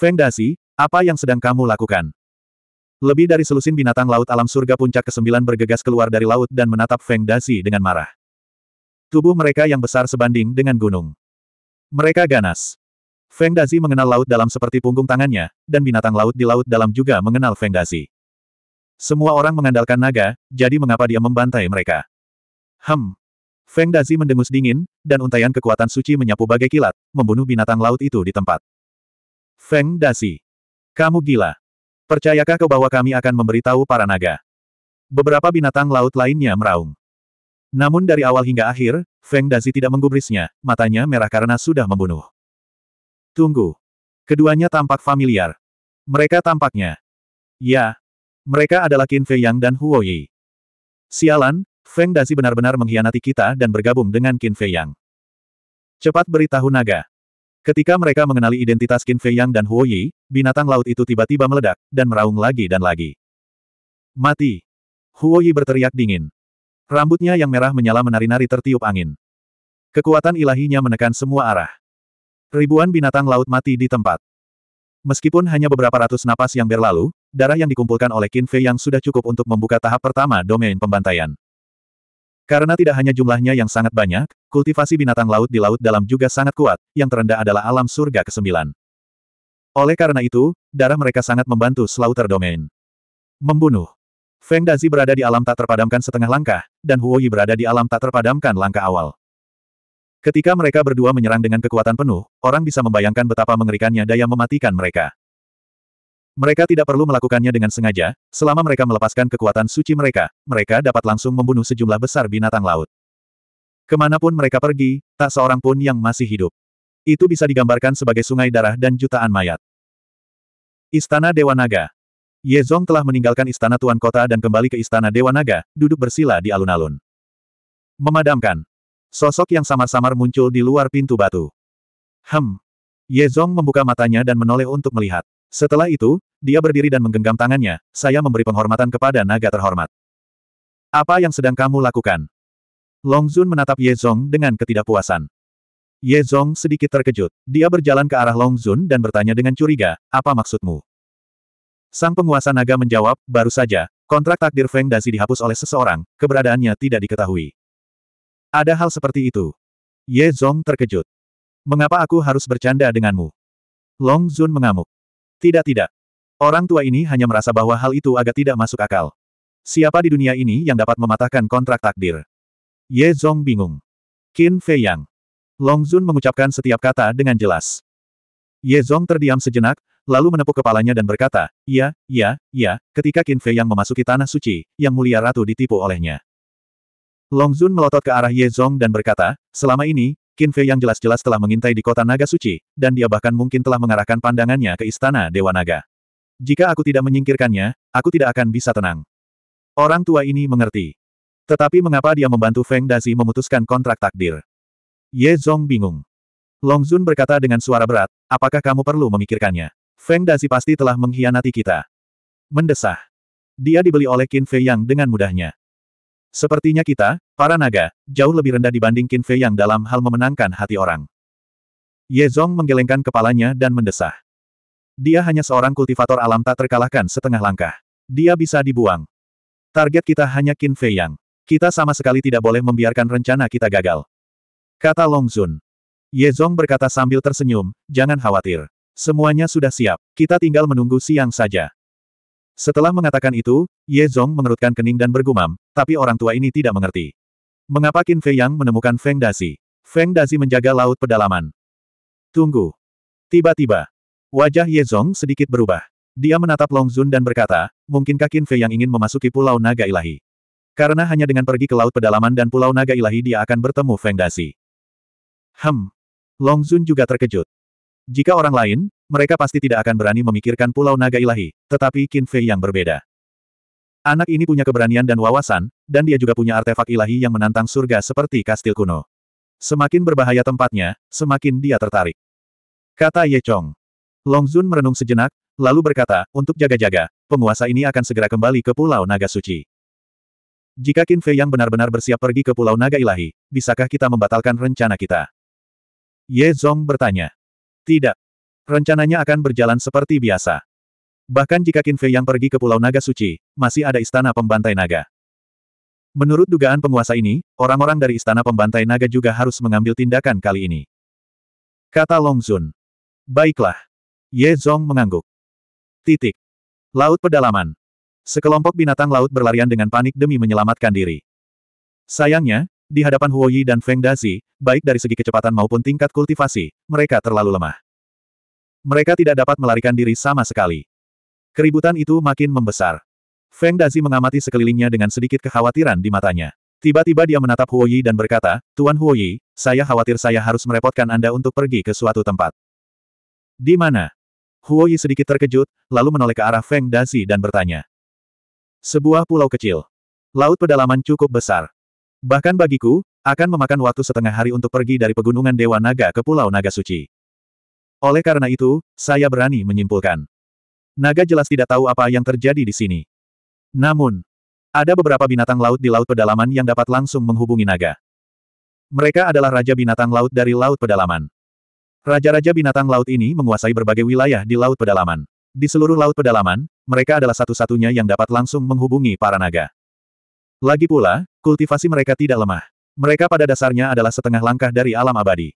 Feng Dasi, apa yang sedang kamu lakukan? Lebih dari selusin binatang laut alam surga puncak ke-9 bergegas keluar dari laut dan menatap Feng Dasi dengan marah. Tubuh mereka yang besar sebanding dengan gunung. Mereka ganas. Feng Dazi mengenal laut dalam seperti punggung tangannya, dan binatang laut di laut dalam juga mengenal Feng Dazi. Semua orang mengandalkan naga, jadi mengapa dia membantai mereka? Hem. Feng Dazi mendengus dingin, dan untaian kekuatan suci menyapu bagai kilat, membunuh binatang laut itu di tempat. Feng Dasi. Kamu gila. Percayakah kau bahwa kami akan memberitahu para naga? Beberapa binatang laut lainnya meraung. Namun dari awal hingga akhir, Feng Dazi tidak menggubrisnya, matanya merah karena sudah membunuh. Tunggu. Keduanya tampak familiar. Mereka tampaknya. Ya. Mereka adalah Qin Fei Yang dan Huo Yi. Sialan, Feng Dazi benar-benar mengkhianati kita dan bergabung dengan Qin Fei Yang. Cepat beritahu naga. Ketika mereka mengenali identitas Qin Fei Yang dan Huo Yi, binatang laut itu tiba-tiba meledak, dan meraung lagi dan lagi. Mati! Huo Yi berteriak dingin. Rambutnya yang merah menyala menari-nari tertiup angin. Kekuatan ilahinya menekan semua arah. Ribuan binatang laut mati di tempat. Meskipun hanya beberapa ratus napas yang berlalu, darah yang dikumpulkan oleh Qin Fei yang sudah cukup untuk membuka tahap pertama domain pembantaian. Karena tidak hanya jumlahnya yang sangat banyak, Kultivasi binatang laut di laut dalam juga sangat kuat, yang terendah adalah alam surga ke-9. Oleh karena itu, darah mereka sangat membantu Slaughter Domain. Membunuh. Feng Dazi berada di alam tak terpadamkan setengah langkah, dan Huo Yi berada di alam tak terpadamkan langkah awal. Ketika mereka berdua menyerang dengan kekuatan penuh, orang bisa membayangkan betapa mengerikannya daya mematikan mereka. Mereka tidak perlu melakukannya dengan sengaja, selama mereka melepaskan kekuatan suci mereka, mereka dapat langsung membunuh sejumlah besar binatang laut. Kemanapun mereka pergi, tak seorang pun yang masih hidup. Itu bisa digambarkan sebagai sungai darah dan jutaan mayat. Istana Dewa Naga Ye Zong telah meninggalkan istana Tuan Kota dan kembali ke istana Dewa Naga, duduk bersila di alun-alun. Memadamkan. Sosok yang samar-samar muncul di luar pintu batu. Hem. Zong membuka matanya dan menoleh untuk melihat. Setelah itu, dia berdiri dan menggenggam tangannya, saya memberi penghormatan kepada naga terhormat. Apa yang sedang kamu lakukan? Long Zun menatap Ye Zong dengan ketidakpuasan. Ye Zong sedikit terkejut. Dia berjalan ke arah Long Zun dan bertanya dengan curiga, apa maksudmu? Sang penguasa naga menjawab, baru saja, kontrak takdir Feng Dazi dihapus oleh seseorang, keberadaannya tidak diketahui. Ada hal seperti itu. Ye Zong terkejut. Mengapa aku harus bercanda denganmu? Long Zun mengamuk. Tidak tidak. Orang tua ini hanya merasa bahwa hal itu agak tidak masuk akal. Siapa di dunia ini yang dapat mematahkan kontrak takdir? Ye Zong bingung. Qin Fei Yang. Long Zun mengucapkan setiap kata dengan jelas. Ye Zong terdiam sejenak, lalu menepuk kepalanya dan berkata, ya, ya, ya, ketika Qin Fei Yang memasuki tanah suci, yang mulia ratu ditipu olehnya. Long Zun melotot ke arah Ye Zong dan berkata, selama ini, Qin Fei yang jelas-jelas telah mengintai di kota Naga Suci, dan dia bahkan mungkin telah mengarahkan pandangannya ke istana Dewa Naga. Jika aku tidak menyingkirkannya, aku tidak akan bisa tenang. Orang tua ini mengerti. Tetapi mengapa dia membantu Feng Dazi memutuskan kontrak takdir? Ye Zong bingung. Long Zun berkata dengan suara berat, apakah kamu perlu memikirkannya? Feng Dazi pasti telah mengkhianati kita. Mendesah. Dia dibeli oleh Qin Fei Yang dengan mudahnya. Sepertinya kita, para naga, jauh lebih rendah dibanding Qin Fei Yang dalam hal memenangkan hati orang. Ye Zong menggelengkan kepalanya dan mendesah. Dia hanya seorang kultivator alam tak terkalahkan setengah langkah. Dia bisa dibuang. Target kita hanya Qin Fei Yang. Kita sama sekali tidak boleh membiarkan rencana kita gagal. Kata Long Zun. Ye Zong berkata sambil tersenyum, jangan khawatir. Semuanya sudah siap, kita tinggal menunggu siang saja. Setelah mengatakan itu, Ye Zong mengerutkan kening dan bergumam, tapi orang tua ini tidak mengerti. Mengapa Qin Fei Yang menemukan Feng Dazi? Feng Dazi menjaga laut pedalaman. Tunggu. Tiba-tiba, wajah Ye Zong sedikit berubah. Dia menatap Long Zun dan berkata, mungkinkah Qin Fei Yang ingin memasuki Pulau Naga Ilahi? Karena hanya dengan pergi ke Laut Pedalaman dan Pulau Naga Ilahi dia akan bertemu Feng Dasi. Hem. Long Zun juga terkejut. Jika orang lain, mereka pasti tidak akan berani memikirkan Pulau Naga Ilahi, tetapi Qin Fei yang berbeda. Anak ini punya keberanian dan wawasan, dan dia juga punya artefak ilahi yang menantang surga seperti kastil kuno. Semakin berbahaya tempatnya, semakin dia tertarik. Kata Ye Chong. Long Zun merenung sejenak, lalu berkata, untuk jaga-jaga, penguasa ini akan segera kembali ke Pulau Naga Suci. Jika Qin Fei yang benar-benar bersiap pergi ke Pulau Naga Ilahi, bisakah kita membatalkan rencana kita? Ye Zong bertanya. Tidak. Rencananya akan berjalan seperti biasa. Bahkan jika Qin Fei yang pergi ke Pulau Naga Suci, masih ada istana pembantai naga. Menurut dugaan penguasa ini, orang-orang dari istana pembantai naga juga harus mengambil tindakan kali ini. Kata Long Zun. Baiklah. Ye Zong mengangguk. Titik. Laut pedalaman. Sekelompok binatang laut berlarian dengan panik demi menyelamatkan diri. Sayangnya, di hadapan Huoyi dan Feng Dazi, baik dari segi kecepatan maupun tingkat kultivasi, mereka terlalu lemah. Mereka tidak dapat melarikan diri sama sekali. Keributan itu makin membesar. Feng Dazi mengamati sekelilingnya dengan sedikit kekhawatiran di matanya. Tiba-tiba dia menatap Huoyi dan berkata, Tuan Huoyi, saya khawatir saya harus merepotkan Anda untuk pergi ke suatu tempat. Di mana? Huoyi sedikit terkejut, lalu menoleh ke arah Feng Dazi dan bertanya. Sebuah pulau kecil. Laut pedalaman cukup besar. Bahkan bagiku, akan memakan waktu setengah hari untuk pergi dari pegunungan Dewa Naga ke Pulau Naga Suci. Oleh karena itu, saya berani menyimpulkan. Naga jelas tidak tahu apa yang terjadi di sini. Namun, ada beberapa binatang laut di Laut Pedalaman yang dapat langsung menghubungi naga. Mereka adalah raja binatang laut dari Laut Pedalaman. Raja-raja binatang laut ini menguasai berbagai wilayah di Laut Pedalaman. Di seluruh laut pedalaman, mereka adalah satu-satunya yang dapat langsung menghubungi para naga. Lagi pula, kultivasi mereka tidak lemah. Mereka pada dasarnya adalah setengah langkah dari alam abadi.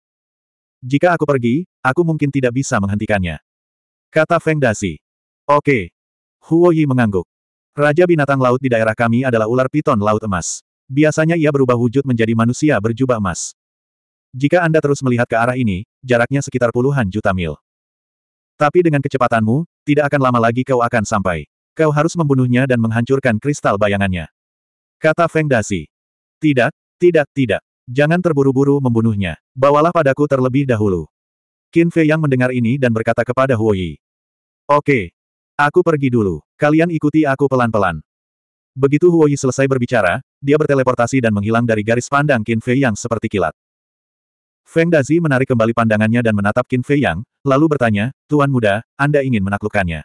Jika aku pergi, aku mungkin tidak bisa menghentikannya. Kata Feng Dasi. Oke. Huo Yi mengangguk. Raja binatang laut di daerah kami adalah ular piton laut emas. Biasanya ia berubah wujud menjadi manusia berjubah emas. Jika Anda terus melihat ke arah ini, jaraknya sekitar puluhan juta mil. Tapi dengan kecepatanmu, tidak akan lama lagi kau akan sampai. Kau harus membunuhnya dan menghancurkan kristal bayangannya. Kata Feng Dasi. Tidak, tidak, tidak. Jangan terburu-buru membunuhnya. Bawalah padaku terlebih dahulu. Qin Fei yang mendengar ini dan berkata kepada Huo Yi. Oke. Aku pergi dulu. Kalian ikuti aku pelan-pelan. Begitu Huo Yi selesai berbicara, dia berteleportasi dan menghilang dari garis pandang Qin Fei yang seperti kilat. Feng Dazi menarik kembali pandangannya dan menatap Qin Fei Yang, lalu bertanya, Tuan Muda, Anda ingin menaklukkannya.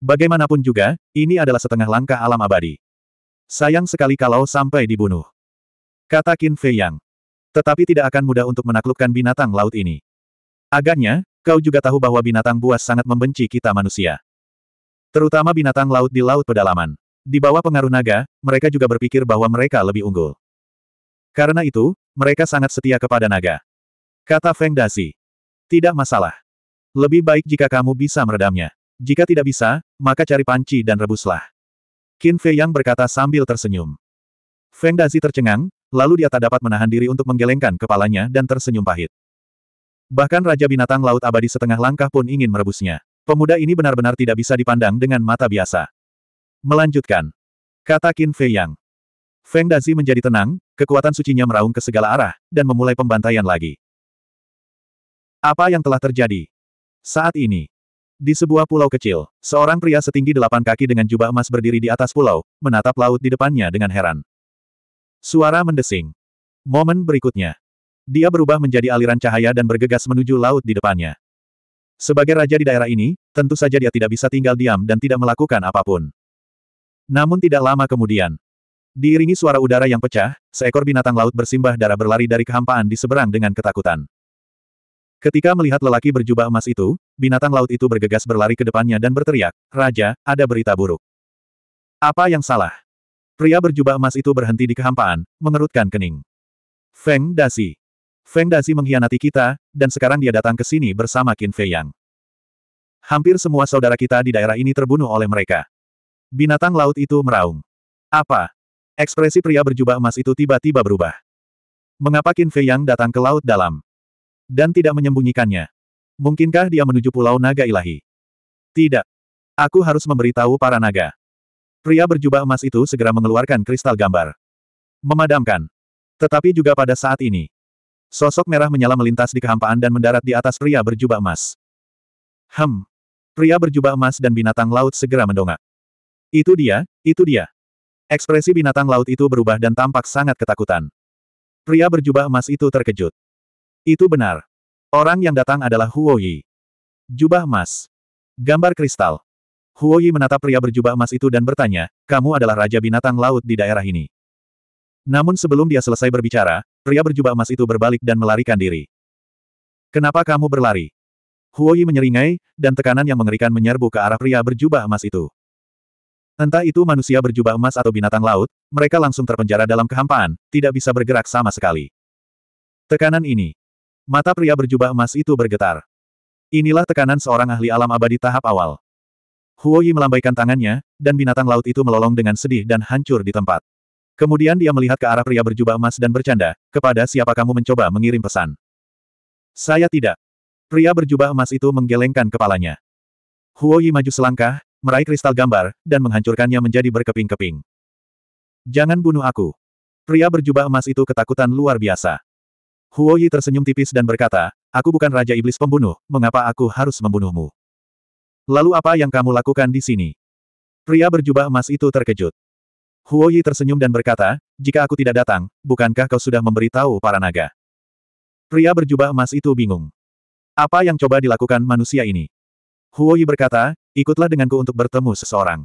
Bagaimanapun juga, ini adalah setengah langkah alam abadi. Sayang sekali kalau sampai dibunuh. Kata Qin Fei Yang. Tetapi tidak akan mudah untuk menaklukkan binatang laut ini. Agaknya, kau juga tahu bahwa binatang buas sangat membenci kita manusia. Terutama binatang laut di laut pedalaman. Di bawah pengaruh naga, mereka juga berpikir bahwa mereka lebih unggul. Karena itu, mereka sangat setia kepada naga. Kata Feng Dasi. Tidak masalah. Lebih baik jika kamu bisa meredamnya. Jika tidak bisa, maka cari panci dan rebuslah. Qin Fei Yang berkata sambil tersenyum. Feng Dazi tercengang, lalu dia tak dapat menahan diri untuk menggelengkan kepalanya dan tersenyum pahit. Bahkan Raja Binatang Laut Abadi setengah langkah pun ingin merebusnya. Pemuda ini benar-benar tidak bisa dipandang dengan mata biasa. Melanjutkan. Kata Qin Fei Yang. Feng Dazi menjadi tenang, kekuatan sucinya meraung ke segala arah, dan memulai pembantaian lagi. Apa yang telah terjadi? Saat ini, di sebuah pulau kecil, seorang pria setinggi delapan kaki dengan jubah emas berdiri di atas pulau, menatap laut di depannya dengan heran. Suara mendesing. Momen berikutnya. Dia berubah menjadi aliran cahaya dan bergegas menuju laut di depannya. Sebagai raja di daerah ini, tentu saja dia tidak bisa tinggal diam dan tidak melakukan apapun. Namun tidak lama kemudian, diiringi suara udara yang pecah, seekor binatang laut bersimbah darah berlari dari kehampaan di seberang dengan ketakutan. Ketika melihat lelaki berjubah emas itu, binatang laut itu bergegas berlari ke depannya dan berteriak, Raja, ada berita buruk. Apa yang salah? Pria berjubah emas itu berhenti di kehampaan, mengerutkan kening. Feng Dasi. Feng Dasi mengkhianati kita, dan sekarang dia datang ke sini bersama Qin Fei Yang. Hampir semua saudara kita di daerah ini terbunuh oleh mereka. Binatang laut itu meraung. Apa? Ekspresi pria berjubah emas itu tiba-tiba berubah. Mengapa Qin Fei Yang datang ke laut dalam? Dan tidak menyembunyikannya. Mungkinkah dia menuju Pulau Naga Ilahi? Tidak. Aku harus memberitahu para naga. Pria berjubah emas itu segera mengeluarkan kristal gambar. Memadamkan. Tetapi juga pada saat ini. Sosok merah menyala melintas di kehampaan dan mendarat di atas pria berjubah emas. Hem. Pria berjubah emas dan binatang laut segera mendongak. Itu dia, itu dia. Ekspresi binatang laut itu berubah dan tampak sangat ketakutan. Pria berjubah emas itu terkejut. Itu benar. Orang yang datang adalah Huo Yi. Jubah emas. Gambar kristal. Huo Yi menatap pria berjubah emas itu dan bertanya, kamu adalah raja binatang laut di daerah ini. Namun sebelum dia selesai berbicara, pria berjubah emas itu berbalik dan melarikan diri. Kenapa kamu berlari? Huo Yi menyeringai, dan tekanan yang mengerikan menyerbu ke arah pria berjubah emas itu. Entah itu manusia berjubah emas atau binatang laut, mereka langsung terpenjara dalam kehampaan, tidak bisa bergerak sama sekali. Tekanan ini, Mata pria berjubah emas itu bergetar. Inilah tekanan seorang ahli alam abadi tahap awal. Huo Yi melambaikan tangannya, dan binatang laut itu melolong dengan sedih dan hancur di tempat. Kemudian dia melihat ke arah pria berjubah emas dan bercanda, kepada siapa kamu mencoba mengirim pesan. Saya tidak. Pria berjubah emas itu menggelengkan kepalanya. Huo Yi maju selangkah, meraih kristal gambar, dan menghancurkannya menjadi berkeping-keping. Jangan bunuh aku. Pria berjubah emas itu ketakutan luar biasa. Huo Yi tersenyum tipis dan berkata, aku bukan Raja Iblis Pembunuh, mengapa aku harus membunuhmu? Lalu apa yang kamu lakukan di sini? Pria berjubah emas itu terkejut. Huo Yi tersenyum dan berkata, jika aku tidak datang, bukankah kau sudah memberitahu para naga? Pria berjubah emas itu bingung. Apa yang coba dilakukan manusia ini? Huo Yi berkata, ikutlah denganku untuk bertemu seseorang.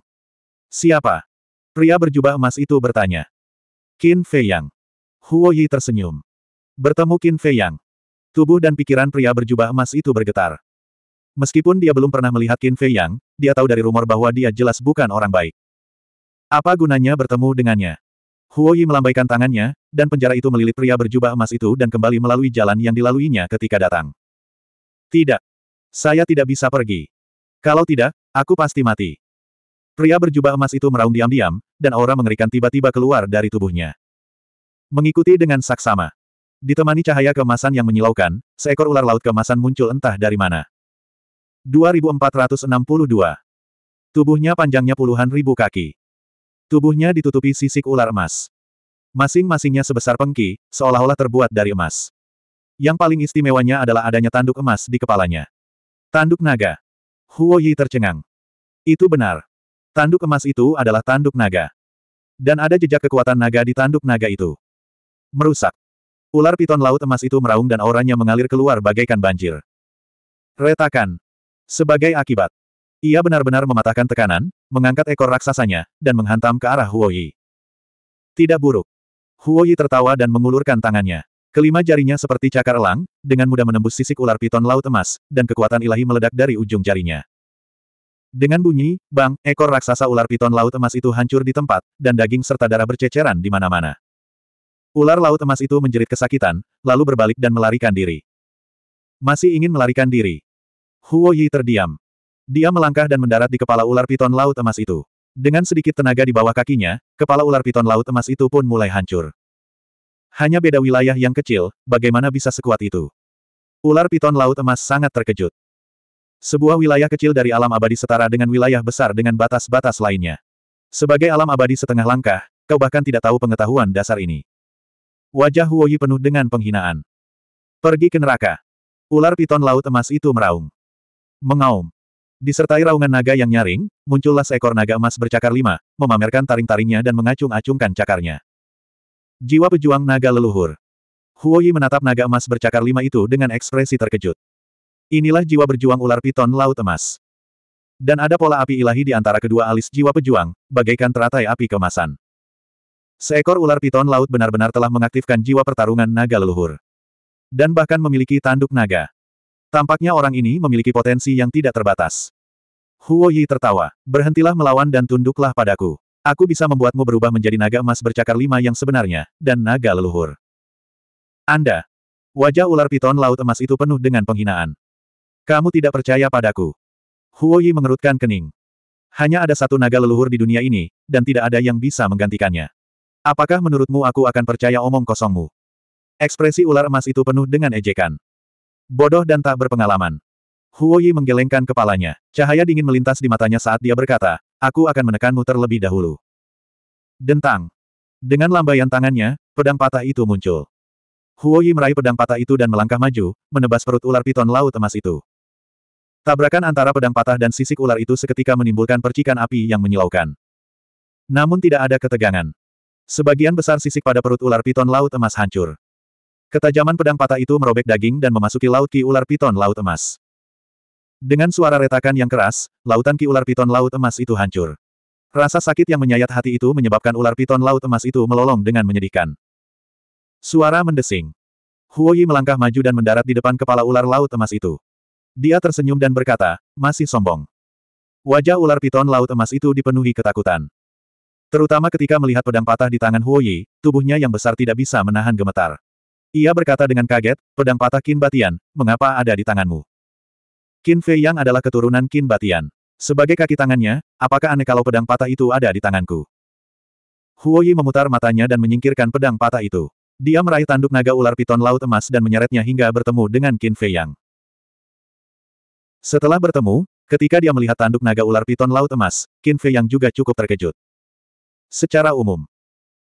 Siapa? Pria berjubah emas itu bertanya. Qin Fei Yang. Huo Yi tersenyum. Bertemu Qin Fei Yang. Tubuh dan pikiran pria berjubah emas itu bergetar. Meskipun dia belum pernah melihat Qin Fei Yang, dia tahu dari rumor bahwa dia jelas bukan orang baik. Apa gunanya bertemu dengannya? Huo Yi melambaikan tangannya, dan penjara itu melilit pria berjubah emas itu dan kembali melalui jalan yang dilaluinya ketika datang. Tidak. Saya tidak bisa pergi. Kalau tidak, aku pasti mati. Pria berjubah emas itu meraung diam-diam, dan aura mengerikan tiba-tiba keluar dari tubuhnya. Mengikuti dengan saksama. Ditemani cahaya kemasan yang menyilaukan, seekor ular laut kemasan muncul entah dari mana. 2462. Tubuhnya panjangnya puluhan ribu kaki. Tubuhnya ditutupi sisik ular emas. Masing-masingnya sebesar pengki, seolah-olah terbuat dari emas. Yang paling istimewanya adalah adanya tanduk emas di kepalanya. Tanduk naga. Huo Yi tercengang. Itu benar. Tanduk emas itu adalah tanduk naga. Dan ada jejak kekuatan naga di tanduk naga itu. Merusak. Ular piton laut emas itu meraung dan auranya mengalir keluar bagaikan banjir. Retakan. Sebagai akibat, ia benar-benar mematahkan tekanan, mengangkat ekor raksasanya, dan menghantam ke arah Huoyi. Tidak buruk. Huoyi tertawa dan mengulurkan tangannya. Kelima jarinya seperti cakar elang, dengan mudah menembus sisik ular piton laut emas, dan kekuatan ilahi meledak dari ujung jarinya. Dengan bunyi, bang, ekor raksasa ular piton laut emas itu hancur di tempat, dan daging serta darah berceceran di mana-mana. Ular laut emas itu menjerit kesakitan, lalu berbalik dan melarikan diri. Masih ingin melarikan diri. Huo Yi terdiam. Dia melangkah dan mendarat di kepala ular piton laut emas itu. Dengan sedikit tenaga di bawah kakinya, kepala ular piton laut emas itu pun mulai hancur. Hanya beda wilayah yang kecil, bagaimana bisa sekuat itu? Ular piton laut emas sangat terkejut. Sebuah wilayah kecil dari alam abadi setara dengan wilayah besar dengan batas-batas lainnya. Sebagai alam abadi setengah langkah, kau bahkan tidak tahu pengetahuan dasar ini. Wajah Huoyi penuh dengan penghinaan. Pergi ke neraka. Ular piton laut emas itu meraung. Mengaum. Disertai raungan naga yang nyaring, muncullah seekor naga emas bercakar lima, memamerkan taring-taringnya dan mengacung-acungkan cakarnya. Jiwa pejuang naga leluhur. Huoyi menatap naga emas bercakar lima itu dengan ekspresi terkejut. Inilah jiwa berjuang ular piton laut emas. Dan ada pola api ilahi di antara kedua alis jiwa pejuang, bagaikan teratai api kemasan. Seekor ular piton laut benar-benar telah mengaktifkan jiwa pertarungan naga leluhur. Dan bahkan memiliki tanduk naga. Tampaknya orang ini memiliki potensi yang tidak terbatas. Huo Yi tertawa. Berhentilah melawan dan tunduklah padaku. Aku bisa membuatmu berubah menjadi naga emas bercakar lima yang sebenarnya, dan naga leluhur. Anda. Wajah ular piton laut emas itu penuh dengan penghinaan. Kamu tidak percaya padaku. Huo Yi mengerutkan kening. Hanya ada satu naga leluhur di dunia ini, dan tidak ada yang bisa menggantikannya. Apakah menurutmu aku akan percaya omong kosongmu? Ekspresi ular emas itu penuh dengan ejekan. Bodoh dan tak berpengalaman. Huo Yi menggelengkan kepalanya. Cahaya dingin melintas di matanya saat dia berkata, aku akan menekanmu terlebih dahulu. Dentang. Dengan lambaian tangannya, pedang patah itu muncul. Huo Yi meraih pedang patah itu dan melangkah maju, menebas perut ular piton laut emas itu. Tabrakan antara pedang patah dan sisik ular itu seketika menimbulkan percikan api yang menyilaukan. Namun tidak ada ketegangan. Sebagian besar sisik pada perut ular piton laut emas hancur. Ketajaman pedang patah itu merobek daging dan memasuki laut ki ular piton laut emas. Dengan suara retakan yang keras, lautan ki ular piton laut emas itu hancur. Rasa sakit yang menyayat hati itu menyebabkan ular piton laut emas itu melolong dengan menyedihkan. Suara mendesing. Huoyi melangkah maju dan mendarat di depan kepala ular laut emas itu. Dia tersenyum dan berkata, masih sombong. Wajah ular piton laut emas itu dipenuhi ketakutan. Terutama ketika melihat pedang patah di tangan Huo Yi, tubuhnya yang besar tidak bisa menahan gemetar. Ia berkata dengan kaget, pedang patah Qin Batian, mengapa ada di tanganmu? Qin Fei Yang adalah keturunan Qin Batian. Sebagai kaki tangannya, apakah aneh kalau pedang patah itu ada di tanganku? Huo Yi memutar matanya dan menyingkirkan pedang patah itu. Dia meraih tanduk naga ular piton laut emas dan menyeretnya hingga bertemu dengan Qin Fei Yang. Setelah bertemu, ketika dia melihat tanduk naga ular piton laut emas, Qin Fei Yang juga cukup terkejut secara umum.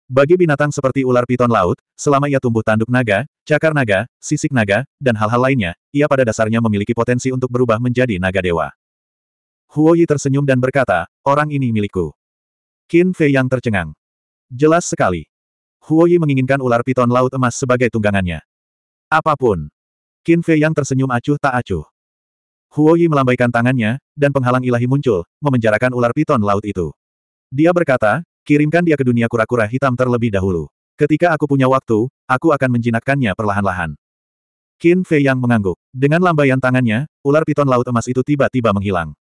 Bagi binatang seperti ular piton laut, selama ia tumbuh tanduk naga, cakar naga, sisik naga, dan hal-hal lainnya, ia pada dasarnya memiliki potensi untuk berubah menjadi naga dewa. Huo Yi tersenyum dan berkata, orang ini milikku. Qin Fei yang tercengang. Jelas sekali. Huo Yi menginginkan ular piton laut emas sebagai tunggangannya. Apapun. Qin Fei yang tersenyum acuh tak acuh. Huo Yi melambaikan tangannya, dan penghalang ilahi muncul, memenjarakan ular piton laut itu. Dia berkata, Kirimkan dia ke dunia kura-kura hitam terlebih dahulu. Ketika aku punya waktu, aku akan menjinakkannya perlahan-lahan. Qin Fei yang mengangguk. Dengan lambaian tangannya, ular piton laut emas itu tiba-tiba menghilang.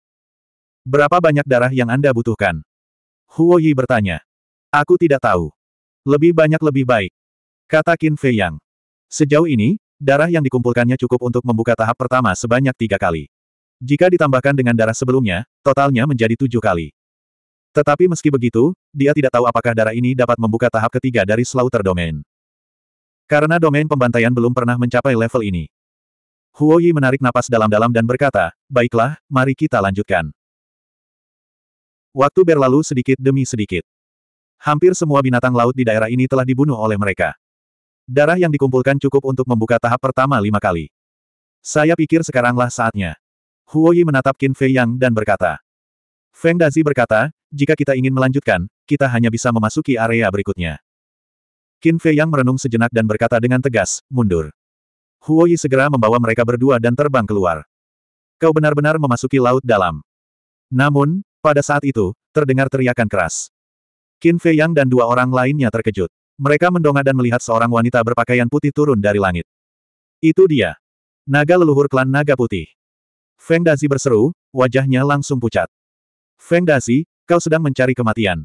Berapa banyak darah yang Anda butuhkan? Huo Yi bertanya. Aku tidak tahu. Lebih banyak lebih baik. Kata Qin Fei Yang. Sejauh ini, darah yang dikumpulkannya cukup untuk membuka tahap pertama sebanyak tiga kali. Jika ditambahkan dengan darah sebelumnya, totalnya menjadi tujuh kali. Tetapi meski begitu, dia tidak tahu apakah darah ini dapat membuka tahap ketiga dari Slaughter Domain. Karena domain pembantaian belum pernah mencapai level ini. Huo Yi menarik napas dalam-dalam dan berkata, baiklah, mari kita lanjutkan. Waktu berlalu sedikit demi sedikit. Hampir semua binatang laut di daerah ini telah dibunuh oleh mereka. Darah yang dikumpulkan cukup untuk membuka tahap pertama lima kali. Saya pikir sekaranglah saatnya. Huo Yi menatap Qin Fei Yang dan berkata. Feng Dazi berkata, jika kita ingin melanjutkan, kita hanya bisa memasuki area berikutnya. Qin Fei Yang merenung sejenak dan berkata dengan tegas, mundur. Huo Yi segera membawa mereka berdua dan terbang keluar. Kau benar-benar memasuki laut dalam. Namun, pada saat itu, terdengar teriakan keras. Qin Fei Yang dan dua orang lainnya terkejut. Mereka mendongak dan melihat seorang wanita berpakaian putih turun dari langit. Itu dia. Naga leluhur klan naga putih. Feng Dazi berseru, wajahnya langsung pucat. Feng Dazi, Kau sedang mencari kematian.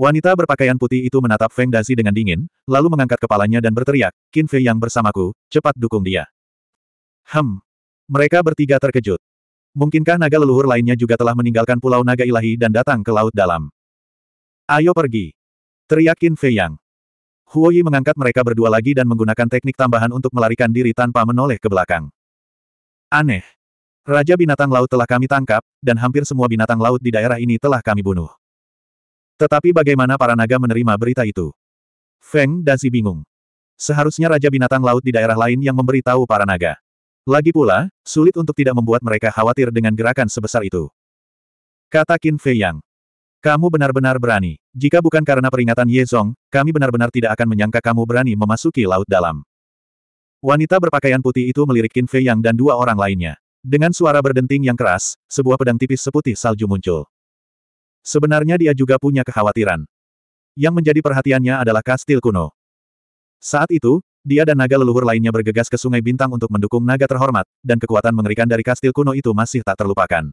Wanita berpakaian putih itu menatap Feng Dazi dengan dingin, lalu mengangkat kepalanya dan berteriak, Qin Fei yang bersamaku, cepat dukung dia. Hem. Mereka bertiga terkejut. Mungkinkah naga leluhur lainnya juga telah meninggalkan pulau naga ilahi dan datang ke laut dalam? Ayo pergi. Teriak Qin Fei Yang. Huo Yi mengangkat mereka berdua lagi dan menggunakan teknik tambahan untuk melarikan diri tanpa menoleh ke belakang. Aneh. Raja binatang laut telah kami tangkap, dan hampir semua binatang laut di daerah ini telah kami bunuh. Tetapi bagaimana para naga menerima berita itu? Feng dan si bingung. Seharusnya Raja Binatang Laut di daerah lain yang memberitahu para naga. Lagi pula, sulit untuk tidak membuat mereka khawatir dengan gerakan sebesar itu. Kata Qin Fei Yang. Kamu benar-benar berani. Jika bukan karena peringatan Ye Zong, kami benar-benar tidak akan menyangka kamu berani memasuki laut dalam. Wanita berpakaian putih itu melirik Qin Fei Yang dan dua orang lainnya. Dengan suara berdenting yang keras, sebuah pedang tipis seputih salju muncul. Sebenarnya dia juga punya kekhawatiran. Yang menjadi perhatiannya adalah kastil kuno. Saat itu, dia dan naga leluhur lainnya bergegas ke Sungai Bintang untuk mendukung naga terhormat, dan kekuatan mengerikan dari kastil kuno itu masih tak terlupakan.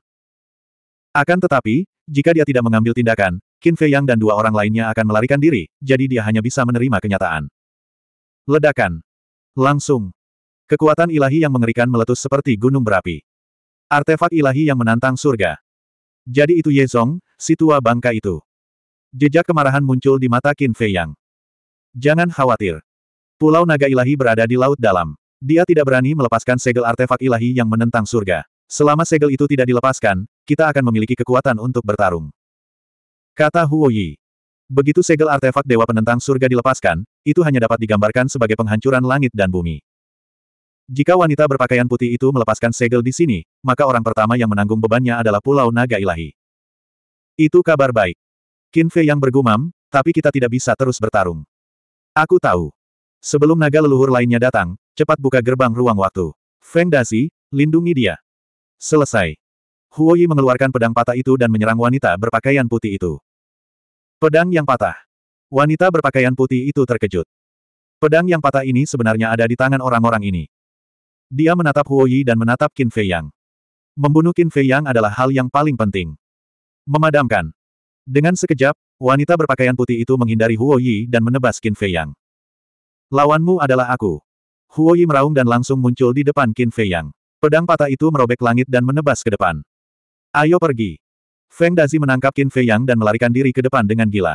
Akan tetapi, jika dia tidak mengambil tindakan, Qin Fei Yang dan dua orang lainnya akan melarikan diri, jadi dia hanya bisa menerima kenyataan. Ledakan. Langsung. Kekuatan ilahi yang mengerikan meletus seperti gunung berapi. Artefak ilahi yang menantang surga. Jadi itu Yezong, si tua bangka itu. Jejak kemarahan muncul di mata Qin Fei Yang. Jangan khawatir. Pulau naga ilahi berada di laut dalam. Dia tidak berani melepaskan segel artefak ilahi yang menentang surga. Selama segel itu tidak dilepaskan, kita akan memiliki kekuatan untuk bertarung. Kata Huo Yi. Begitu segel artefak Dewa Penentang Surga dilepaskan, itu hanya dapat digambarkan sebagai penghancuran langit dan bumi. Jika wanita berpakaian putih itu melepaskan segel di sini, maka orang pertama yang menanggung bebannya adalah Pulau Naga Ilahi. Itu kabar baik. Qin Fei yang bergumam, tapi kita tidak bisa terus bertarung. Aku tahu. Sebelum naga leluhur lainnya datang, cepat buka gerbang ruang waktu. Feng Dazi, lindungi dia. Selesai. Huoyi mengeluarkan pedang patah itu dan menyerang wanita berpakaian putih itu. Pedang yang patah. Wanita berpakaian putih itu terkejut. Pedang yang patah ini sebenarnya ada di tangan orang-orang ini. Dia menatap Huo Yi dan menatap Qin Fei Yang. Membunuh Qin Fei Yang adalah hal yang paling penting. Memadamkan. Dengan sekejap, wanita berpakaian putih itu menghindari Huo Yi dan menebas Qin Fei Yang. Lawanmu adalah aku. Huo Yi meraung dan langsung muncul di depan Qin Fei Yang. Pedang patah itu merobek langit dan menebas ke depan. Ayo pergi. Feng Dazi menangkap Qin Fei Yang dan melarikan diri ke depan dengan gila.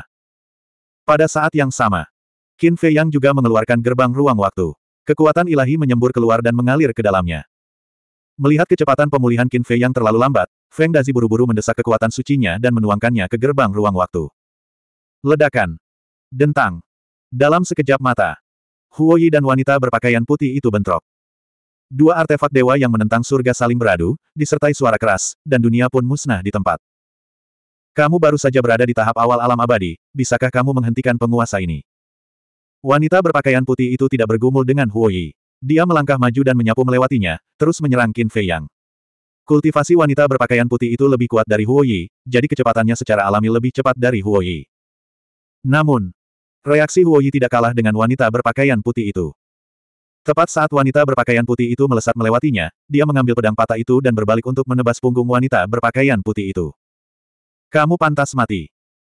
Pada saat yang sama, Qin Fei Yang juga mengeluarkan gerbang ruang waktu. Kekuatan ilahi menyembur keluar dan mengalir ke dalamnya. Melihat kecepatan pemulihan Qin Fei yang terlalu lambat, Feng Dazi buru-buru mendesak kekuatan sucinya dan menuangkannya ke gerbang ruang waktu. Ledakan. Dentang. Dalam sekejap mata. Huoyi dan wanita berpakaian putih itu bentrok. Dua artefak dewa yang menentang surga saling beradu, disertai suara keras, dan dunia pun musnah di tempat. Kamu baru saja berada di tahap awal alam abadi, bisakah kamu menghentikan penguasa ini? Wanita berpakaian putih itu tidak bergumul dengan Huo Yi. Dia melangkah maju dan menyapu melewatinya, terus menyerang Qin Fei Yang. Kultivasi wanita berpakaian putih itu lebih kuat dari Huo Yi, jadi kecepatannya secara alami lebih cepat dari Huo Yi. Namun, reaksi Huo Yi tidak kalah dengan wanita berpakaian putih itu. Tepat saat wanita berpakaian putih itu melesat melewatinya, dia mengambil pedang patah itu dan berbalik untuk menebas punggung wanita berpakaian putih itu. Kamu pantas mati.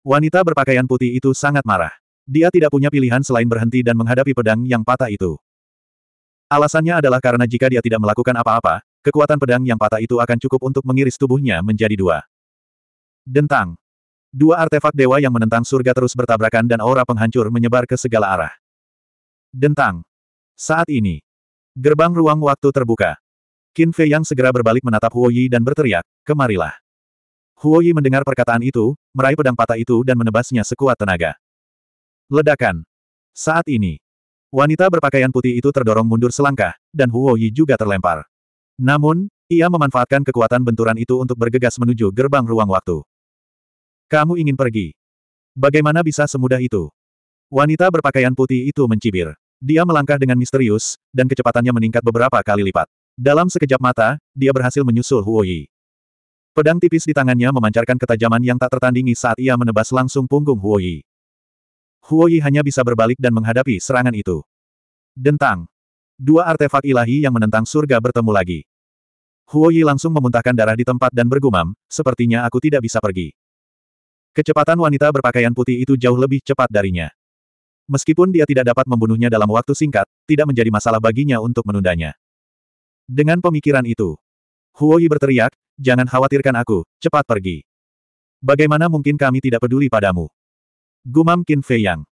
Wanita berpakaian putih itu sangat marah. Dia tidak punya pilihan selain berhenti dan menghadapi pedang yang patah itu. Alasannya adalah karena jika dia tidak melakukan apa-apa, kekuatan pedang yang patah itu akan cukup untuk mengiris tubuhnya menjadi dua. Dentang. Dua artefak dewa yang menentang surga terus bertabrakan dan aura penghancur menyebar ke segala arah. Dentang. Saat ini. Gerbang ruang waktu terbuka. Qin Fei yang segera berbalik menatap Huo Yi dan berteriak, kemarilah. Huo Yi mendengar perkataan itu, meraih pedang patah itu dan menebasnya sekuat tenaga. Ledakan. Saat ini, wanita berpakaian putih itu terdorong mundur selangkah, dan Huo Yi juga terlempar. Namun, ia memanfaatkan kekuatan benturan itu untuk bergegas menuju gerbang ruang waktu. Kamu ingin pergi? Bagaimana bisa semudah itu? Wanita berpakaian putih itu mencibir. Dia melangkah dengan misterius, dan kecepatannya meningkat beberapa kali lipat. Dalam sekejap mata, dia berhasil menyusul Huo Yi. Pedang tipis di tangannya memancarkan ketajaman yang tak tertandingi saat ia menebas langsung punggung Huo Yi. Huo Yi hanya bisa berbalik dan menghadapi serangan itu. Dentang. Dua artefak ilahi yang menentang surga bertemu lagi. Huo Yi langsung memuntahkan darah di tempat dan bergumam, sepertinya aku tidak bisa pergi. Kecepatan wanita berpakaian putih itu jauh lebih cepat darinya. Meskipun dia tidak dapat membunuhnya dalam waktu singkat, tidak menjadi masalah baginya untuk menundanya. Dengan pemikiran itu, Huo Yi berteriak, jangan khawatirkan aku, cepat pergi. Bagaimana mungkin kami tidak peduli padamu? Gumam Qin Fei Yang.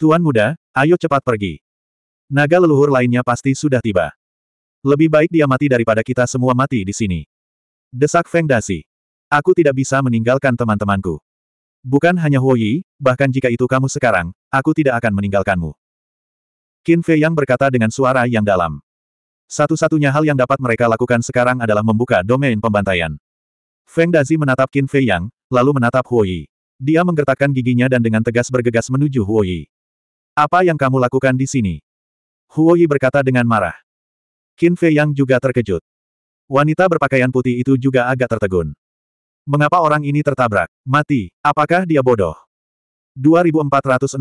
Tuan muda, ayo cepat pergi. Naga leluhur lainnya pasti sudah tiba. Lebih baik dia mati daripada kita semua mati di sini. Desak Feng Dasi. Aku tidak bisa meninggalkan teman-temanku. Bukan hanya Huo Yi, bahkan jika itu kamu sekarang, aku tidak akan meninggalkanmu. Qin Fei Yang berkata dengan suara yang dalam. Satu-satunya hal yang dapat mereka lakukan sekarang adalah membuka domain pembantaian. Feng Dazi menatap Qin Fei Yang, lalu menatap Huo Yi. Dia menggertakkan giginya dan dengan tegas bergegas menuju Huoyi. Apa yang kamu lakukan di sini? Huoyi berkata dengan marah. Qin Fei Yang juga terkejut. Wanita berpakaian putih itu juga agak tertegun. Mengapa orang ini tertabrak? Mati. Apakah dia bodoh? 2463.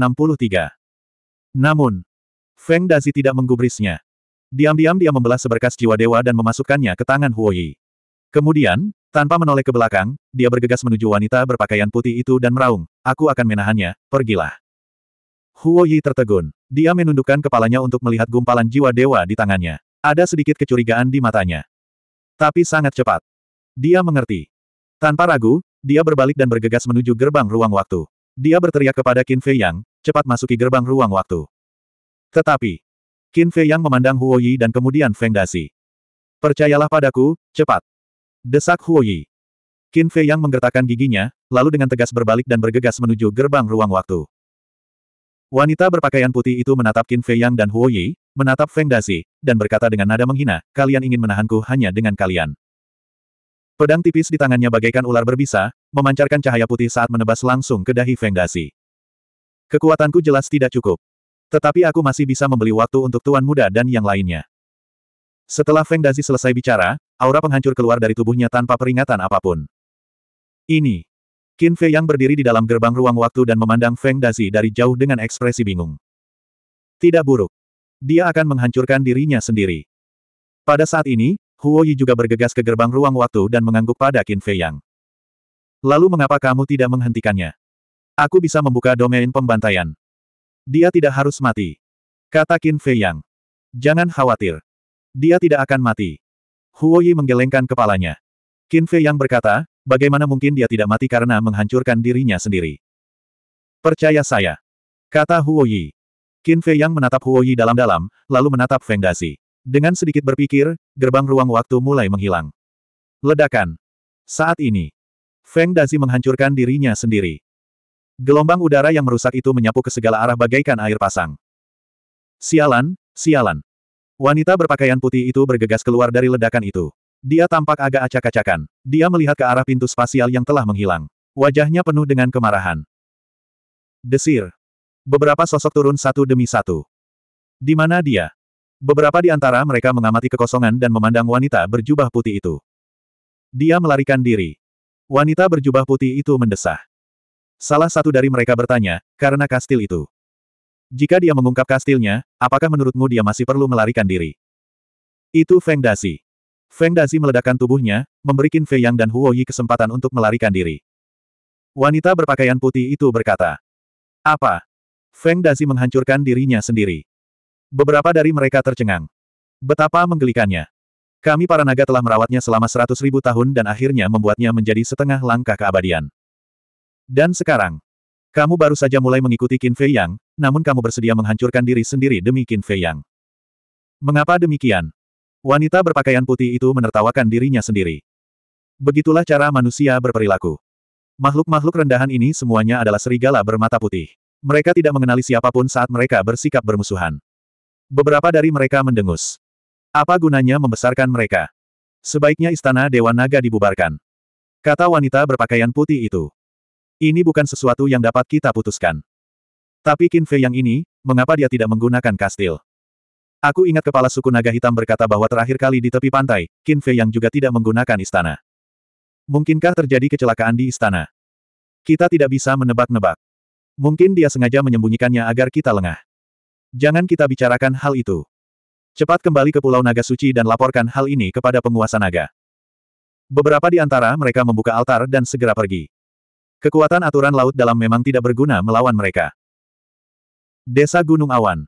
Namun, Feng Dazi tidak menggubrisnya. Diam-diam dia membelah seberkas jiwa dewa dan memasukkannya ke tangan Huoyi. Kemudian, tanpa menoleh ke belakang, dia bergegas menuju wanita berpakaian putih itu dan meraung, aku akan menahannya, pergilah. Huo Yi tertegun. Dia menundukkan kepalanya untuk melihat gumpalan jiwa dewa di tangannya. Ada sedikit kecurigaan di matanya. Tapi sangat cepat. Dia mengerti. Tanpa ragu, dia berbalik dan bergegas menuju gerbang ruang waktu. Dia berteriak kepada Qin Fei Yang, cepat masuki gerbang ruang waktu. Tetapi, Qin Fei Yang memandang Huo Yi dan kemudian Feng Dasi. Percayalah padaku, cepat. Desak Huoyi. Qin Fei yang menggertakkan giginya, lalu dengan tegas berbalik dan bergegas menuju gerbang ruang waktu. Wanita berpakaian putih itu menatap Qin Fei Yang dan Huoyi, menatap Feng Dazi, dan berkata dengan nada menghina, kalian ingin menahanku hanya dengan kalian. Pedang tipis di tangannya bagaikan ular berbisa, memancarkan cahaya putih saat menebas langsung ke dahi Feng Dazi. Kekuatanku jelas tidak cukup. Tetapi aku masih bisa membeli waktu untuk tuan muda dan yang lainnya. Setelah Feng Dazi selesai bicara, aura penghancur keluar dari tubuhnya tanpa peringatan apapun. Ini. Qin Fei yang berdiri di dalam gerbang ruang waktu dan memandang Feng Dazi dari jauh dengan ekspresi bingung. Tidak buruk. Dia akan menghancurkan dirinya sendiri. Pada saat ini, Huo Yi juga bergegas ke gerbang ruang waktu dan mengangguk pada Qin Fei Yang. Lalu mengapa kamu tidak menghentikannya? Aku bisa membuka domain pembantaian. Dia tidak harus mati. Kata Qin Fei Yang. Jangan khawatir. Dia tidak akan mati. Huoyi menggelengkan kepalanya. Qin Fei yang berkata, bagaimana mungkin dia tidak mati karena menghancurkan dirinya sendiri. Percaya saya. Kata Huoyi. Yi. Qin Fei yang menatap Huoyi dalam-dalam, lalu menatap Feng Dazi. Dengan sedikit berpikir, gerbang ruang waktu mulai menghilang. Ledakan. Saat ini, Feng Dazi menghancurkan dirinya sendiri. Gelombang udara yang merusak itu menyapu ke segala arah bagaikan air pasang. Sialan, sialan. Wanita berpakaian putih itu bergegas keluar dari ledakan itu. Dia tampak agak acak-acakan. Dia melihat ke arah pintu spasial yang telah menghilang. Wajahnya penuh dengan kemarahan. Desir. Beberapa sosok turun satu demi satu. Di mana dia? Beberapa di antara mereka mengamati kekosongan dan memandang wanita berjubah putih itu. Dia melarikan diri. Wanita berjubah putih itu mendesah. Salah satu dari mereka bertanya, karena kastil itu. Jika dia mengungkap kastilnya, apakah menurutmu dia masih perlu melarikan diri? Itu Feng Dazi. Feng Dazi meledakkan tubuhnya, memberikan Fei Yang dan Huo Yi kesempatan untuk melarikan diri. Wanita berpakaian putih itu berkata. Apa? Feng Dazi menghancurkan dirinya sendiri. Beberapa dari mereka tercengang. Betapa menggelikannya. Kami para naga telah merawatnya selama seratus ribu tahun dan akhirnya membuatnya menjadi setengah langkah keabadian. Dan sekarang, kamu baru saja mulai mengikuti Qin Fei Yang, namun kamu bersedia menghancurkan diri sendiri demi Qin Fei Yang. Mengapa demikian? Wanita berpakaian putih itu menertawakan dirinya sendiri. Begitulah cara manusia berperilaku. Makhluk-makhluk rendahan ini semuanya adalah serigala bermata putih. Mereka tidak mengenali siapapun saat mereka bersikap bermusuhan. Beberapa dari mereka mendengus. Apa gunanya membesarkan mereka? Sebaiknya istana Dewa Naga dibubarkan. Kata wanita berpakaian putih itu. Ini bukan sesuatu yang dapat kita putuskan. Tapi Qin Fei yang ini, mengapa dia tidak menggunakan kastil? Aku ingat kepala suku naga hitam berkata bahwa terakhir kali di tepi pantai, Qin Fei yang juga tidak menggunakan istana. Mungkinkah terjadi kecelakaan di istana? Kita tidak bisa menebak-nebak. Mungkin dia sengaja menyembunyikannya agar kita lengah. Jangan kita bicarakan hal itu. Cepat kembali ke Pulau Naga Suci dan laporkan hal ini kepada penguasa naga. Beberapa di antara mereka membuka altar dan segera pergi. Kekuatan aturan laut dalam memang tidak berguna melawan mereka. Desa Gunung Awan.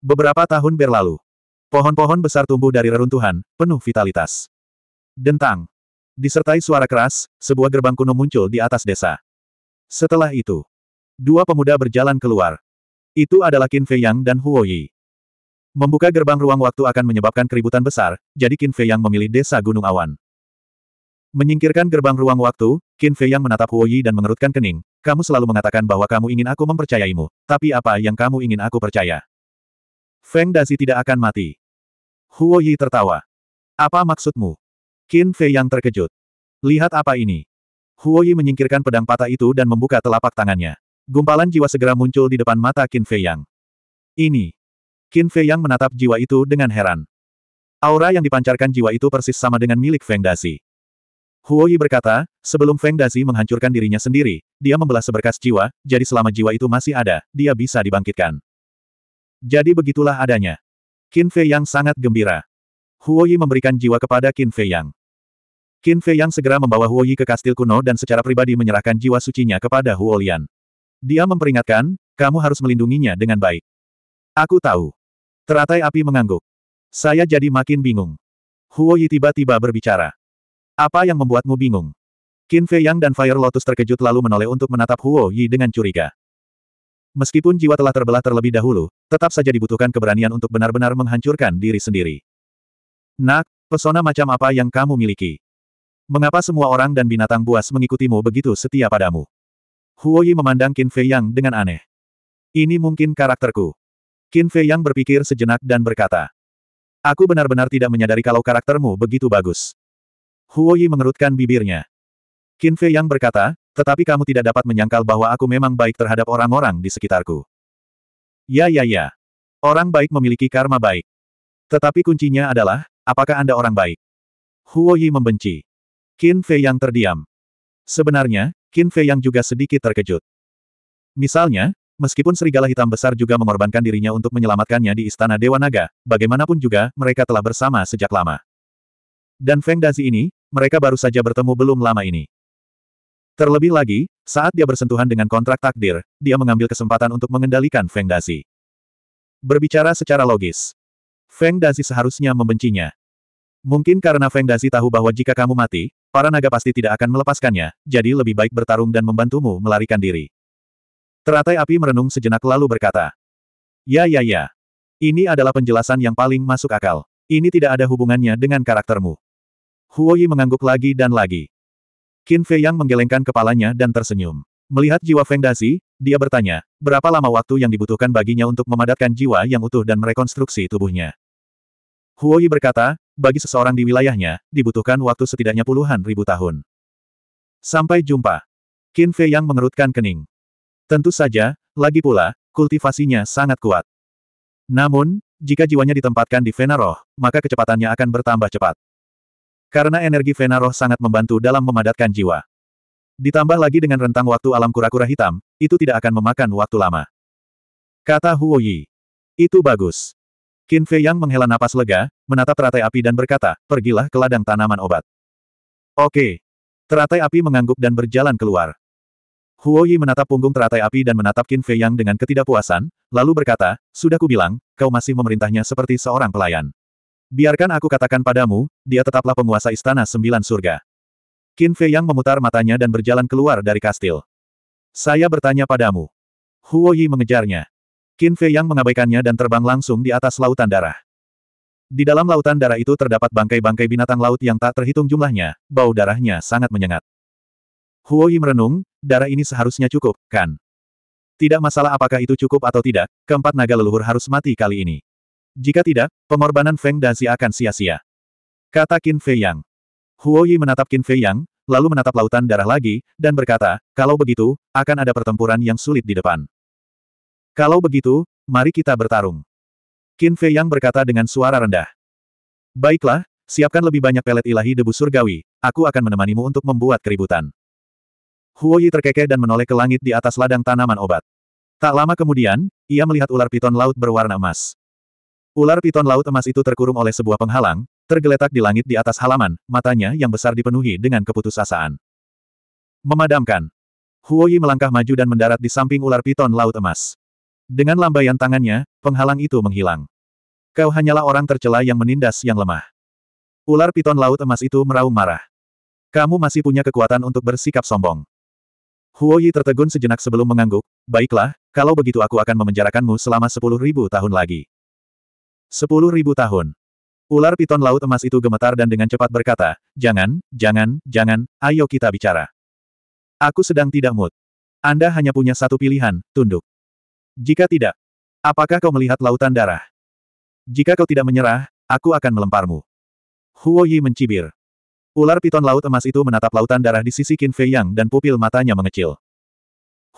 Beberapa tahun berlalu. Pohon-pohon besar tumbuh dari reruntuhan, penuh vitalitas. Dentang. Disertai suara keras, sebuah gerbang kuno muncul di atas desa. Setelah itu, dua pemuda berjalan keluar. Itu adalah Qin Fei Yang dan Huo Yi. Membuka gerbang ruang waktu akan menyebabkan keributan besar, jadi Qin Fei Yang memilih desa Gunung Awan. Menyingkirkan gerbang ruang waktu, Qin Fei yang menatap Huo Yi dan mengerutkan kening. Kamu selalu mengatakan bahwa kamu ingin aku mempercayaimu, tapi apa yang kamu ingin aku percaya? Feng Dazi tidak akan mati. Huo Yi tertawa. Apa maksudmu? Qin Fei yang terkejut. Lihat apa ini. Huo Yi menyingkirkan pedang patah itu dan membuka telapak tangannya. Gumpalan jiwa segera muncul di depan mata Qin Fei Yang. Ini. Qin Fei Yang menatap jiwa itu dengan heran. Aura yang dipancarkan jiwa itu persis sama dengan milik Feng Dazi. Huoyi berkata, sebelum Feng Dazi menghancurkan dirinya sendiri, dia membelah seberkas jiwa, jadi selama jiwa itu masih ada, dia bisa dibangkitkan. Jadi begitulah adanya. Qin Fei Yang sangat gembira. Huoyi memberikan jiwa kepada Qin Fei Yang. Qin Fei Yang segera membawa Huoyi ke kastil kuno dan secara pribadi menyerahkan jiwa sucinya kepada Huo Lian. Dia memperingatkan, kamu harus melindunginya dengan baik. Aku tahu. Teratai api mengangguk. Saya jadi makin bingung. Huoyi tiba-tiba berbicara. Apa yang membuatmu bingung? Qin Fei Yang dan Fire Lotus terkejut lalu menoleh untuk menatap Huo Yi dengan curiga. Meskipun jiwa telah terbelah terlebih dahulu, tetap saja dibutuhkan keberanian untuk benar-benar menghancurkan diri sendiri. Nak, pesona macam apa yang kamu miliki? Mengapa semua orang dan binatang buas mengikutimu begitu setia padamu? Huo Yi memandang Qin Fei Yang dengan aneh. Ini mungkin karakterku. Qin Fei Yang berpikir sejenak dan berkata. Aku benar-benar tidak menyadari kalau karaktermu begitu bagus. Huoyi mengerutkan bibirnya. Qin Fei yang berkata, tetapi kamu tidak dapat menyangkal bahwa aku memang baik terhadap orang-orang di sekitarku. Ya ya ya. Orang baik memiliki karma baik. Tetapi kuncinya adalah, apakah Anda orang baik? Huo Yi membenci. Qin Fei yang terdiam. Sebenarnya, Qin Fei yang juga sedikit terkejut. Misalnya, meskipun serigala hitam besar juga mengorbankan dirinya untuk menyelamatkannya di Istana Dewa Naga, bagaimanapun juga, mereka telah bersama sejak lama. Dan Feng Dazi ini, mereka baru saja bertemu belum lama ini. Terlebih lagi, saat dia bersentuhan dengan kontrak takdir, dia mengambil kesempatan untuk mengendalikan Feng Dazi. Berbicara secara logis, Feng Dazi seharusnya membencinya. Mungkin karena Feng Dazi tahu bahwa jika kamu mati, para naga pasti tidak akan melepaskannya, jadi lebih baik bertarung dan membantumu melarikan diri. Teratai api merenung sejenak lalu berkata, Ya ya ya. Ini adalah penjelasan yang paling masuk akal. Ini tidak ada hubungannya dengan karaktermu. Huoyi mengangguk lagi dan lagi. Qin Fei Yang menggelengkan kepalanya dan tersenyum. Melihat jiwa Feng Dazi, dia bertanya, berapa lama waktu yang dibutuhkan baginya untuk memadatkan jiwa yang utuh dan merekonstruksi tubuhnya? Huoyi berkata, bagi seseorang di wilayahnya, dibutuhkan waktu setidaknya puluhan ribu tahun. Sampai jumpa. Qin Fei Yang mengerutkan kening. Tentu saja, lagi pula, kultivasinya sangat kuat. Namun, jika jiwanya ditempatkan di Venaroh, maka kecepatannya akan bertambah cepat. Karena energi Vena Roh sangat membantu dalam memadatkan jiwa. Ditambah lagi dengan rentang waktu alam kura-kura hitam, itu tidak akan memakan waktu lama. Kata Huo Yi. Itu bagus. Qin Fei Yang menghela napas lega, menatap teratai api dan berkata, pergilah ke ladang tanaman obat. Oke. Teratai api mengangguk dan berjalan keluar. Huo Yi menatap punggung teratai api dan menatap Qin Fei Yang dengan ketidakpuasan, lalu berkata, sudah kubilang, kau masih memerintahnya seperti seorang pelayan. Biarkan aku katakan padamu, dia tetaplah penguasa istana sembilan surga. Qin Fei Yang memutar matanya dan berjalan keluar dari kastil. Saya bertanya padamu. Huo Yi mengejarnya. Qin Fei Yang mengabaikannya dan terbang langsung di atas lautan darah. Di dalam lautan darah itu terdapat bangkai-bangkai binatang laut yang tak terhitung jumlahnya, bau darahnya sangat menyengat. Huo Yi merenung, darah ini seharusnya cukup, kan? Tidak masalah apakah itu cukup atau tidak, keempat naga leluhur harus mati kali ini. Jika tidak, pengorbanan Feng Dazi akan sia-sia. Kata Qin Fei Yang. Huo Yi menatap Qin Fei Yang, lalu menatap lautan darah lagi, dan berkata, kalau begitu, akan ada pertempuran yang sulit di depan. Kalau begitu, mari kita bertarung. Qin Fei Yang berkata dengan suara rendah. Baiklah, siapkan lebih banyak pelet ilahi debu surgawi, aku akan menemanimu untuk membuat keributan. Huo Yi terkekeh dan menoleh ke langit di atas ladang tanaman obat. Tak lama kemudian, ia melihat ular piton laut berwarna emas. Ular piton laut emas itu terkurung oleh sebuah penghalang, tergeletak di langit di atas halaman, matanya yang besar dipenuhi dengan keputusasaan. Memadamkan. Huoyi melangkah maju dan mendarat di samping ular piton laut emas. Dengan lambaian tangannya, penghalang itu menghilang. Kau hanyalah orang tercela yang menindas yang lemah. Ular piton laut emas itu meraung marah. Kamu masih punya kekuatan untuk bersikap sombong. Huoyi tertegun sejenak sebelum mengangguk, baiklah, kalau begitu aku akan memenjarakanmu selama sepuluh ribu tahun lagi. Sepuluh ribu tahun. Ular piton laut emas itu gemetar dan dengan cepat berkata, Jangan, jangan, jangan, ayo kita bicara. Aku sedang tidak mood. Anda hanya punya satu pilihan, tunduk. Jika tidak, apakah kau melihat lautan darah? Jika kau tidak menyerah, aku akan melemparmu. Huo Yi mencibir. Ular piton laut emas itu menatap lautan darah di sisi Qin Fei Yang dan pupil matanya mengecil.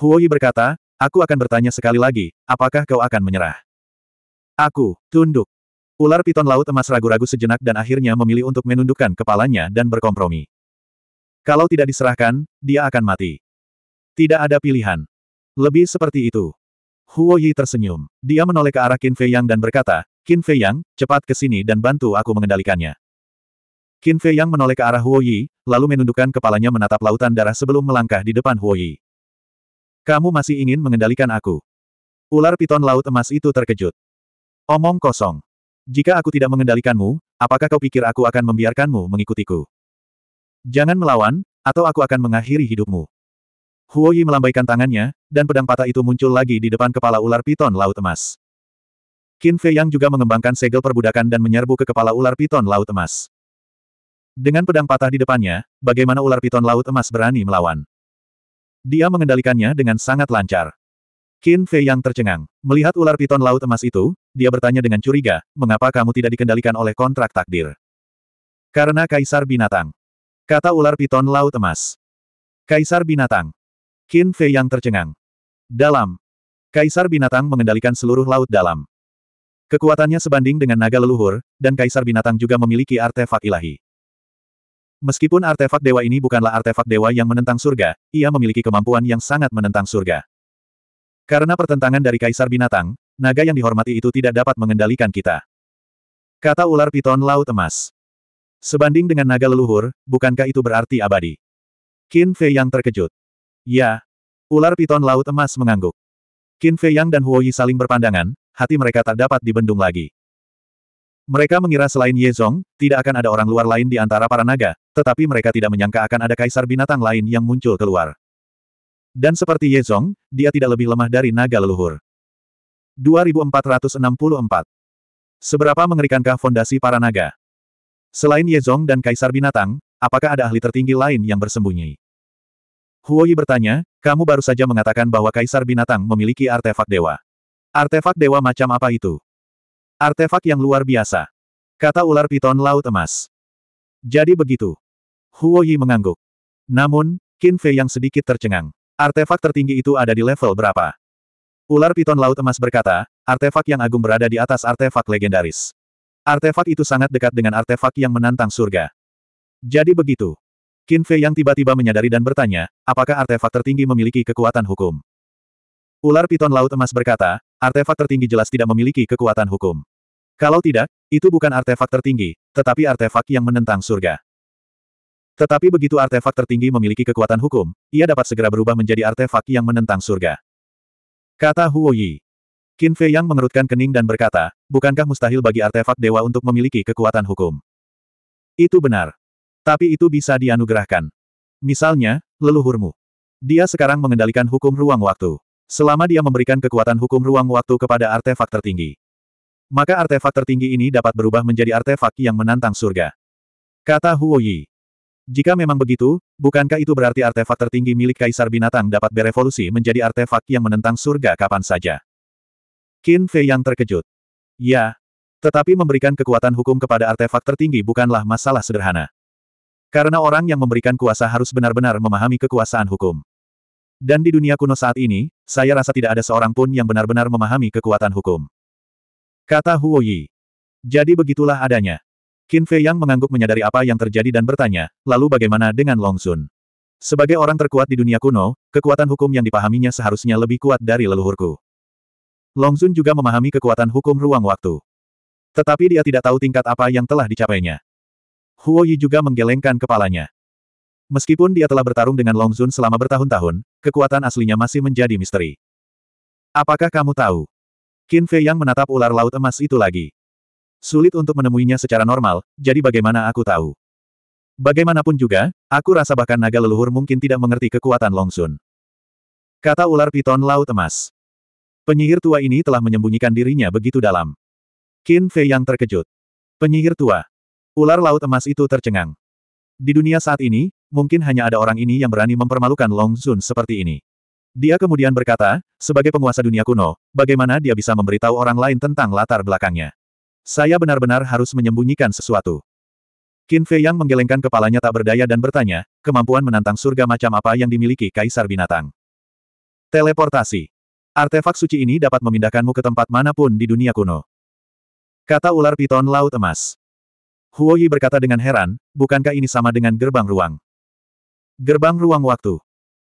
Huo Yi berkata, aku akan bertanya sekali lagi, apakah kau akan menyerah? Aku, tunduk. Ular piton laut emas ragu-ragu sejenak dan akhirnya memilih untuk menundukkan kepalanya dan berkompromi. Kalau tidak diserahkan, dia akan mati. Tidak ada pilihan. Lebih seperti itu. Huo Yi tersenyum. Dia menoleh ke arah Qin Fei Yang dan berkata, Qin Fei Yang, cepat ke sini dan bantu aku mengendalikannya. Qin Fei Yang menoleh ke arah Huo Yi, lalu menundukkan kepalanya menatap lautan darah sebelum melangkah di depan Huo Yi. Kamu masih ingin mengendalikan aku. Ular piton laut emas itu terkejut. Omong kosong. Jika aku tidak mengendalikanmu, apakah kau pikir aku akan membiarkanmu mengikutiku? Jangan melawan, atau aku akan mengakhiri hidupmu. Huo Yi melambaikan tangannya, dan pedang patah itu muncul lagi di depan kepala ular piton laut emas. Qin Fei Yang juga mengembangkan segel perbudakan dan menyerbu ke kepala ular piton laut emas. Dengan pedang patah di depannya, bagaimana ular piton laut emas berani melawan? Dia mengendalikannya dengan sangat lancar. Qin Fei Yang tercengang. Melihat ular piton laut emas itu, dia bertanya dengan curiga, mengapa kamu tidak dikendalikan oleh kontrak takdir? Karena Kaisar Binatang. Kata ular piton Laut Emas. Kaisar Binatang. Qin Fei yang tercengang. Dalam. Kaisar Binatang mengendalikan seluruh laut dalam. Kekuatannya sebanding dengan naga leluhur, dan Kaisar Binatang juga memiliki artefak ilahi. Meskipun artefak dewa ini bukanlah artefak dewa yang menentang surga, ia memiliki kemampuan yang sangat menentang surga. Karena pertentangan dari Kaisar Binatang, naga yang dihormati itu tidak dapat mengendalikan kita. Kata ular piton laut emas. Sebanding dengan naga leluhur, bukankah itu berarti abadi? Qin Fei yang terkejut. Ya. Ular piton laut emas mengangguk. Qin Fei Yang dan Huo Yi saling berpandangan, hati mereka tak dapat dibendung lagi. Mereka mengira selain Ye Zong, tidak akan ada orang luar lain di antara para naga, tetapi mereka tidak menyangka akan ada kaisar binatang lain yang muncul keluar. Dan seperti Ye Zong, dia tidak lebih lemah dari naga leluhur. 2464. Seberapa mengerikankah fondasi para naga? Selain Yezong dan Kaisar Binatang, apakah ada ahli tertinggi lain yang bersembunyi? Huoyi bertanya, kamu baru saja mengatakan bahwa Kaisar Binatang memiliki artefak dewa. Artefak dewa macam apa itu? Artefak yang luar biasa. Kata ular piton laut emas. Jadi begitu. Huoyi mengangguk. Namun, Qin Fei yang sedikit tercengang. Artefak tertinggi itu ada di level berapa? Ular piton laut emas berkata, artefak yang agung berada di atas artefak legendaris. Artefak itu sangat dekat dengan artefak yang menantang surga. Jadi begitu. Qin Fei yang tiba-tiba menyadari dan bertanya, apakah artefak tertinggi memiliki kekuatan hukum? Ular piton laut emas berkata, artefak tertinggi jelas tidak memiliki kekuatan hukum. Kalau tidak, itu bukan artefak tertinggi, tetapi artefak yang menentang surga. Tetapi begitu artefak tertinggi memiliki kekuatan hukum, ia dapat segera berubah menjadi artefak yang menentang surga. Kata Huo Yi. Qin Fei Yang mengerutkan kening dan berkata, bukankah mustahil bagi artefak dewa untuk memiliki kekuatan hukum? Itu benar. Tapi itu bisa dianugerahkan. Misalnya, leluhurmu. Dia sekarang mengendalikan hukum ruang waktu. Selama dia memberikan kekuatan hukum ruang waktu kepada artefak tertinggi. Maka artefak tertinggi ini dapat berubah menjadi artefak yang menantang surga. Kata Huo Yi. Jika memang begitu, bukankah itu berarti artefak tertinggi milik Kaisar Binatang dapat berevolusi menjadi artefak yang menentang surga kapan saja? Qin Fei yang terkejut. Ya. Tetapi memberikan kekuatan hukum kepada artefak tertinggi bukanlah masalah sederhana. Karena orang yang memberikan kuasa harus benar-benar memahami kekuasaan hukum. Dan di dunia kuno saat ini, saya rasa tidak ada seorang pun yang benar-benar memahami kekuatan hukum. Kata Huo Yi. Jadi begitulah adanya. Qin Fei Yang mengangguk menyadari apa yang terjadi dan bertanya, lalu bagaimana dengan Long Sun? Sebagai orang terkuat di dunia kuno, kekuatan hukum yang dipahaminya seharusnya lebih kuat dari leluhurku. Long Sun juga memahami kekuatan hukum ruang waktu. Tetapi dia tidak tahu tingkat apa yang telah dicapainya. Huo Yi juga menggelengkan kepalanya. Meskipun dia telah bertarung dengan Long Sun selama bertahun-tahun, kekuatan aslinya masih menjadi misteri. Apakah kamu tahu? Qin Fei Yang menatap ular laut emas itu lagi. Sulit untuk menemuinya secara normal, jadi bagaimana aku tahu? Bagaimanapun juga, aku rasa bahkan naga leluhur mungkin tidak mengerti kekuatan Longsun. Kata ular piton laut emas. Penyihir tua ini telah menyembunyikan dirinya begitu dalam. Qin Fei yang terkejut. Penyihir tua. Ular laut emas itu tercengang. Di dunia saat ini, mungkin hanya ada orang ini yang berani mempermalukan Longsun seperti ini. Dia kemudian berkata, sebagai penguasa dunia kuno, bagaimana dia bisa memberitahu orang lain tentang latar belakangnya. Saya benar-benar harus menyembunyikan sesuatu. Qin Fei Yang menggelengkan kepalanya tak berdaya dan bertanya, kemampuan menantang surga macam apa yang dimiliki Kaisar Binatang? Teleportasi. Artefak suci ini dapat memindahkanmu ke tempat manapun di dunia kuno. Kata ular piton laut emas. Huo Yi berkata dengan heran, bukankah ini sama dengan gerbang ruang? Gerbang ruang waktu.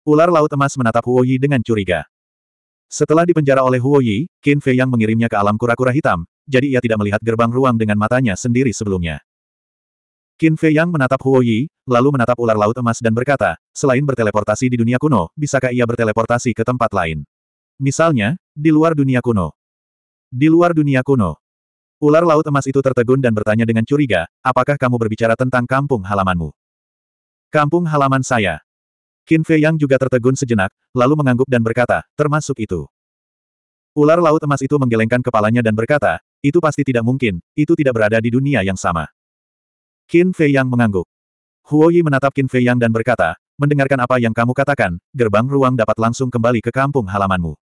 Ular laut emas menatap Huo Yi dengan curiga. Setelah dipenjara oleh Huo Yi, Qin Fei Yang mengirimnya ke alam kura-kura hitam, jadi ia tidak melihat gerbang ruang dengan matanya sendiri sebelumnya. Qin Fei Yang menatap Huo Yi, lalu menatap ular laut emas dan berkata, selain berteleportasi di dunia kuno, bisakah ia berteleportasi ke tempat lain? Misalnya, di luar dunia kuno. Di luar dunia kuno. Ular laut emas itu tertegun dan bertanya dengan curiga, apakah kamu berbicara tentang kampung halamanmu? Kampung halaman saya. Qin Fei Yang juga tertegun sejenak, lalu mengangguk dan berkata, termasuk itu. Ular laut emas itu menggelengkan kepalanya dan berkata, itu pasti tidak mungkin, itu tidak berada di dunia yang sama. Qin Fei Yang mengangguk. Huo Yi menatap Qin Fei Yang dan berkata, mendengarkan apa yang kamu katakan, gerbang ruang dapat langsung kembali ke kampung halamanmu.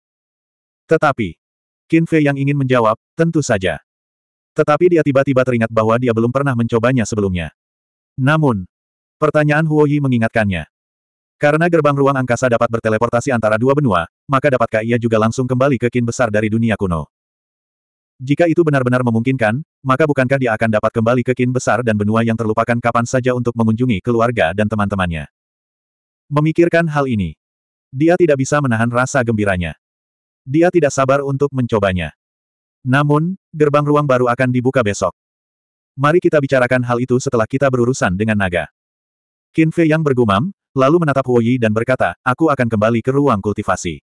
Tetapi, Qin Fei Yang ingin menjawab, tentu saja. Tetapi dia tiba-tiba teringat bahwa dia belum pernah mencobanya sebelumnya. Namun, pertanyaan Huo Yi mengingatkannya. Karena gerbang ruang angkasa dapat berteleportasi antara dua benua, maka dapatkah ia juga langsung kembali ke kin besar dari dunia kuno? Jika itu benar-benar memungkinkan, maka bukankah dia akan dapat kembali ke kin besar dan benua yang terlupakan kapan saja untuk mengunjungi keluarga dan teman-temannya? Memikirkan hal ini, dia tidak bisa menahan rasa gembiranya. Dia tidak sabar untuk mencobanya. Namun, gerbang ruang baru akan dibuka besok. Mari kita bicarakan hal itu setelah kita berurusan dengan naga. Qin Fei yang bergumam, lalu menatap Huo dan berkata, aku akan kembali ke ruang kultivasi.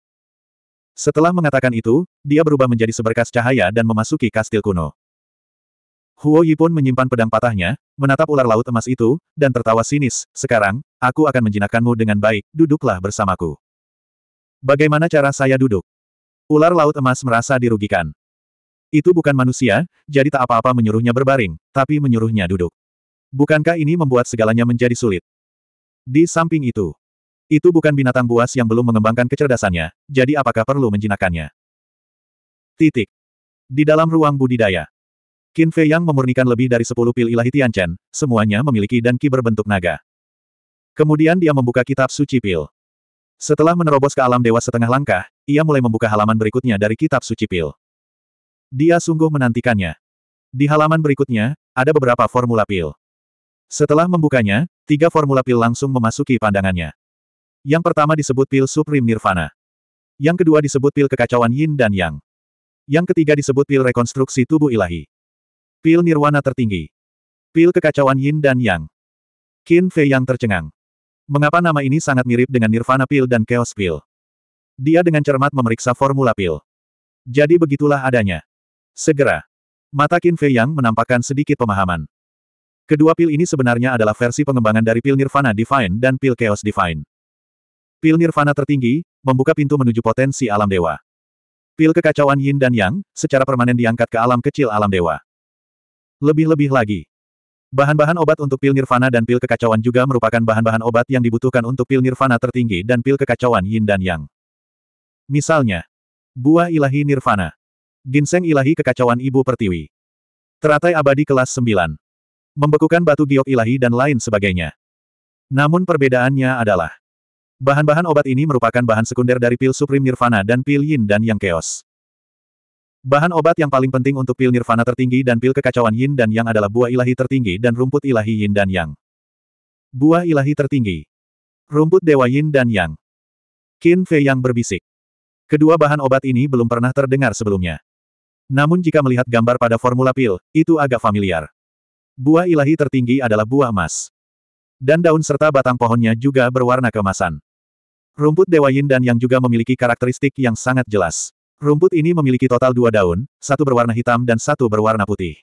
Setelah mengatakan itu, dia berubah menjadi seberkas cahaya dan memasuki kastil kuno. Huo Yi pun menyimpan pedang patahnya, menatap ular laut emas itu, dan tertawa sinis, sekarang, aku akan menjinakkanmu dengan baik, duduklah bersamaku. Bagaimana cara saya duduk? Ular laut emas merasa dirugikan. Itu bukan manusia, jadi tak apa-apa menyuruhnya berbaring, tapi menyuruhnya duduk. Bukankah ini membuat segalanya menjadi sulit? Di samping itu, itu bukan binatang buas yang belum mengembangkan kecerdasannya, jadi apakah perlu menjinakannya? Titik. Di dalam ruang budidaya. Qin Fei Yang memurnikan lebih dari 10 pil ilahi Tianchen, semuanya memiliki dan ki berbentuk naga. Kemudian dia membuka kitab suci pil. Setelah menerobos ke alam dewa setengah langkah, ia mulai membuka halaman berikutnya dari kitab suci pil. Dia sungguh menantikannya. Di halaman berikutnya, ada beberapa formula pil. Setelah membukanya, tiga formula pil langsung memasuki pandangannya. Yang pertama disebut pil Supreme Nirvana. Yang kedua disebut pil kekacauan Yin dan Yang. Yang ketiga disebut pil rekonstruksi tubuh ilahi. Pil Nirwana tertinggi. Pil kekacauan Yin dan Yang. Qin Fei yang tercengang. Mengapa nama ini sangat mirip dengan Nirvana Pil dan Chaos Pil? Dia dengan cermat memeriksa formula pil. Jadi begitulah adanya. Segera. Mata Qin Fei yang menampakkan sedikit pemahaman. Kedua pil ini sebenarnya adalah versi pengembangan dari pil Nirvana Divine dan pil Chaos Divine. Pil nirvana tertinggi, membuka pintu menuju potensi alam dewa. Pil kekacauan yin dan yang, secara permanen diangkat ke alam kecil alam dewa. Lebih-lebih lagi. Bahan-bahan obat untuk pil nirvana dan pil kekacauan juga merupakan bahan-bahan obat yang dibutuhkan untuk pil nirvana tertinggi dan pil kekacauan yin dan yang. Misalnya, buah ilahi nirvana, ginseng ilahi kekacauan ibu pertiwi, teratai abadi kelas 9, membekukan batu giok ilahi dan lain sebagainya. Namun perbedaannya adalah, Bahan-bahan obat ini merupakan bahan sekunder dari pil Supreme Nirvana dan pil Yin dan Yang Chaos. Bahan obat yang paling penting untuk pil Nirvana tertinggi dan pil kekacauan Yin dan Yang adalah buah ilahi tertinggi dan rumput ilahi Yin dan Yang. Buah ilahi tertinggi. Rumput Dewa Yin dan Yang. Qin Fei Yang berbisik. Kedua bahan obat ini belum pernah terdengar sebelumnya. Namun jika melihat gambar pada formula pil, itu agak familiar. Buah ilahi tertinggi adalah buah emas. Dan daun serta batang pohonnya juga berwarna kemasan. Rumput Dewa Yin dan Yang juga memiliki karakteristik yang sangat jelas. Rumput ini memiliki total dua daun, satu berwarna hitam dan satu berwarna putih.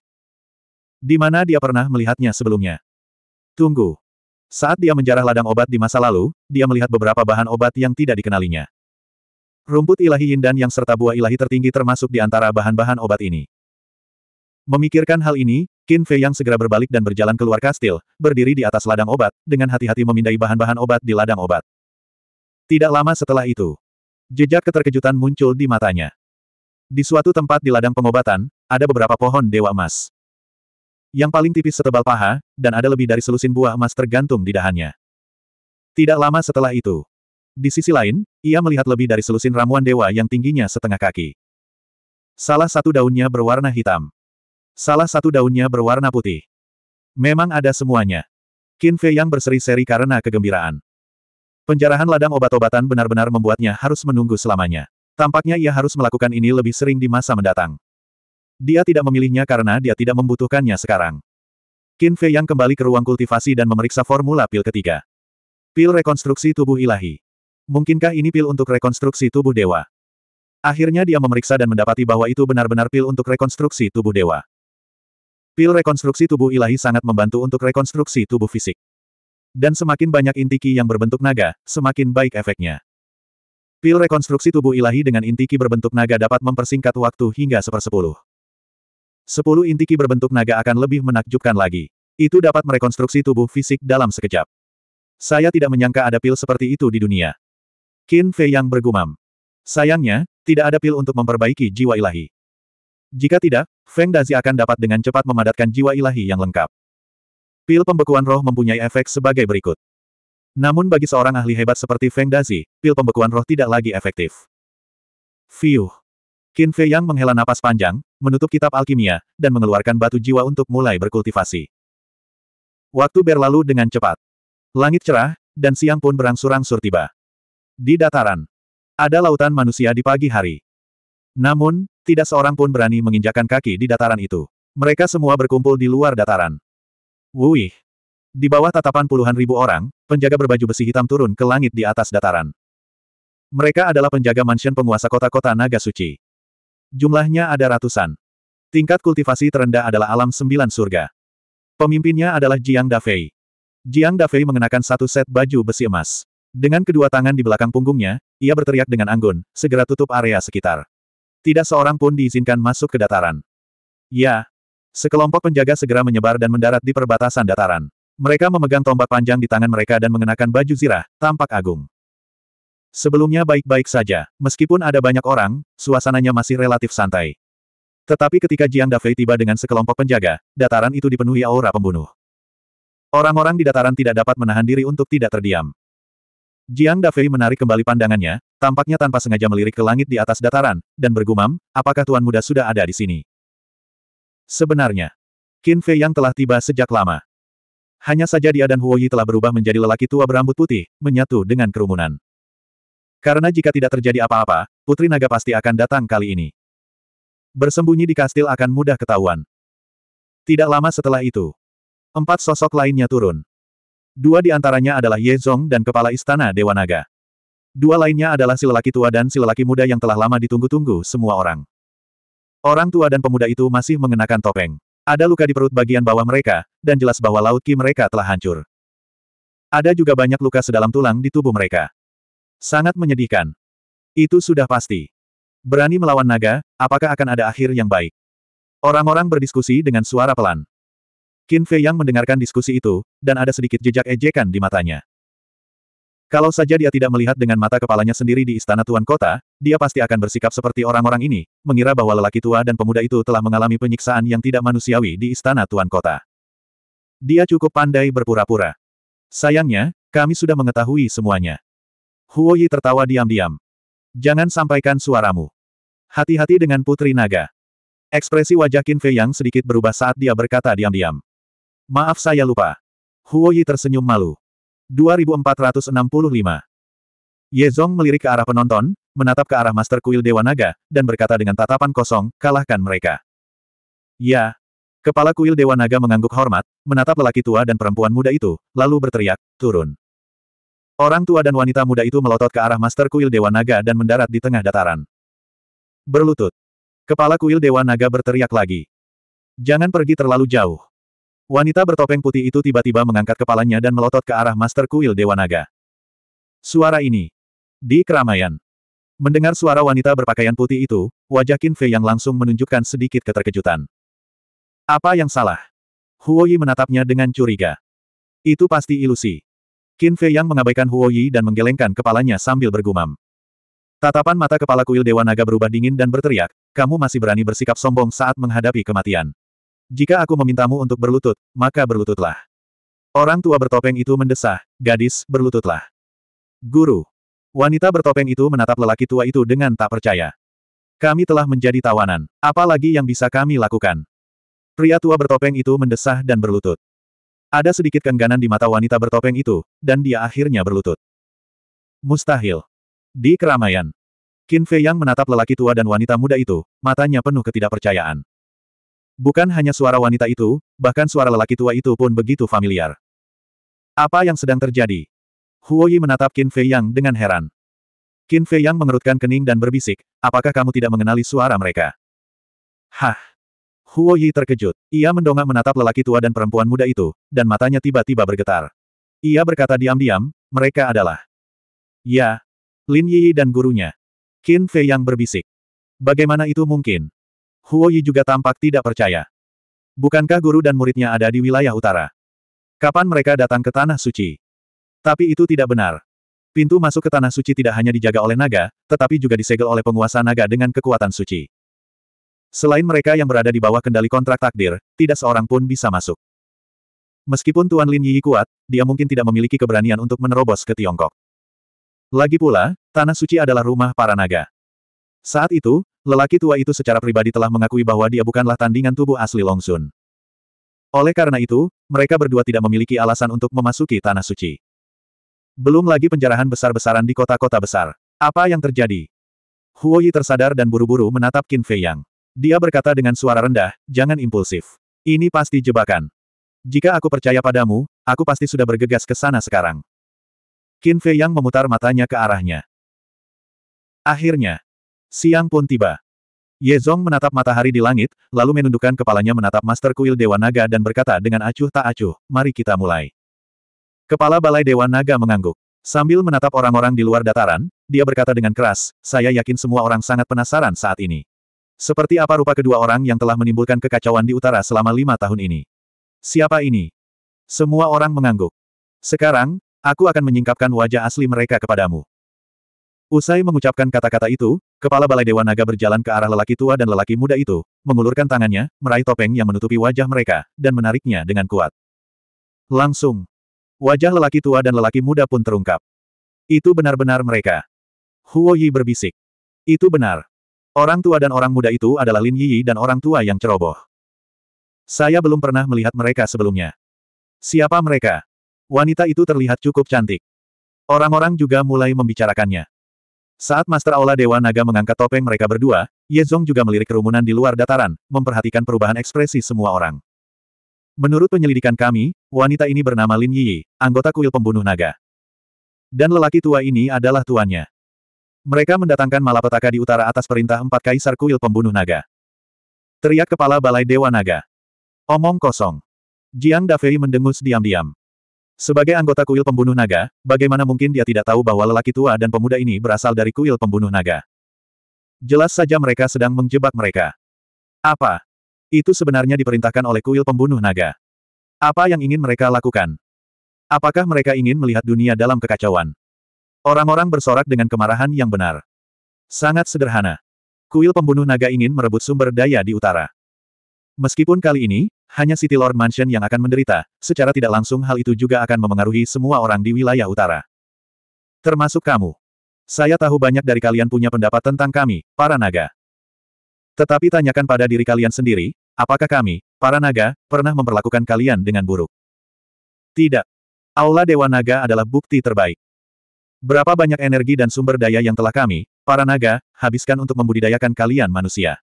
Di mana dia pernah melihatnya sebelumnya? Tunggu. Saat dia menjarah ladang obat di masa lalu, dia melihat beberapa bahan obat yang tidak dikenalinya. Rumput ilahi Yin dan Yang serta buah ilahi tertinggi termasuk di antara bahan-bahan obat ini. Memikirkan hal ini, Qin Fei Yang segera berbalik dan berjalan keluar kastil, berdiri di atas ladang obat, dengan hati-hati memindai bahan-bahan obat di ladang obat. Tidak lama setelah itu, jejak keterkejutan muncul di matanya. Di suatu tempat di ladang pengobatan, ada beberapa pohon dewa emas. Yang paling tipis setebal paha, dan ada lebih dari selusin buah emas tergantung di dahannya. Tidak lama setelah itu, di sisi lain, ia melihat lebih dari selusin ramuan dewa yang tingginya setengah kaki. Salah satu daunnya berwarna hitam. Salah satu daunnya berwarna putih. Memang ada semuanya. Qin Fei yang berseri-seri karena kegembiraan. Penjarahan ladang obat-obatan benar-benar membuatnya harus menunggu selamanya. Tampaknya ia harus melakukan ini lebih sering di masa mendatang. Dia tidak memilihnya karena dia tidak membutuhkannya sekarang. Qin Fei Yang kembali ke ruang kultivasi dan memeriksa formula pil ketiga. Pil rekonstruksi tubuh ilahi. Mungkinkah ini pil untuk rekonstruksi tubuh dewa? Akhirnya dia memeriksa dan mendapati bahwa itu benar-benar pil untuk rekonstruksi tubuh dewa. Pil rekonstruksi tubuh ilahi sangat membantu untuk rekonstruksi tubuh fisik. Dan semakin banyak inti ki yang berbentuk naga, semakin baik efeknya. Pil rekonstruksi tubuh ilahi dengan inti ki berbentuk naga dapat mempersingkat waktu hingga sepersepuluh. Sepuluh inti ki berbentuk naga akan lebih menakjubkan lagi. Itu dapat merekonstruksi tubuh fisik dalam sekejap. Saya tidak menyangka ada pil seperti itu di dunia. Qin Fei yang bergumam. Sayangnya, tidak ada pil untuk memperbaiki jiwa ilahi. Jika tidak, Feng Dazi akan dapat dengan cepat memadatkan jiwa ilahi yang lengkap. Pil pembekuan roh mempunyai efek sebagai berikut. Namun bagi seorang ahli hebat seperti Feng Dazi, pil pembekuan roh tidak lagi efektif. Fiuh. Qin Fei Yang menghela napas panjang, menutup kitab alkimia, dan mengeluarkan batu jiwa untuk mulai berkultivasi. Waktu berlalu dengan cepat. Langit cerah, dan siang pun berangsur-angsur tiba. Di dataran. Ada lautan manusia di pagi hari. Namun, tidak seorang pun berani menginjakan kaki di dataran itu. Mereka semua berkumpul di luar dataran. Wuih. Di bawah tatapan puluhan ribu orang, penjaga berbaju besi hitam turun ke langit di atas dataran. Mereka adalah penjaga mansion penguasa kota-kota naga suci. Jumlahnya ada ratusan. Tingkat kultivasi terendah adalah alam sembilan surga. Pemimpinnya adalah Jiang Dafei. Jiang Dafei mengenakan satu set baju besi emas. Dengan kedua tangan di belakang punggungnya, ia berteriak dengan anggun, segera tutup area sekitar. Tidak seorang pun diizinkan masuk ke dataran. Ya, Sekelompok penjaga segera menyebar dan mendarat di perbatasan dataran. Mereka memegang tombak panjang di tangan mereka dan mengenakan baju zirah, tampak agung. Sebelumnya baik-baik saja, meskipun ada banyak orang, suasananya masih relatif santai. Tetapi ketika Jiang Dafei tiba dengan sekelompok penjaga, dataran itu dipenuhi aura pembunuh. Orang-orang di dataran tidak dapat menahan diri untuk tidak terdiam. Jiang Dafei menarik kembali pandangannya, tampaknya tanpa sengaja melirik ke langit di atas dataran, dan bergumam, apakah Tuan Muda sudah ada di sini? Sebenarnya, Qin Fei yang telah tiba sejak lama. Hanya saja dia dan Huo Yi telah berubah menjadi lelaki tua berambut putih, menyatu dengan kerumunan. Karena jika tidak terjadi apa-apa, Putri Naga pasti akan datang kali ini. Bersembunyi di kastil akan mudah ketahuan. Tidak lama setelah itu, empat sosok lainnya turun. Dua di antaranya adalah Ye Zong dan Kepala Istana Dewa Naga. Dua lainnya adalah si lelaki tua dan si lelaki muda yang telah lama ditunggu-tunggu semua orang. Orang tua dan pemuda itu masih mengenakan topeng. Ada luka di perut bagian bawah mereka, dan jelas bahwa laut ki mereka telah hancur. Ada juga banyak luka sedalam tulang di tubuh mereka. Sangat menyedihkan. Itu sudah pasti. Berani melawan naga, apakah akan ada akhir yang baik? Orang-orang berdiskusi dengan suara pelan. Qin Fei yang mendengarkan diskusi itu, dan ada sedikit jejak ejekan di matanya. Kalau saja dia tidak melihat dengan mata kepalanya sendiri di istana tuan kota, dia pasti akan bersikap seperti orang-orang ini, mengira bahwa lelaki tua dan pemuda itu telah mengalami penyiksaan yang tidak manusiawi di istana tuan kota. Dia cukup pandai berpura-pura. Sayangnya, kami sudah mengetahui semuanya. Huo Yi tertawa diam-diam. Jangan sampaikan suaramu. Hati-hati dengan Putri Naga. Ekspresi wajah Qin Fei yang sedikit berubah saat dia berkata diam-diam. Maaf saya lupa. Huo Yi tersenyum malu. 2465. Ye Zong melirik ke arah penonton, menatap ke arah Master Kuil Dewa Naga, dan berkata dengan tatapan kosong, kalahkan mereka. Ya. Kepala Kuil Dewa Naga mengangguk hormat, menatap lelaki tua dan perempuan muda itu, lalu berteriak, turun. Orang tua dan wanita muda itu melotot ke arah Master Kuil Dewa Naga dan mendarat di tengah dataran. Berlutut. Kepala Kuil Dewa Naga berteriak lagi. Jangan pergi terlalu jauh. Wanita bertopeng putih itu tiba-tiba mengangkat kepalanya dan melotot ke arah Master Kuil Dewa Naga. Suara ini. Di keramaian. Mendengar suara wanita berpakaian putih itu, wajah Qin Fei yang langsung menunjukkan sedikit keterkejutan. Apa yang salah? Huo Yi menatapnya dengan curiga. Itu pasti ilusi. Qin Fei yang mengabaikan Huo Yi dan menggelengkan kepalanya sambil bergumam. Tatapan mata kepala kuil Dewa Naga berubah dingin dan berteriak, kamu masih berani bersikap sombong saat menghadapi kematian. Jika aku memintamu untuk berlutut, maka berlututlah. Orang tua bertopeng itu mendesah, gadis, berlututlah. Guru. Wanita bertopeng itu menatap lelaki tua itu dengan tak percaya. Kami telah menjadi tawanan. Apalagi yang bisa kami lakukan? Pria tua bertopeng itu mendesah dan berlutut. Ada sedikit kengganan di mata wanita bertopeng itu, dan dia akhirnya berlutut. Mustahil. Di keramaian. Qin Fei yang menatap lelaki tua dan wanita muda itu, matanya penuh ketidakpercayaan. Bukan hanya suara wanita itu, bahkan suara lelaki tua itu pun begitu familiar. Apa yang sedang terjadi? Huoyi menatap Qin Fei Yang dengan heran. Qin Fei Yang mengerutkan kening dan berbisik, apakah kamu tidak mengenali suara mereka? Hah! Huoyi terkejut. Ia mendongak menatap lelaki tua dan perempuan muda itu, dan matanya tiba-tiba bergetar. Ia berkata diam-diam, mereka adalah. Ya. Lin Yi dan gurunya. Qin Fei Yang berbisik. Bagaimana itu mungkin? Huo Yi juga tampak tidak percaya. Bukankah guru dan muridnya ada di wilayah utara? Kapan mereka datang ke Tanah Suci? Tapi itu tidak benar. Pintu masuk ke Tanah Suci tidak hanya dijaga oleh naga, tetapi juga disegel oleh penguasa naga dengan kekuatan suci. Selain mereka yang berada di bawah kendali kontrak takdir, tidak seorang pun bisa masuk. Meskipun Tuan Lin Yi kuat, dia mungkin tidak memiliki keberanian untuk menerobos ke Tiongkok. Lagi pula, Tanah Suci adalah rumah para naga. Saat itu, Lelaki tua itu secara pribadi telah mengakui bahwa dia bukanlah tandingan tubuh asli Longsun. Oleh karena itu, mereka berdua tidak memiliki alasan untuk memasuki Tanah Suci. Belum lagi penjarahan besar-besaran di kota-kota besar. Apa yang terjadi? Huo Yi tersadar dan buru-buru menatap Qin Fei Yang. Dia berkata dengan suara rendah, jangan impulsif. Ini pasti jebakan. Jika aku percaya padamu, aku pasti sudah bergegas ke sana sekarang. Qin Fei Yang memutar matanya ke arahnya. Akhirnya, Siang pun tiba. Ye Zong menatap matahari di langit, lalu menundukkan kepalanya menatap Master Kuil Dewa Naga dan berkata dengan acuh tak acuh, mari kita mulai. Kepala Balai Dewa Naga mengangguk. Sambil menatap orang-orang di luar dataran, dia berkata dengan keras, saya yakin semua orang sangat penasaran saat ini. Seperti apa rupa kedua orang yang telah menimbulkan kekacauan di utara selama lima tahun ini? Siapa ini? Semua orang mengangguk. Sekarang, aku akan menyingkapkan wajah asli mereka kepadamu. Usai mengucapkan kata-kata itu, Kepala Balai Dewa Naga berjalan ke arah lelaki tua dan lelaki muda itu, mengulurkan tangannya, meraih topeng yang menutupi wajah mereka, dan menariknya dengan kuat. Langsung. Wajah lelaki tua dan lelaki muda pun terungkap. Itu benar-benar mereka. Huo Yi berbisik. Itu benar. Orang tua dan orang muda itu adalah Lin Yi dan orang tua yang ceroboh. Saya belum pernah melihat mereka sebelumnya. Siapa mereka? Wanita itu terlihat cukup cantik. Orang-orang juga mulai membicarakannya. Saat Master Aula Dewa Naga mengangkat topeng mereka berdua, Ye Zong juga melirik kerumunan di luar dataran, memperhatikan perubahan ekspresi semua orang. Menurut penyelidikan kami, wanita ini bernama Lin Yi, anggota kuil pembunuh naga. Dan lelaki tua ini adalah tuannya. Mereka mendatangkan malapetaka di utara atas perintah empat kaisar kuil pembunuh naga. Teriak kepala balai Dewa Naga. Omong kosong. Jiang Dafei mendengus diam-diam. Sebagai anggota kuil pembunuh naga, bagaimana mungkin dia tidak tahu bahwa lelaki tua dan pemuda ini berasal dari kuil pembunuh naga? Jelas saja mereka sedang menjebak mereka. Apa? Itu sebenarnya diperintahkan oleh kuil pembunuh naga. Apa yang ingin mereka lakukan? Apakah mereka ingin melihat dunia dalam kekacauan? Orang-orang bersorak dengan kemarahan yang benar. Sangat sederhana. Kuil pembunuh naga ingin merebut sumber daya di utara. Meskipun kali ini, hanya City Lord Mansion yang akan menderita, secara tidak langsung hal itu juga akan memengaruhi semua orang di wilayah utara. Termasuk kamu. Saya tahu banyak dari kalian punya pendapat tentang kami, para naga. Tetapi tanyakan pada diri kalian sendiri, apakah kami, para naga, pernah memperlakukan kalian dengan buruk? Tidak. Aula Dewa Naga adalah bukti terbaik. Berapa banyak energi dan sumber daya yang telah kami, para naga, habiskan untuk membudidayakan kalian manusia.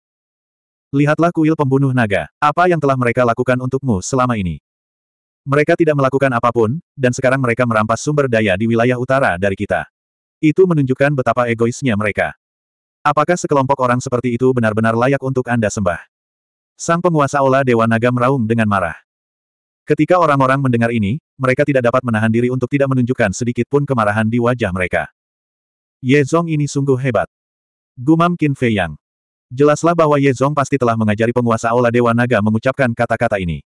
Lihatlah kuil pembunuh naga, apa yang telah mereka lakukan untukmu selama ini. Mereka tidak melakukan apapun, dan sekarang mereka merampas sumber daya di wilayah utara dari kita. Itu menunjukkan betapa egoisnya mereka. Apakah sekelompok orang seperti itu benar-benar layak untuk Anda sembah? Sang penguasa Ola Dewa Naga meraung dengan marah. Ketika orang-orang mendengar ini, mereka tidak dapat menahan diri untuk tidak menunjukkan sedikit pun kemarahan di wajah mereka. Ye Zong ini sungguh hebat. Gumam Qin Fei Yang. Jelaslah bahwa Ye Zong pasti telah mengajari penguasa Aula Dewa Naga mengucapkan kata-kata ini.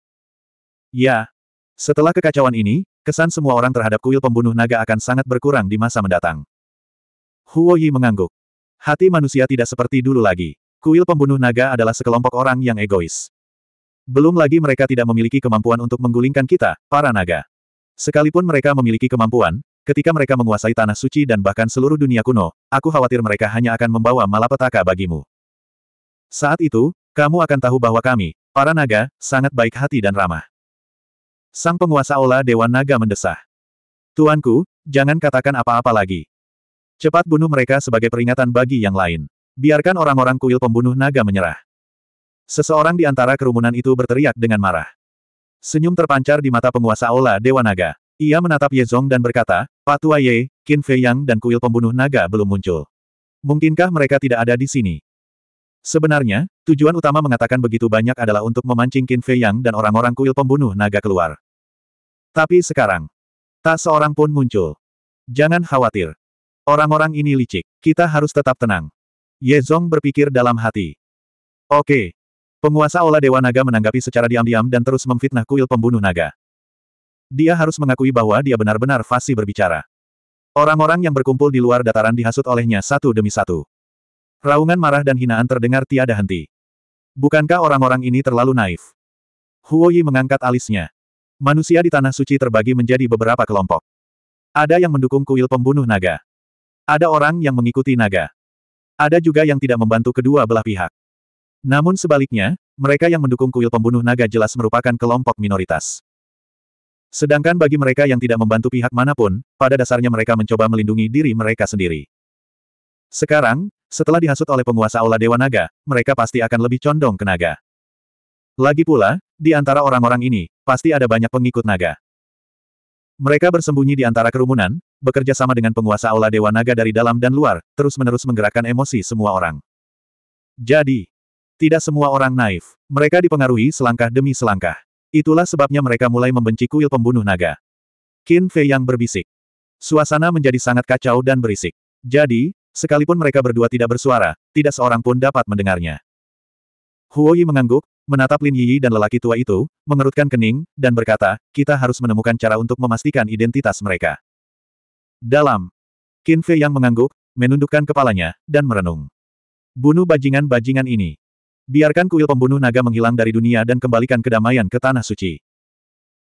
Ya. Setelah kekacauan ini, kesan semua orang terhadap kuil pembunuh naga akan sangat berkurang di masa mendatang. Huo Yi mengangguk. Hati manusia tidak seperti dulu lagi. Kuil pembunuh naga adalah sekelompok orang yang egois. Belum lagi mereka tidak memiliki kemampuan untuk menggulingkan kita, para naga. Sekalipun mereka memiliki kemampuan, ketika mereka menguasai tanah suci dan bahkan seluruh dunia kuno, aku khawatir mereka hanya akan membawa malapetaka bagimu. Saat itu, kamu akan tahu bahwa kami, para naga, sangat baik hati dan ramah. Sang penguasa olah Dewan Naga mendesah. Tuanku, jangan katakan apa-apa lagi. Cepat bunuh mereka sebagai peringatan bagi yang lain. Biarkan orang-orang kuil pembunuh naga menyerah. Seseorang di antara kerumunan itu berteriak dengan marah. Senyum terpancar di mata penguasa Ola Dewa Naga. Ia menatap Ye Yezong dan berkata, Patua Ye, Qin Fei Yang dan kuil pembunuh naga belum muncul. Mungkinkah mereka tidak ada di sini? Sebenarnya, tujuan utama mengatakan begitu banyak adalah untuk memancing Qin Fei Yang dan orang-orang kuil pembunuh naga keluar. Tapi sekarang, tak seorang pun muncul. Jangan khawatir. Orang-orang ini licik. Kita harus tetap tenang. Ye Zong berpikir dalam hati. Oke. Penguasa Ola Dewa Naga menanggapi secara diam-diam dan terus memfitnah kuil pembunuh naga. Dia harus mengakui bahwa dia benar-benar fasih berbicara. Orang-orang yang berkumpul di luar dataran dihasut olehnya satu demi satu. Raungan marah dan hinaan terdengar tiada henti. Bukankah orang-orang ini terlalu naif? Huoyi mengangkat alisnya. Manusia di Tanah Suci terbagi menjadi beberapa kelompok. Ada yang mendukung kuil pembunuh naga. Ada orang yang mengikuti naga. Ada juga yang tidak membantu kedua belah pihak. Namun sebaliknya, mereka yang mendukung kuil pembunuh naga jelas merupakan kelompok minoritas. Sedangkan bagi mereka yang tidak membantu pihak manapun, pada dasarnya mereka mencoba melindungi diri mereka sendiri. Sekarang, setelah dihasut oleh penguasa Aula Dewa Naga, mereka pasti akan lebih condong ke naga. Lagi pula, di antara orang-orang ini, pasti ada banyak pengikut naga. Mereka bersembunyi di antara kerumunan, bekerja sama dengan penguasa Aula Dewa Naga dari dalam dan luar, terus-menerus menggerakkan emosi semua orang. Jadi, tidak semua orang naif. Mereka dipengaruhi selangkah demi selangkah. Itulah sebabnya mereka mulai membenci kuil pembunuh naga. Qin Fei yang berbisik. Suasana menjadi sangat kacau dan berisik. Jadi, Sekalipun mereka berdua tidak bersuara, tidak seorang pun dapat mendengarnya. Huoyi mengangguk, menatap Lin Yi dan lelaki tua itu, mengerutkan kening, dan berkata, kita harus menemukan cara untuk memastikan identitas mereka. Dalam. Qin Fei yang mengangguk, menundukkan kepalanya, dan merenung. Bunuh bajingan-bajingan ini. Biarkan kuil pembunuh naga menghilang dari dunia dan kembalikan kedamaian ke tanah suci.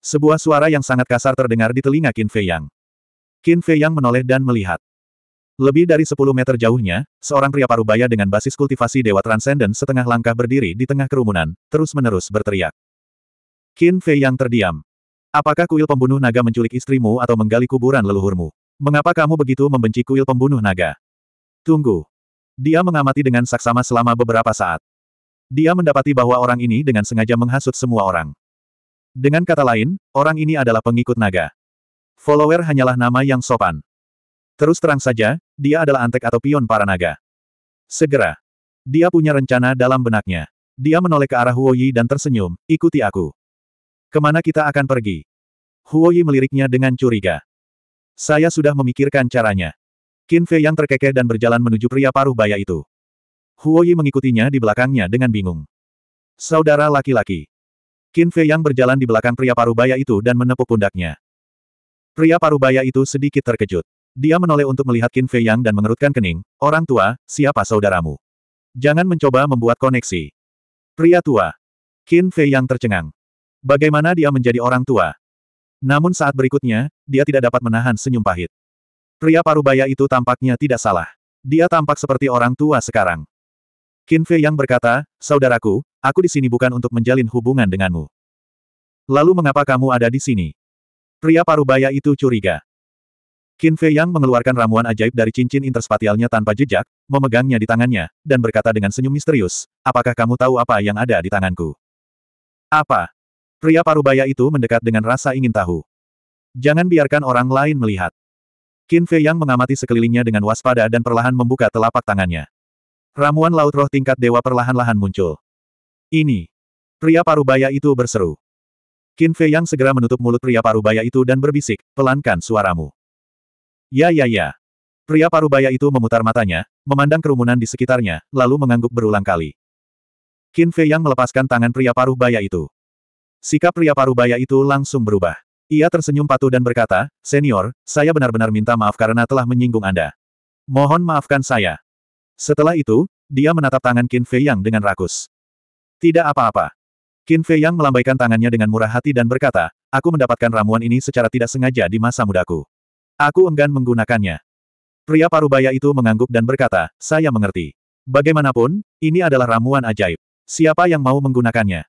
Sebuah suara yang sangat kasar terdengar di telinga Qin Fei Yang. Qin Fei Yang menoleh dan melihat. Lebih dari 10 meter jauhnya, seorang pria parubaya dengan basis kultivasi Dewa Transcendent setengah langkah berdiri di tengah kerumunan, terus-menerus berteriak. Qin Fei yang terdiam. Apakah kuil pembunuh naga menculik istrimu atau menggali kuburan leluhurmu? Mengapa kamu begitu membenci kuil pembunuh naga? Tunggu. Dia mengamati dengan saksama selama beberapa saat. Dia mendapati bahwa orang ini dengan sengaja menghasut semua orang. Dengan kata lain, orang ini adalah pengikut naga. Follower hanyalah nama yang sopan. Terus terang saja, dia adalah antek atau pion para naga. Segera. Dia punya rencana dalam benaknya. Dia menoleh ke arah Huoyi dan tersenyum, ikuti aku. Kemana kita akan pergi? Huoyi meliriknya dengan curiga. Saya sudah memikirkan caranya. Qin Fei yang terkekeh dan berjalan menuju pria paruh baya itu. Huoyi mengikutinya di belakangnya dengan bingung. Saudara laki-laki. Qin Fei yang berjalan di belakang pria paruh baya itu dan menepuk pundaknya. Pria paruh baya itu sedikit terkejut. Dia menoleh untuk melihat Qin Fei Yang dan mengerutkan kening, orang tua, siapa saudaramu? Jangan mencoba membuat koneksi. Pria tua. Qin Fei Yang tercengang. Bagaimana dia menjadi orang tua? Namun saat berikutnya, dia tidak dapat menahan senyum pahit. Pria parubaya itu tampaknya tidak salah. Dia tampak seperti orang tua sekarang. Qin Fei Yang berkata, Saudaraku, aku di sini bukan untuk menjalin hubungan denganmu. Lalu mengapa kamu ada di sini? Pria parubaya itu curiga. Qin Fei Yang mengeluarkan ramuan ajaib dari cincin interspatialnya tanpa jejak, memegangnya di tangannya, dan berkata dengan senyum misterius, apakah kamu tahu apa yang ada di tanganku? Apa? Pria parubaya itu mendekat dengan rasa ingin tahu. Jangan biarkan orang lain melihat. Qin Fei Yang mengamati sekelilingnya dengan waspada dan perlahan membuka telapak tangannya. Ramuan laut roh tingkat dewa perlahan-lahan muncul. Ini. Pria parubaya itu berseru. Qin Fei Yang segera menutup mulut pria parubaya itu dan berbisik, pelankan suaramu. Ya ya ya. Pria parubaya itu memutar matanya, memandang kerumunan di sekitarnya, lalu mengangguk berulang kali. Qin Fei yang melepaskan tangan pria parubaya itu. Sikap pria parubaya itu langsung berubah. Ia tersenyum patuh dan berkata, Senior, saya benar-benar minta maaf karena telah menyinggung Anda. Mohon maafkan saya. Setelah itu, dia menatap tangan Qin Fei Yang dengan rakus. Tidak apa-apa. Qin Fei Yang melambaikan tangannya dengan murah hati dan berkata, aku mendapatkan ramuan ini secara tidak sengaja di masa mudaku. Aku enggan menggunakannya. Pria parubaya itu mengangguk dan berkata, saya mengerti. Bagaimanapun, ini adalah ramuan ajaib. Siapa yang mau menggunakannya?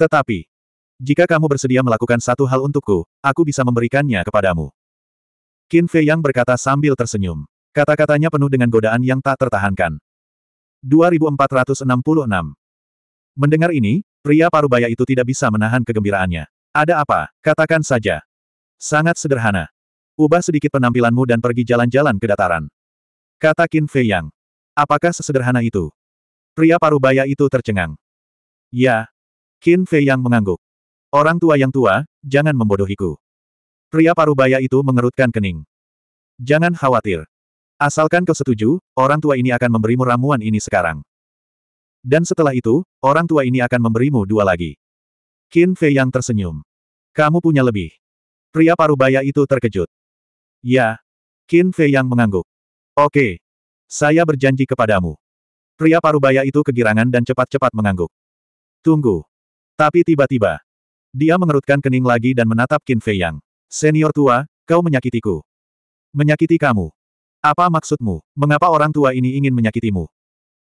Tetapi, jika kamu bersedia melakukan satu hal untukku, aku bisa memberikannya kepadamu. Qin Fei Yang berkata sambil tersenyum. Kata-katanya penuh dengan godaan yang tak tertahankan. 2466 Mendengar ini, pria parubaya itu tidak bisa menahan kegembiraannya. Ada apa? Katakan saja. Sangat sederhana. Ubah sedikit penampilanmu dan pergi jalan-jalan ke dataran. Kata Qin Fei Yang. Apakah sesederhana itu? Pria parubaya itu tercengang. Ya. Qin Fei Yang mengangguk. Orang tua yang tua, jangan membodohiku. Pria parubaya itu mengerutkan kening. Jangan khawatir. Asalkan kau setuju, orang tua ini akan memberimu ramuan ini sekarang. Dan setelah itu, orang tua ini akan memberimu dua lagi. Qin Fei yang tersenyum. Kamu punya lebih. Pria parubaya itu terkejut. Ya. Qin Fei yang mengangguk. Oke. Saya berjanji kepadamu. Pria parubaya itu kegirangan dan cepat-cepat mengangguk. Tunggu. Tapi tiba-tiba. Dia mengerutkan kening lagi dan menatap Qin Fei yang. Senior tua, kau menyakitiku. Menyakiti kamu. Apa maksudmu? Mengapa orang tua ini ingin menyakitimu?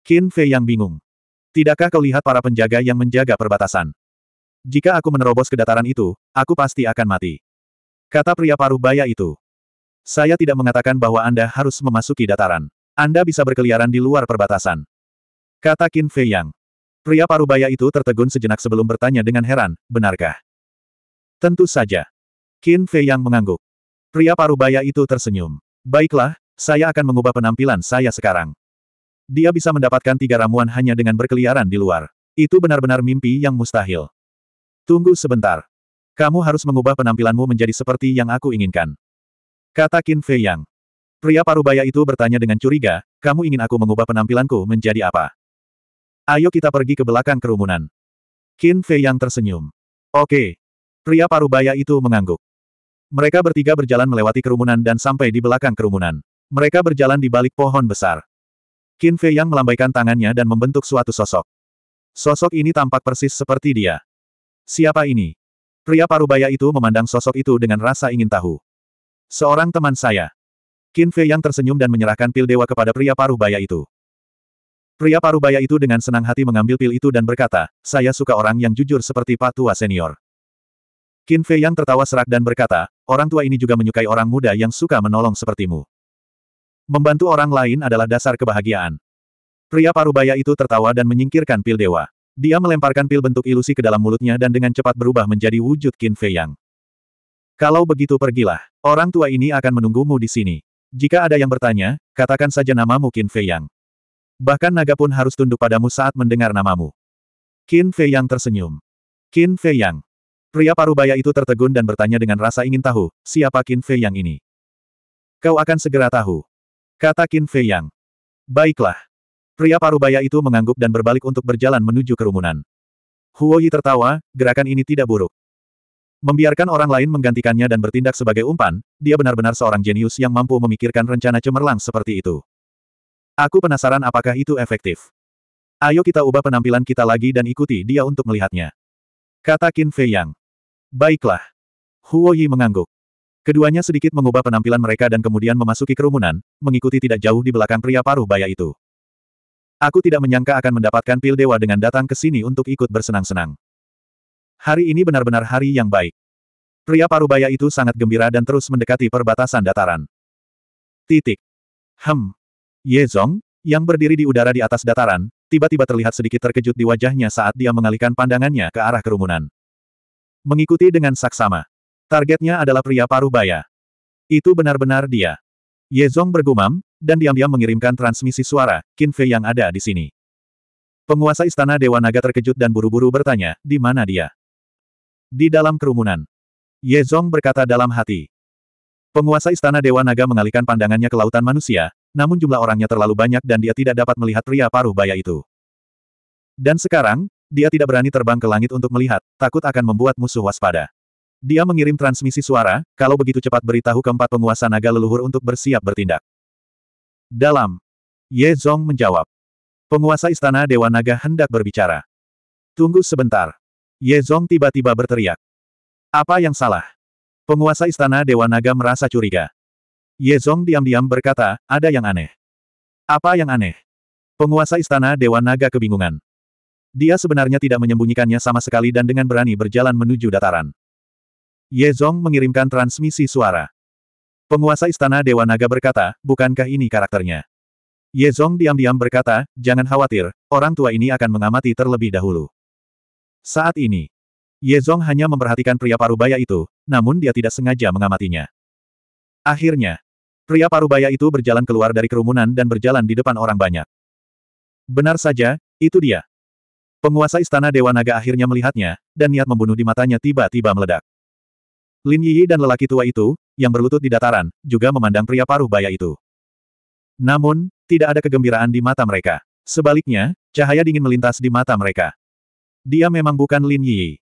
Qin Fei yang bingung. Tidakkah kau lihat para penjaga yang menjaga perbatasan? Jika aku menerobos ke dataran itu, aku pasti akan mati. Kata pria Parubaya itu. Saya tidak mengatakan bahwa Anda harus memasuki dataran. Anda bisa berkeliaran di luar perbatasan. Kata Qin Fei Yang. Pria parubaya itu tertegun sejenak sebelum bertanya dengan heran, benarkah? Tentu saja. Qin Fei Yang mengangguk. Pria parubaya itu tersenyum. Baiklah, saya akan mengubah penampilan saya sekarang. Dia bisa mendapatkan tiga ramuan hanya dengan berkeliaran di luar. Itu benar-benar mimpi yang mustahil. Tunggu sebentar. Kamu harus mengubah penampilanmu menjadi seperti yang aku inginkan. Kata Qin Fei Yang. Pria parubaya itu bertanya dengan curiga, kamu ingin aku mengubah penampilanku menjadi apa? Ayo kita pergi ke belakang kerumunan. Qin Fei Yang tersenyum. Oke. Pria parubaya itu mengangguk. Mereka bertiga berjalan melewati kerumunan dan sampai di belakang kerumunan. Mereka berjalan di balik pohon besar. Qin Fei Yang melambaikan tangannya dan membentuk suatu sosok. Sosok ini tampak persis seperti dia. Siapa ini? Pria parubaya itu memandang sosok itu dengan rasa ingin tahu. Seorang teman saya. Qin Fei yang tersenyum dan menyerahkan pil dewa kepada pria paruh baya itu. Pria paruh baya itu dengan senang hati mengambil pil itu dan berkata, saya suka orang yang jujur seperti Pak Tua Senior. Qin Fei yang tertawa serak dan berkata, orang tua ini juga menyukai orang muda yang suka menolong sepertimu. Membantu orang lain adalah dasar kebahagiaan. Pria paruh baya itu tertawa dan menyingkirkan pil dewa. Dia melemparkan pil bentuk ilusi ke dalam mulutnya dan dengan cepat berubah menjadi wujud Qin Fei Yang. Kalau begitu pergilah. Orang tua ini akan menunggumu di sini. Jika ada yang bertanya, katakan saja namamu Qin Fei Yang. Bahkan naga pun harus tunduk padamu saat mendengar namamu. Qin Fei Yang tersenyum. Qin Fei Yang. Pria parubaya itu tertegun dan bertanya dengan rasa ingin tahu, siapa Qin Fei Yang ini? Kau akan segera tahu. Kata Qin Fei Yang. Baiklah. Pria parubaya itu mengangguk dan berbalik untuk berjalan menuju kerumunan. Huo Yi tertawa, gerakan ini tidak buruk. Membiarkan orang lain menggantikannya dan bertindak sebagai umpan, dia benar-benar seorang jenius yang mampu memikirkan rencana cemerlang seperti itu. Aku penasaran apakah itu efektif. Ayo kita ubah penampilan kita lagi dan ikuti dia untuk melihatnya. Kata Qin Fei Yang. Baiklah. Huo Yi mengangguk. Keduanya sedikit mengubah penampilan mereka dan kemudian memasuki kerumunan, mengikuti tidak jauh di belakang pria paruh baya itu. Aku tidak menyangka akan mendapatkan pil dewa dengan datang ke sini untuk ikut bersenang-senang. Hari ini benar-benar hari yang baik. Pria parubaya itu sangat gembira dan terus mendekati perbatasan dataran. Titik. Hem. Ye Zong, yang berdiri di udara di atas dataran, tiba-tiba terlihat sedikit terkejut di wajahnya saat dia mengalihkan pandangannya ke arah kerumunan. Mengikuti dengan saksama. Targetnya adalah pria parubaya. Itu benar-benar dia. Ye Zong bergumam, dan diam-diam mengirimkan transmisi suara, Kinfe yang ada di sini. Penguasa istana Dewa Naga terkejut dan buru-buru bertanya, di mana dia? Di dalam kerumunan, Ye Zong berkata dalam hati. Penguasa Istana Dewa Naga mengalihkan pandangannya ke lautan manusia, namun jumlah orangnya terlalu banyak dan dia tidak dapat melihat pria paruh baya itu. Dan sekarang, dia tidak berani terbang ke langit untuk melihat, takut akan membuat musuh waspada. Dia mengirim transmisi suara, kalau begitu cepat beritahu keempat penguasa naga leluhur untuk bersiap bertindak. Dalam. Ye Zong menjawab. Penguasa istana Dewa Naga hendak berbicara. Tunggu sebentar. Ye Zong tiba-tiba berteriak. Apa yang salah? Penguasa istana Dewa Naga merasa curiga. Ye Zong diam-diam berkata, ada yang aneh. Apa yang aneh? Penguasa istana Dewa Naga kebingungan. Dia sebenarnya tidak menyembunyikannya sama sekali dan dengan berani berjalan menuju dataran. Ye Zong mengirimkan transmisi suara. Penguasa istana Dewa Naga berkata, bukankah ini karakternya? Ye Zong diam-diam berkata, jangan khawatir, orang tua ini akan mengamati terlebih dahulu. Saat ini, ye zong hanya memperhatikan pria parubaya itu, namun dia tidak sengaja mengamatinya. Akhirnya, pria parubaya itu berjalan keluar dari kerumunan dan berjalan di depan orang banyak. Benar saja, itu dia. Penguasa istana Dewa Naga akhirnya melihatnya, dan niat membunuh di matanya tiba-tiba meledak. Lin Yi dan lelaki tua itu, yang berlutut di dataran, juga memandang pria parubaya itu. Namun, tidak ada kegembiraan di mata mereka. Sebaliknya, cahaya dingin melintas di mata mereka. Dia memang bukan Lin Yi.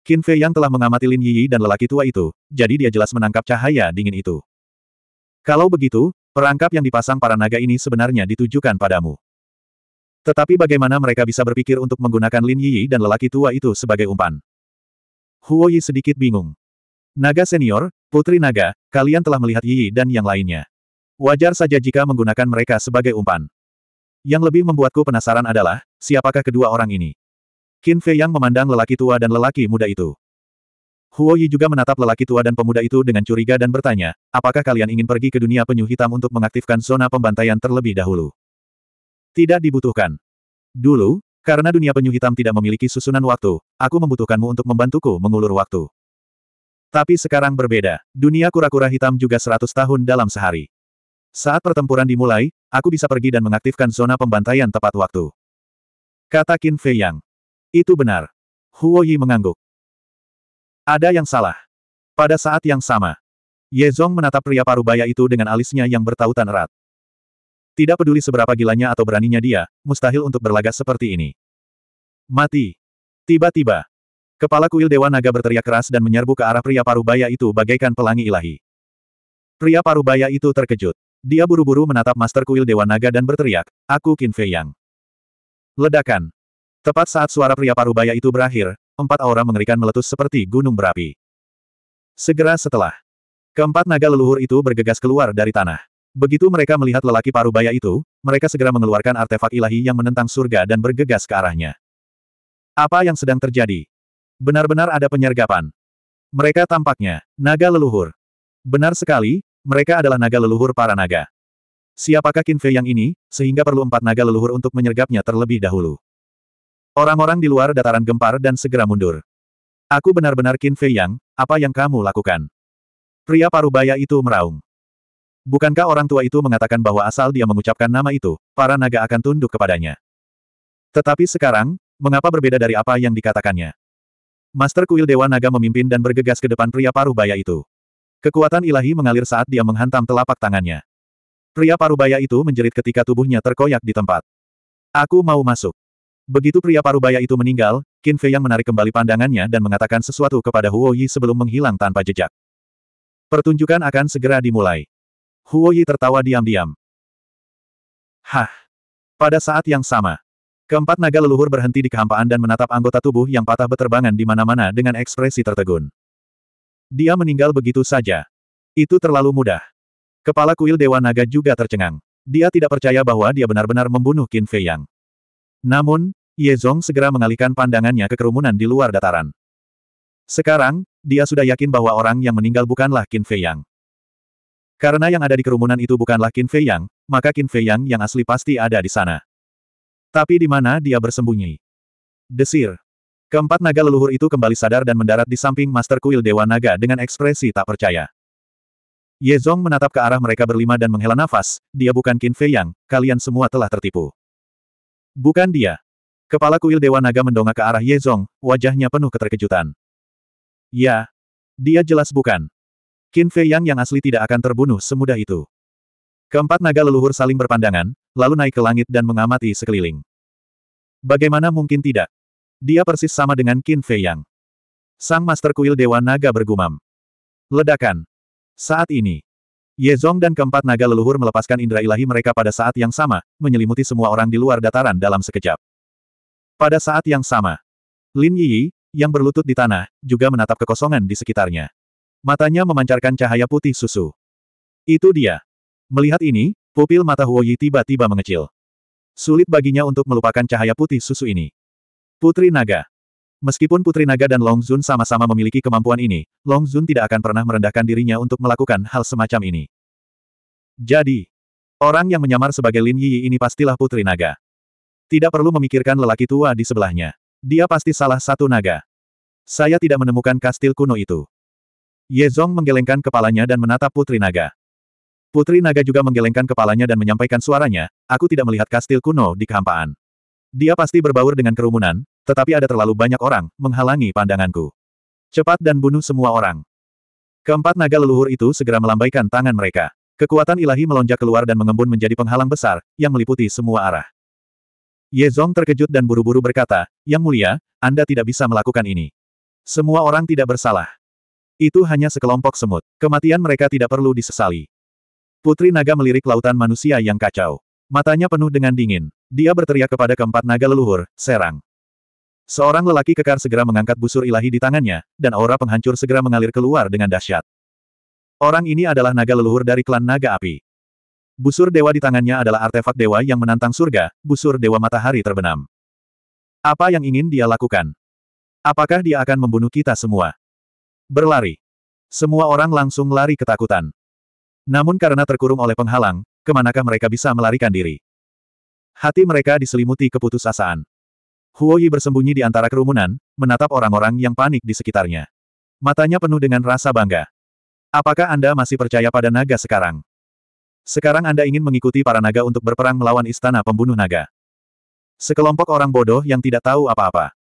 Qin Fei yang telah mengamati Lin Yi dan lelaki tua itu, jadi dia jelas menangkap cahaya dingin itu. Kalau begitu, perangkap yang dipasang para naga ini sebenarnya ditujukan padamu. Tetapi bagaimana mereka bisa berpikir untuk menggunakan Lin Yi dan lelaki tua itu sebagai umpan? Huo Yi sedikit bingung. Naga senior, putri naga, kalian telah melihat Yi dan yang lainnya. Wajar saja jika menggunakan mereka sebagai umpan. Yang lebih membuatku penasaran adalah, siapakah kedua orang ini? Qin Fei Yang memandang lelaki tua dan lelaki muda itu. Huo Yi juga menatap lelaki tua dan pemuda itu dengan curiga dan bertanya, apakah kalian ingin pergi ke dunia penyu hitam untuk mengaktifkan zona pembantaian terlebih dahulu? Tidak dibutuhkan. Dulu, karena dunia penyu hitam tidak memiliki susunan waktu, aku membutuhkanmu untuk membantuku mengulur waktu. Tapi sekarang berbeda, dunia kura-kura hitam juga 100 tahun dalam sehari. Saat pertempuran dimulai, aku bisa pergi dan mengaktifkan zona pembantaian tepat waktu. Kata Qin Fei Yang. Itu benar. Huo Yi mengangguk. Ada yang salah. Pada saat yang sama, Ye Zong menatap pria parubaya itu dengan alisnya yang bertautan erat. Tidak peduli seberapa gilanya atau beraninya dia, mustahil untuk berlagak seperti ini. Mati. Tiba-tiba, kepala kuil Dewa Naga berteriak keras dan menyerbu ke arah pria parubaya itu bagaikan pelangi ilahi. Pria parubaya itu terkejut. Dia buru-buru menatap Master Kuil Dewa Naga dan berteriak, Aku Qin Fei Yang. Ledakan. Tepat saat suara pria parubaya itu berakhir, empat aura mengerikan meletus seperti gunung berapi. Segera setelah, keempat naga leluhur itu bergegas keluar dari tanah. Begitu mereka melihat lelaki parubaya itu, mereka segera mengeluarkan artefak ilahi yang menentang surga dan bergegas ke arahnya. Apa yang sedang terjadi? Benar-benar ada penyergapan. Mereka tampaknya, naga leluhur. Benar sekali, mereka adalah naga leluhur para naga. Siapakah Kinfe yang ini, sehingga perlu empat naga leluhur untuk menyergapnya terlebih dahulu. Orang-orang di luar dataran gempar dan segera mundur. Aku benar-benar Qin Fei Yang, apa yang kamu lakukan? Pria parubaya itu meraung. Bukankah orang tua itu mengatakan bahwa asal dia mengucapkan nama itu, para naga akan tunduk kepadanya? Tetapi sekarang, mengapa berbeda dari apa yang dikatakannya? Master Kuil Dewa Naga memimpin dan bergegas ke depan pria parubaya itu. Kekuatan ilahi mengalir saat dia menghantam telapak tangannya. Pria parubaya itu menjerit ketika tubuhnya terkoyak di tempat. Aku mau masuk. Begitu pria parubaya itu meninggal, Qin Fei yang menarik kembali pandangannya dan mengatakan sesuatu kepada Huo Yi sebelum menghilang tanpa jejak. Pertunjukan akan segera dimulai. Huo Yi tertawa diam-diam. Hah! Pada saat yang sama, keempat naga leluhur berhenti di kehampaan dan menatap anggota tubuh yang patah beterbangan di mana-mana dengan ekspresi tertegun. Dia meninggal begitu saja. Itu terlalu mudah. Kepala kuil Dewa Naga juga tercengang. Dia tidak percaya bahwa dia benar-benar membunuh Qin Fei Yang. Namun, Ye Zong segera mengalihkan pandangannya ke kerumunan di luar dataran. Sekarang, dia sudah yakin bahwa orang yang meninggal bukanlah Qin Fei Yang. Karena yang ada di kerumunan itu bukanlah Qin Fei Yang, maka Qin Fei Yang yang asli pasti ada di sana. Tapi di mana dia bersembunyi? Desir. Keempat naga leluhur itu kembali sadar dan mendarat di samping Master Kuil Dewa Naga dengan ekspresi tak percaya. Ye Zong menatap ke arah mereka berlima dan menghela nafas, dia bukan Qin Fei Yang, kalian semua telah tertipu. Bukan dia. Kepala kuil Dewa Naga mendongak ke arah Yezong, wajahnya penuh keterkejutan. Ya. Dia jelas bukan. Qin Fei Yang yang asli tidak akan terbunuh semudah itu. Keempat naga leluhur saling berpandangan, lalu naik ke langit dan mengamati sekeliling. Bagaimana mungkin tidak? Dia persis sama dengan Qin Fei Yang. Sang Master Kuil Dewa Naga bergumam. Ledakan. Saat ini, Yezong dan keempat naga leluhur melepaskan indera ilahi mereka pada saat yang sama, menyelimuti semua orang di luar dataran dalam sekejap. Pada saat yang sama, Lin Yi, yang berlutut di tanah, juga menatap kekosongan di sekitarnya. Matanya memancarkan cahaya putih susu. Itu dia. Melihat ini, pupil mata Huo Yi tiba-tiba mengecil. Sulit baginya untuk melupakan cahaya putih susu ini. Putri Naga. Meskipun Putri Naga dan Long Zun sama-sama memiliki kemampuan ini, Long Zun tidak akan pernah merendahkan dirinya untuk melakukan hal semacam ini. Jadi, orang yang menyamar sebagai Lin Yi ini pastilah Putri Naga. Tidak perlu memikirkan lelaki tua di sebelahnya. Dia pasti salah satu naga. Saya tidak menemukan kastil kuno itu. Ye Zong menggelengkan kepalanya dan menatap Putri Naga. Putri Naga juga menggelengkan kepalanya dan menyampaikan suaranya, aku tidak melihat kastil kuno di kehampaan. Dia pasti berbaur dengan kerumunan, tetapi ada terlalu banyak orang, menghalangi pandanganku. Cepat dan bunuh semua orang. Keempat naga leluhur itu segera melambaikan tangan mereka. Kekuatan ilahi melonjak keluar dan mengembun menjadi penghalang besar, yang meliputi semua arah. Ye Zong terkejut dan buru-buru berkata, Yang mulia, Anda tidak bisa melakukan ini. Semua orang tidak bersalah. Itu hanya sekelompok semut. Kematian mereka tidak perlu disesali. Putri naga melirik lautan manusia yang kacau. Matanya penuh dengan dingin. Dia berteriak kepada keempat naga leluhur, serang. Seorang lelaki kekar segera mengangkat busur ilahi di tangannya, dan aura penghancur segera mengalir keluar dengan dahsyat. Orang ini adalah naga leluhur dari klan naga api. Busur dewa di tangannya adalah artefak dewa yang menantang surga, busur dewa matahari terbenam. Apa yang ingin dia lakukan? Apakah dia akan membunuh kita semua? Berlari. Semua orang langsung lari ketakutan. Namun karena terkurung oleh penghalang, kemanakah mereka bisa melarikan diri? Hati mereka diselimuti keputusasaan. Huo Yi bersembunyi di antara kerumunan, menatap orang-orang yang panik di sekitarnya. Matanya penuh dengan rasa bangga. Apakah Anda masih percaya pada naga sekarang? Sekarang Anda ingin mengikuti para naga untuk berperang melawan istana pembunuh naga. Sekelompok orang bodoh yang tidak tahu apa-apa.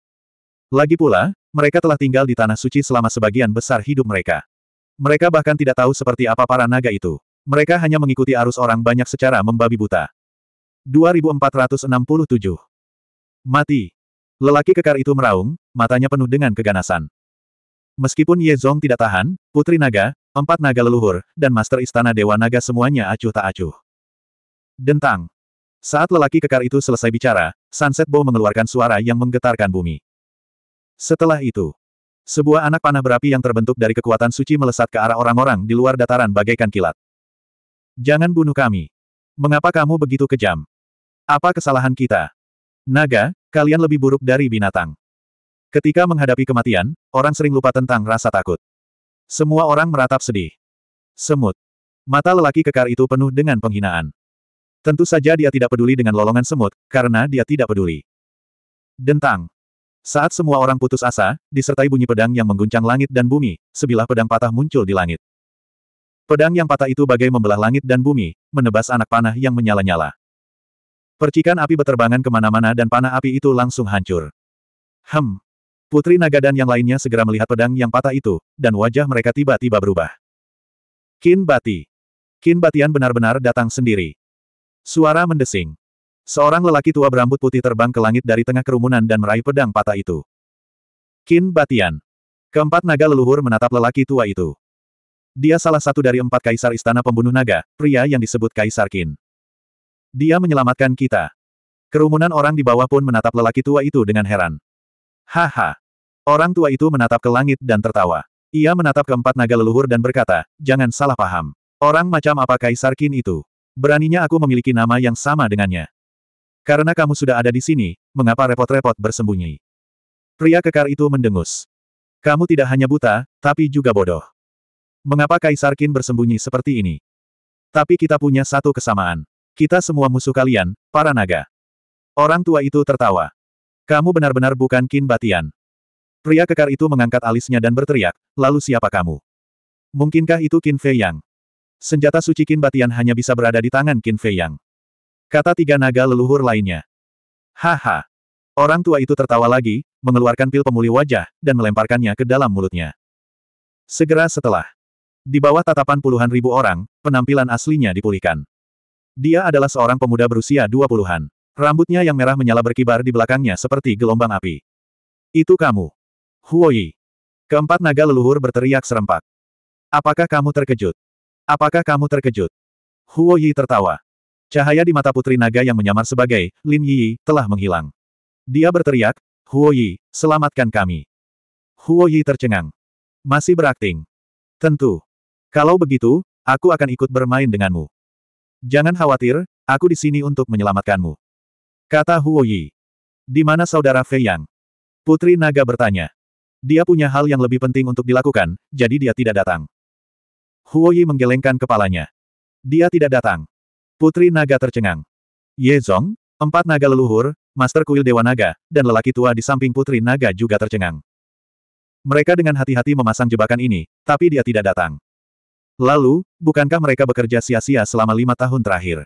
Lagi pula, mereka telah tinggal di tanah suci selama sebagian besar hidup mereka. Mereka bahkan tidak tahu seperti apa para naga itu. Mereka hanya mengikuti arus orang banyak secara membabi buta. 2467. Mati. Lelaki kekar itu meraung, matanya penuh dengan keganasan. Meskipun Ye Zong tidak tahan, Putri Naga, empat naga leluhur, dan Master Istana Dewa Naga semuanya acuh tak acuh. Dentang. Saat lelaki kekar itu selesai bicara, Sunset Bow mengeluarkan suara yang menggetarkan bumi. Setelah itu, sebuah anak panah berapi yang terbentuk dari kekuatan suci melesat ke arah orang-orang di luar dataran bagaikan kilat. Jangan bunuh kami. Mengapa kamu begitu kejam? Apa kesalahan kita? Naga, kalian lebih buruk dari binatang. Ketika menghadapi kematian, orang sering lupa tentang rasa takut. Semua orang meratap sedih. Semut. Mata lelaki kekar itu penuh dengan penghinaan. Tentu saja dia tidak peduli dengan lolongan semut, karena dia tidak peduli. Dentang. Saat semua orang putus asa, disertai bunyi pedang yang mengguncang langit dan bumi, sebilah pedang patah muncul di langit. Pedang yang patah itu bagai membelah langit dan bumi, menebas anak panah yang menyala-nyala. Percikan api beterbangan kemana-mana dan panah api itu langsung hancur. Hem. Putri naga dan yang lainnya segera melihat pedang yang patah itu, dan wajah mereka tiba-tiba berubah. Kin Bati. Kin Batian benar-benar datang sendiri. Suara mendesing. Seorang lelaki tua berambut putih terbang ke langit dari tengah kerumunan dan meraih pedang patah itu. Kin Batian. Keempat naga leluhur menatap lelaki tua itu. Dia salah satu dari empat kaisar istana pembunuh naga, pria yang disebut Kaisar Kin. Dia menyelamatkan kita. Kerumunan orang di bawah pun menatap lelaki tua itu dengan heran. Haha. Orang tua itu menatap ke langit dan tertawa. Ia menatap keempat naga leluhur dan berkata, jangan salah paham. Orang macam apa Kaisar Qin itu? Beraninya aku memiliki nama yang sama dengannya. Karena kamu sudah ada di sini, mengapa repot-repot bersembunyi? Pria kekar itu mendengus. Kamu tidak hanya buta, tapi juga bodoh. Mengapa Kaisar Qin bersembunyi seperti ini? Tapi kita punya satu kesamaan. Kita semua musuh kalian, para naga. Orang tua itu tertawa. Kamu benar-benar bukan Kin Batian. Pria kekar itu mengangkat alisnya dan berteriak, lalu siapa kamu? Mungkinkah itu Kin Fei Yang? Senjata suci Kin Batian hanya bisa berada di tangan Kin Fei Yang. Kata tiga naga leluhur lainnya. Haha. Orang tua itu tertawa lagi, mengeluarkan pil pemulih wajah, dan melemparkannya ke dalam mulutnya. Segera setelah. Di bawah tatapan puluhan ribu orang, penampilan aslinya dipulihkan. Dia adalah seorang pemuda berusia dua puluhan. Rambutnya yang merah menyala berkibar di belakangnya seperti gelombang api. Itu kamu. Huoyi. Keempat naga leluhur berteriak serempak. Apakah kamu terkejut? Apakah kamu terkejut? Huoyi tertawa. Cahaya di mata putri naga yang menyamar sebagai Lin Yi telah menghilang. Dia berteriak, Huoyi, selamatkan kami. Huoyi tercengang. Masih berakting. Tentu. Kalau begitu, aku akan ikut bermain denganmu. Jangan khawatir, aku di sini untuk menyelamatkanmu. Kata Huo Yi. Di mana saudara Fei Yang? Putri Naga bertanya. Dia punya hal yang lebih penting untuk dilakukan, jadi dia tidak datang. Huo Yi menggelengkan kepalanya. Dia tidak datang. Putri Naga tercengang. Ye Zong, empat naga leluhur, Master Kuil Dewa Naga, dan lelaki tua di samping Putri Naga juga tercengang. Mereka dengan hati-hati memasang jebakan ini, tapi dia tidak datang. Lalu, bukankah mereka bekerja sia-sia selama lima tahun terakhir?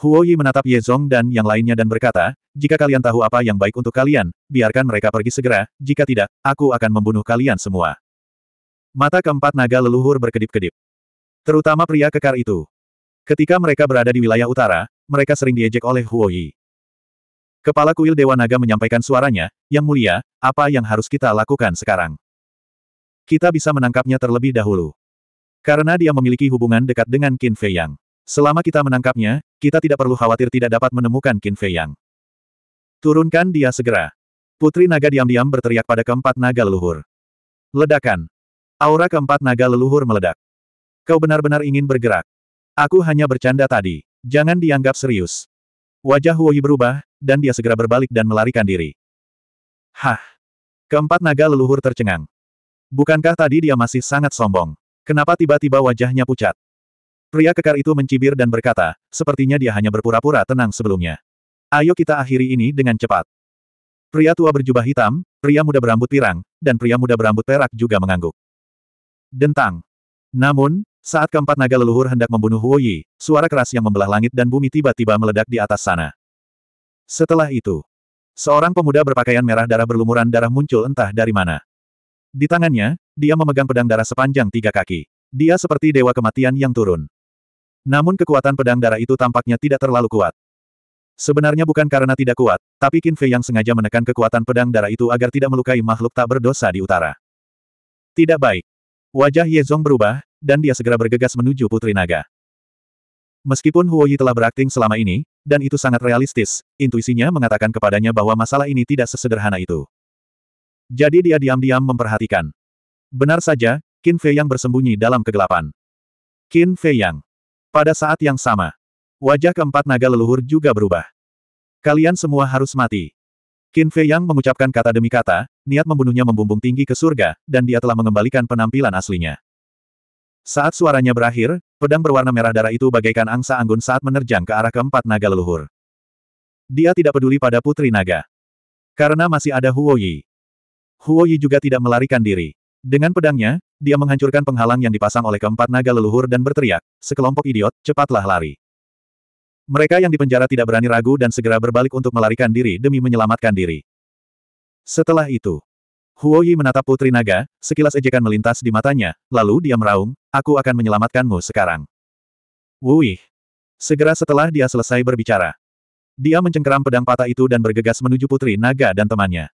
Huo Yi menatap Ye Zong dan yang lainnya dan berkata, jika kalian tahu apa yang baik untuk kalian, biarkan mereka pergi segera, jika tidak, aku akan membunuh kalian semua. Mata keempat naga leluhur berkedip-kedip. Terutama pria kekar itu. Ketika mereka berada di wilayah utara, mereka sering diejek oleh Huo Yi. Kepala kuil Dewa Naga menyampaikan suaranya, Yang mulia, apa yang harus kita lakukan sekarang? Kita bisa menangkapnya terlebih dahulu. Karena dia memiliki hubungan dekat dengan Qin Fei Yang. Selama kita menangkapnya, kita tidak perlu khawatir tidak dapat menemukan Qin Fei Yang. Turunkan dia segera. Putri naga diam-diam berteriak pada keempat naga leluhur. Ledakan. Aura keempat naga leluhur meledak. Kau benar-benar ingin bergerak. Aku hanya bercanda tadi. Jangan dianggap serius. Wajah Huoyi berubah, dan dia segera berbalik dan melarikan diri. Hah! Keempat naga leluhur tercengang. Bukankah tadi dia masih sangat sombong? Kenapa tiba-tiba wajahnya pucat? Pria kekar itu mencibir dan berkata, sepertinya dia hanya berpura-pura tenang sebelumnya. Ayo kita akhiri ini dengan cepat. Pria tua berjubah hitam, pria muda berambut pirang, dan pria muda berambut perak juga mengangguk. Dentang. Namun, saat keempat naga leluhur hendak membunuh Huo Yi, suara keras yang membelah langit dan bumi tiba-tiba meledak di atas sana. Setelah itu, seorang pemuda berpakaian merah darah berlumuran darah muncul entah dari mana. Di tangannya, dia memegang pedang darah sepanjang tiga kaki. Dia seperti dewa kematian yang turun. Namun kekuatan pedang darah itu tampaknya tidak terlalu kuat. Sebenarnya bukan karena tidak kuat, tapi Qin Fei yang sengaja menekan kekuatan pedang darah itu agar tidak melukai makhluk tak berdosa di utara. Tidak baik. Wajah Ye Zong berubah, dan dia segera bergegas menuju Putri Naga. Meskipun Huo Yi telah berakting selama ini, dan itu sangat realistis, intuisinya mengatakan kepadanya bahwa masalah ini tidak sesederhana itu. Jadi dia diam-diam memperhatikan. Benar saja, Qin Fei yang bersembunyi dalam kegelapan. Qin Fei Yang. Pada saat yang sama, wajah keempat naga leluhur juga berubah. Kalian semua harus mati. Qin Fei Yang mengucapkan kata demi kata, niat membunuhnya membumbung tinggi ke surga, dan dia telah mengembalikan penampilan aslinya. Saat suaranya berakhir, pedang berwarna merah darah itu bagaikan angsa anggun saat menerjang ke arah keempat naga leluhur. Dia tidak peduli pada putri naga. Karena masih ada Huo Yi. Huo Yi juga tidak melarikan diri. Dengan pedangnya, dia menghancurkan penghalang yang dipasang oleh keempat naga leluhur dan berteriak, sekelompok idiot, cepatlah lari. Mereka yang dipenjara tidak berani ragu dan segera berbalik untuk melarikan diri demi menyelamatkan diri. Setelah itu, Huo Yi menatap Putri Naga, sekilas ejekan melintas di matanya, lalu dia meraung, aku akan menyelamatkanmu sekarang. Wuih! Segera setelah dia selesai berbicara, dia mencengkeram pedang patah itu dan bergegas menuju Putri Naga dan temannya.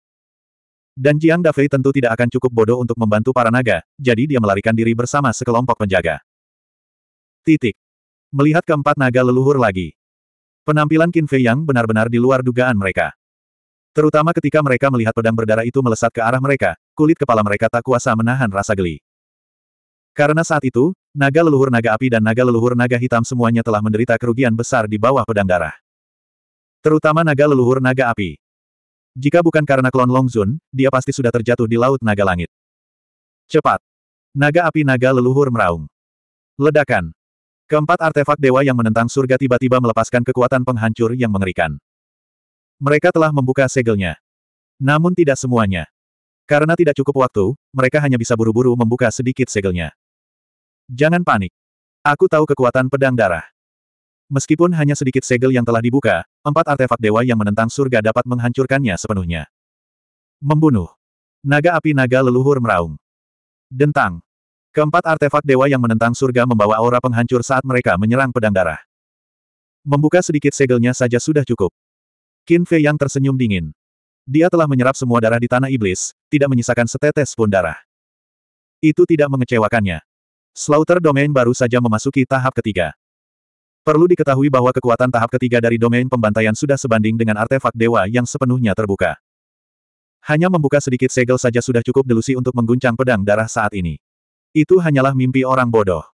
Dan Jiang Dafei tentu tidak akan cukup bodoh untuk membantu para naga, jadi dia melarikan diri bersama sekelompok penjaga. Titik. Melihat keempat naga leluhur lagi. Penampilan Qin Fei Yang benar-benar di luar dugaan mereka. Terutama ketika mereka melihat pedang berdarah itu melesat ke arah mereka, kulit kepala mereka tak kuasa menahan rasa geli. Karena saat itu, naga leluhur naga api dan naga leluhur naga hitam semuanya telah menderita kerugian besar di bawah pedang darah. Terutama naga leluhur naga api. Jika bukan karena klon Longzun, dia pasti sudah terjatuh di Laut Naga Langit. Cepat! Naga api naga leluhur meraung. Ledakan! Keempat artefak dewa yang menentang surga tiba-tiba melepaskan kekuatan penghancur yang mengerikan. Mereka telah membuka segelnya. Namun tidak semuanya. Karena tidak cukup waktu, mereka hanya bisa buru-buru membuka sedikit segelnya. Jangan panik. Aku tahu kekuatan pedang darah. Meskipun hanya sedikit segel yang telah dibuka, empat artefak dewa yang menentang surga dapat menghancurkannya sepenuhnya. Membunuh. Naga api naga leluhur meraung. Dentang. Keempat artefak dewa yang menentang surga membawa aura penghancur saat mereka menyerang pedang darah. Membuka sedikit segelnya saja sudah cukup. Qin Fei yang tersenyum dingin. Dia telah menyerap semua darah di tanah iblis, tidak menyisakan setetes pun darah. Itu tidak mengecewakannya. Slaughter Domain baru saja memasuki tahap ketiga. Perlu diketahui bahwa kekuatan tahap ketiga dari domain pembantaian sudah sebanding dengan artefak dewa yang sepenuhnya terbuka. Hanya membuka sedikit segel saja sudah cukup delusi untuk mengguncang pedang darah saat ini. Itu hanyalah mimpi orang bodoh.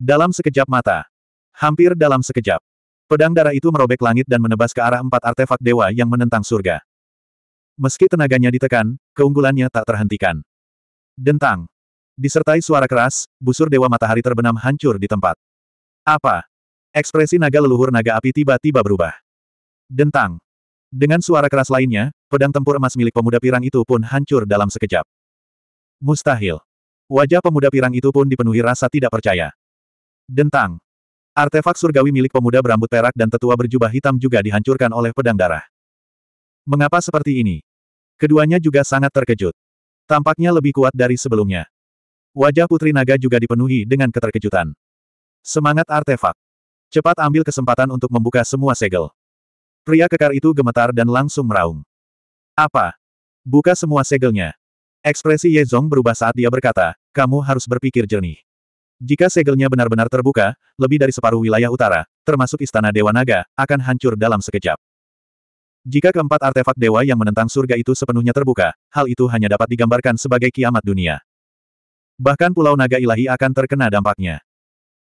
Dalam sekejap mata. Hampir dalam sekejap. Pedang darah itu merobek langit dan menebas ke arah empat artefak dewa yang menentang surga. Meski tenaganya ditekan, keunggulannya tak terhentikan. Dentang. Disertai suara keras, busur Dewa Matahari terbenam hancur di tempat. Apa? Ekspresi naga leluhur naga api tiba-tiba berubah. Dentang. Dengan suara keras lainnya, pedang tempur emas milik pemuda pirang itu pun hancur dalam sekejap. Mustahil. Wajah pemuda pirang itu pun dipenuhi rasa tidak percaya. Dentang. Artefak surgawi milik pemuda berambut perak dan tetua berjubah hitam juga dihancurkan oleh pedang darah. Mengapa seperti ini? Keduanya juga sangat terkejut. Tampaknya lebih kuat dari sebelumnya. Wajah Putri Naga juga dipenuhi dengan keterkejutan. Semangat artefak. Cepat ambil kesempatan untuk membuka semua segel. Pria kekar itu gemetar dan langsung meraung. Apa? Buka semua segelnya. Ekspresi Ye Zong berubah saat dia berkata, kamu harus berpikir jernih. Jika segelnya benar-benar terbuka, lebih dari separuh wilayah utara, termasuk Istana Dewa Naga, akan hancur dalam sekejap. Jika keempat artefak dewa yang menentang surga itu sepenuhnya terbuka, hal itu hanya dapat digambarkan sebagai kiamat dunia. Bahkan Pulau Naga Ilahi akan terkena dampaknya.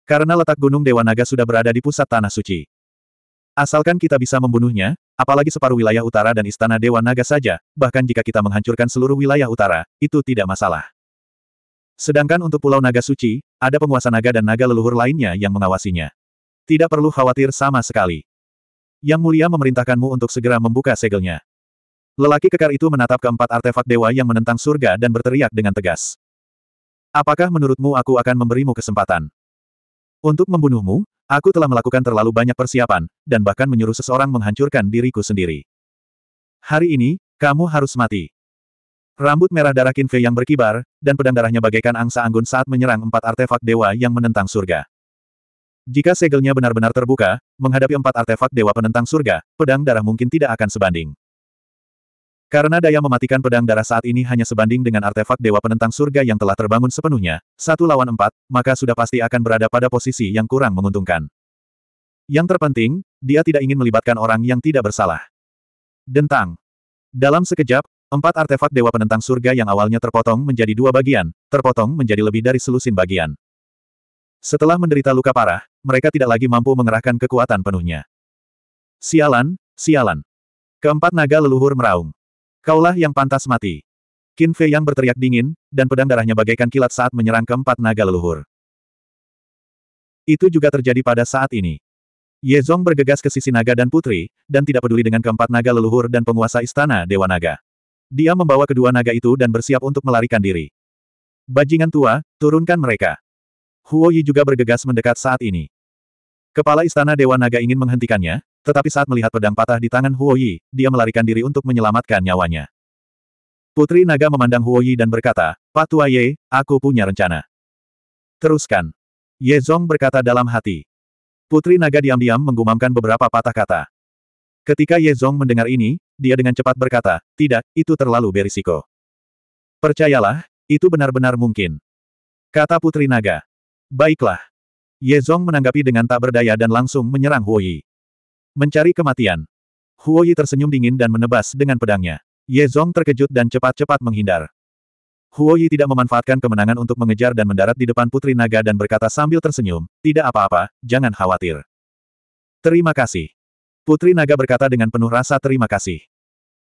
Karena letak Gunung Dewa Naga sudah berada di pusat Tanah Suci. Asalkan kita bisa membunuhnya, apalagi separuh wilayah utara dan Istana Dewa Naga saja, bahkan jika kita menghancurkan seluruh wilayah utara, itu tidak masalah. Sedangkan untuk Pulau Naga Suci, ada penguasa naga dan naga leluhur lainnya yang mengawasinya. Tidak perlu khawatir sama sekali. Yang mulia memerintahkanmu untuk segera membuka segelnya. Lelaki kekar itu menatap keempat artefak dewa yang menentang surga dan berteriak dengan tegas. Apakah menurutmu aku akan memberimu kesempatan? Untuk membunuhmu, aku telah melakukan terlalu banyak persiapan, dan bahkan menyuruh seseorang menghancurkan diriku sendiri. Hari ini, kamu harus mati. Rambut merah darah Kinfei yang berkibar, dan pedang darahnya bagaikan angsa anggun saat menyerang empat artefak dewa yang menentang surga. Jika segelnya benar-benar terbuka, menghadapi empat artefak dewa penentang surga, pedang darah mungkin tidak akan sebanding. Karena daya mematikan pedang darah saat ini hanya sebanding dengan artefak Dewa Penentang Surga yang telah terbangun sepenuhnya, satu lawan empat, maka sudah pasti akan berada pada posisi yang kurang menguntungkan. Yang terpenting, dia tidak ingin melibatkan orang yang tidak bersalah. Dentang. Dalam sekejap, empat artefak Dewa Penentang Surga yang awalnya terpotong menjadi dua bagian, terpotong menjadi lebih dari selusin bagian. Setelah menderita luka parah, mereka tidak lagi mampu mengerahkan kekuatan penuhnya. Sialan, sialan. Keempat naga leluhur meraung. Kaulah yang pantas mati. Qin Fei yang berteriak dingin, dan pedang darahnya bagaikan kilat saat menyerang keempat naga leluhur. Itu juga terjadi pada saat ini. Ye Zong bergegas ke sisi naga dan putri, dan tidak peduli dengan keempat naga leluhur dan penguasa istana Dewa Naga. Dia membawa kedua naga itu dan bersiap untuk melarikan diri. Bajingan tua, turunkan mereka. Huo Yi juga bergegas mendekat saat ini. Kepala istana Dewa Naga ingin menghentikannya, tetapi saat melihat pedang patah di tangan Huo Yi, dia melarikan diri untuk menyelamatkan nyawanya. Putri Naga memandang Huo Yi dan berkata, Pak Tua Ye, aku punya rencana. Teruskan. Ye Zong berkata dalam hati. Putri Naga diam-diam menggumamkan beberapa patah kata. Ketika Ye Zong mendengar ini, dia dengan cepat berkata, tidak, itu terlalu berisiko. Percayalah, itu benar-benar mungkin. Kata Putri Naga. Baiklah. Ye Zong menanggapi dengan tak berdaya dan langsung menyerang Huo Yi. Mencari kematian. Huo Yi tersenyum dingin dan menebas dengan pedangnya. Ye Zong terkejut dan cepat-cepat menghindar. Huo Yi tidak memanfaatkan kemenangan untuk mengejar dan mendarat di depan Putri Naga dan berkata sambil tersenyum, tidak apa-apa, jangan khawatir. Terima kasih. Putri Naga berkata dengan penuh rasa terima kasih.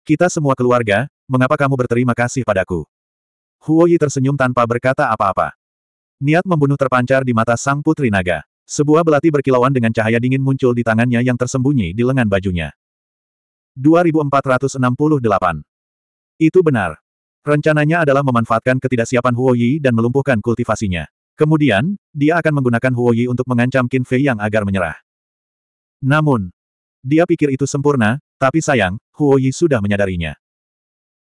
Kita semua keluarga, mengapa kamu berterima kasih padaku? Huo Yi tersenyum tanpa berkata apa-apa. Niat membunuh terpancar di mata sang Putri Naga. Sebuah belati berkilauan dengan cahaya dingin muncul di tangannya yang tersembunyi di lengan bajunya. 2468. Itu benar. Rencananya adalah memanfaatkan ketidaksiapan Huoyi dan melumpuhkan kultivasinya. Kemudian, dia akan menggunakan Huoyi untuk mengancam Qin Fei Yang agar menyerah. Namun, dia pikir itu sempurna, tapi sayang, Huoyi sudah menyadarinya.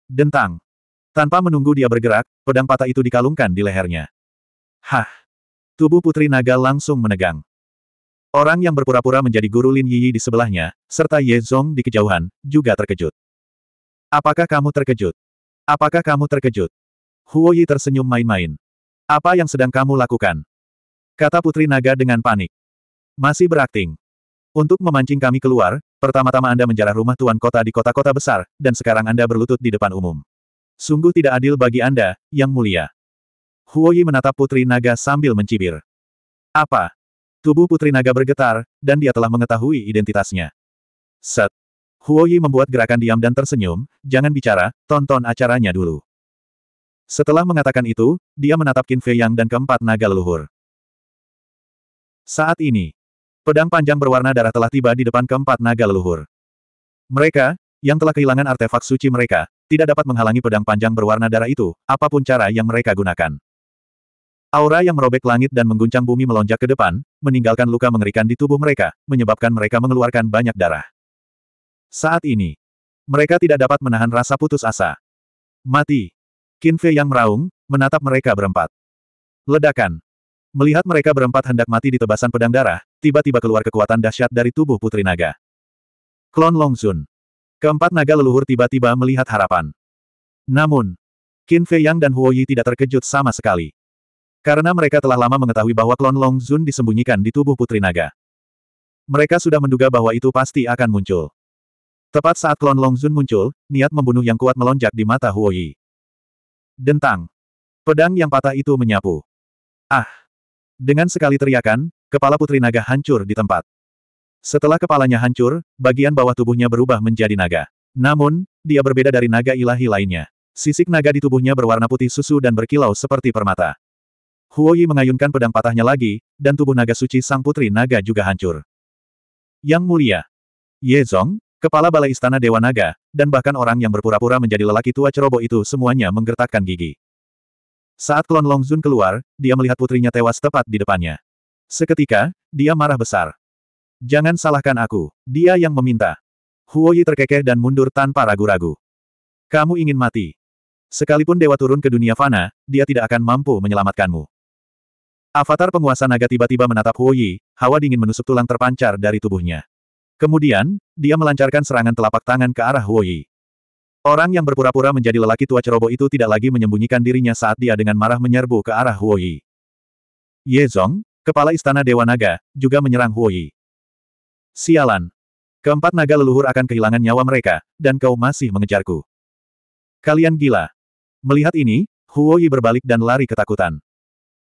Dentang. Tanpa menunggu dia bergerak, pedang patah itu dikalungkan di lehernya. Hah! Tubuh Putri Naga langsung menegang. Orang yang berpura-pura menjadi guru Lin Yi di sebelahnya, serta Ye Zong di kejauhan, juga terkejut. Apakah kamu terkejut? Apakah kamu terkejut? Huo Yi tersenyum main-main. Apa yang sedang kamu lakukan? Kata Putri Naga dengan panik. Masih berakting. Untuk memancing kami keluar, pertama-tama Anda menjarah rumah tuan kota di kota-kota besar, dan sekarang Anda berlutut di depan umum. Sungguh tidak adil bagi Anda, Yang Mulia. Huoyi menatap Putri Naga sambil mencibir. Apa? Tubuh Putri Naga bergetar, dan dia telah mengetahui identitasnya. Set. Huoyi membuat gerakan diam dan tersenyum, jangan bicara, tonton acaranya dulu. Setelah mengatakan itu, dia menatap Qin Fei Yang dan keempat naga leluhur. Saat ini, pedang panjang berwarna darah telah tiba di depan keempat naga leluhur. Mereka, yang telah kehilangan artefak suci mereka, tidak dapat menghalangi pedang panjang berwarna darah itu, apapun cara yang mereka gunakan. Aura yang merobek langit dan mengguncang bumi melonjak ke depan, meninggalkan luka mengerikan di tubuh mereka, menyebabkan mereka mengeluarkan banyak darah. Saat ini, mereka tidak dapat menahan rasa putus asa. Mati. Qin Fei yang meraung, menatap mereka berempat. Ledakan. Melihat mereka berempat hendak mati di tebasan pedang darah, tiba-tiba keluar kekuatan dahsyat dari tubuh Putri Naga. Klon Longzun. Keempat naga leluhur tiba-tiba melihat harapan. Namun, Qin Fei Yang dan Huo Yi tidak terkejut sama sekali. Karena mereka telah lama mengetahui bahwa klon Long Zun disembunyikan di tubuh Putri Naga. Mereka sudah menduga bahwa itu pasti akan muncul. Tepat saat klon Long Zun muncul, niat membunuh yang kuat melonjak di mata Huo Yi. Dentang. Pedang yang patah itu menyapu. Ah! Dengan sekali teriakan, kepala Putri Naga hancur di tempat. Setelah kepalanya hancur, bagian bawah tubuhnya berubah menjadi naga. Namun, dia berbeda dari naga ilahi lainnya. Sisik naga di tubuhnya berwarna putih susu dan berkilau seperti permata. Huoyi mengayunkan pedang patahnya lagi, dan tubuh naga suci sang putri naga juga hancur. Yang mulia. Ye Zong, kepala balai istana Dewa Naga, dan bahkan orang yang berpura-pura menjadi lelaki tua ceroboh itu semuanya menggertakkan gigi. Saat klon Long Zun keluar, dia melihat putrinya tewas tepat di depannya. Seketika, dia marah besar. Jangan salahkan aku, dia yang meminta. Huoyi terkekeh dan mundur tanpa ragu-ragu. Kamu ingin mati. Sekalipun dewa turun ke dunia fana, dia tidak akan mampu menyelamatkanmu. Avatar penguasa naga tiba-tiba menatap Huoyi. hawa dingin menusuk tulang terpancar dari tubuhnya. Kemudian, dia melancarkan serangan telapak tangan ke arah Huoyi. Orang yang berpura-pura menjadi lelaki tua ceroboh itu tidak lagi menyembunyikan dirinya saat dia dengan marah menyerbu ke arah Huoyi. Ye Zong, kepala istana Dewa Naga, juga menyerang Huoyi. Sialan. Keempat naga leluhur akan kehilangan nyawa mereka, dan kau masih mengejarku. Kalian gila. Melihat ini, Huoyi berbalik dan lari ketakutan.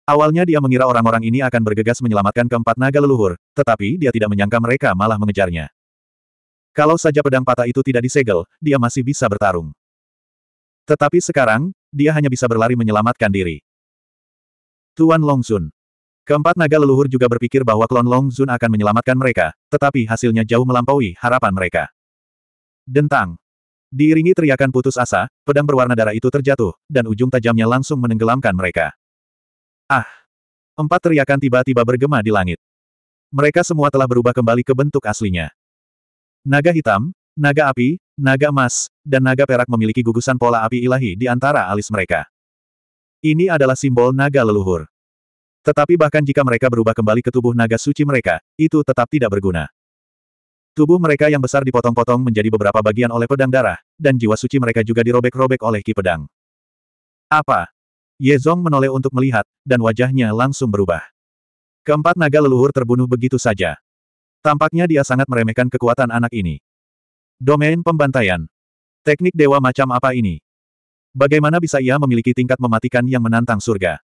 Awalnya dia mengira orang-orang ini akan bergegas menyelamatkan keempat naga leluhur, tetapi dia tidak menyangka mereka malah mengejarnya. Kalau saja pedang patah itu tidak disegel, dia masih bisa bertarung. Tetapi sekarang, dia hanya bisa berlari menyelamatkan diri. Tuan Longzun. Keempat naga leluhur juga berpikir bahwa klon Longzun akan menyelamatkan mereka, tetapi hasilnya jauh melampaui harapan mereka. Dentang. Diiringi teriakan putus asa, pedang berwarna darah itu terjatuh, dan ujung tajamnya langsung menenggelamkan mereka. Ah! Empat teriakan tiba-tiba bergema di langit. Mereka semua telah berubah kembali ke bentuk aslinya. Naga hitam, naga api, naga emas, dan naga perak memiliki gugusan pola api ilahi di antara alis mereka. Ini adalah simbol naga leluhur. Tetapi bahkan jika mereka berubah kembali ke tubuh naga suci mereka, itu tetap tidak berguna. Tubuh mereka yang besar dipotong-potong menjadi beberapa bagian oleh pedang darah, dan jiwa suci mereka juga dirobek-robek oleh ki pedang. Apa? Ye Zong menoleh untuk melihat, dan wajahnya langsung berubah. Keempat naga leluhur terbunuh begitu saja. Tampaknya dia sangat meremehkan kekuatan anak ini. Domain pembantaian. Teknik dewa macam apa ini? Bagaimana bisa ia memiliki tingkat mematikan yang menantang surga?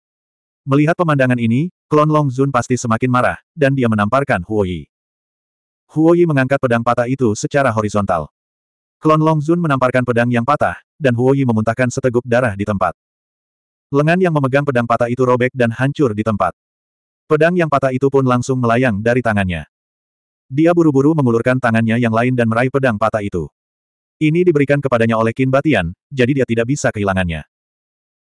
Melihat pemandangan ini, klon Long Zun pasti semakin marah, dan dia menamparkan Huoyi. Huoyi mengangkat pedang patah itu secara horizontal. Klon Long Zun menamparkan pedang yang patah, dan Huoyi memuntahkan seteguk darah di tempat. Lengan yang memegang pedang patah itu robek dan hancur di tempat. Pedang yang patah itu pun langsung melayang dari tangannya. Dia buru-buru mengulurkan tangannya yang lain dan meraih pedang patah itu. Ini diberikan kepadanya oleh Qin Batian, jadi dia tidak bisa kehilangannya.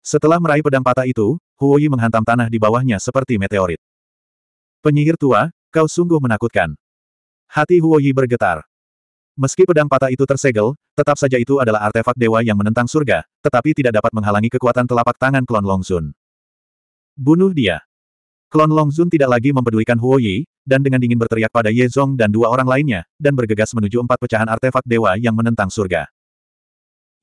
Setelah meraih pedang patah itu, Huoyi menghantam tanah di bawahnya seperti meteorit. Penyihir tua, kau sungguh menakutkan. Hati Huoyi bergetar. Meski pedang patah itu tersegel, tetap saja itu adalah artefak dewa yang menentang surga, tetapi tidak dapat menghalangi kekuatan telapak tangan klon Longzun. Bunuh dia. Klon Longzun tidak lagi mempedulikan Huo Yi, dan dengan dingin berteriak pada Ye Zong dan dua orang lainnya, dan bergegas menuju empat pecahan artefak dewa yang menentang surga.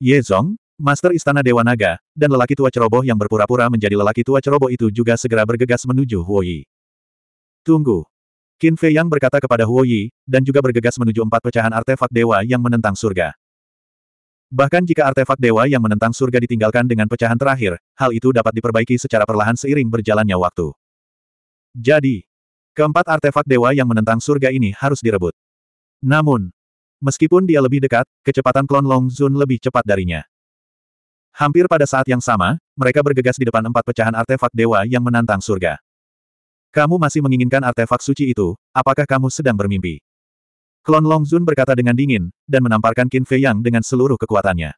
Ye Zong, Master Istana Dewa Naga, dan lelaki tua ceroboh yang berpura-pura menjadi lelaki tua ceroboh itu juga segera bergegas menuju Huo Yi. Tunggu. Qin Fei Yang berkata kepada Huo Yi, dan juga bergegas menuju empat pecahan artefak dewa yang menentang surga. Bahkan jika artefak dewa yang menentang surga ditinggalkan dengan pecahan terakhir, hal itu dapat diperbaiki secara perlahan seiring berjalannya waktu. Jadi, keempat artefak dewa yang menentang surga ini harus direbut. Namun, meskipun dia lebih dekat, kecepatan klon Long Zun lebih cepat darinya. Hampir pada saat yang sama, mereka bergegas di depan empat pecahan artefak dewa yang menantang surga. Kamu masih menginginkan artefak suci itu, apakah kamu sedang bermimpi? Klon Longzun berkata dengan dingin, dan menamparkan Qin Fei Yang dengan seluruh kekuatannya.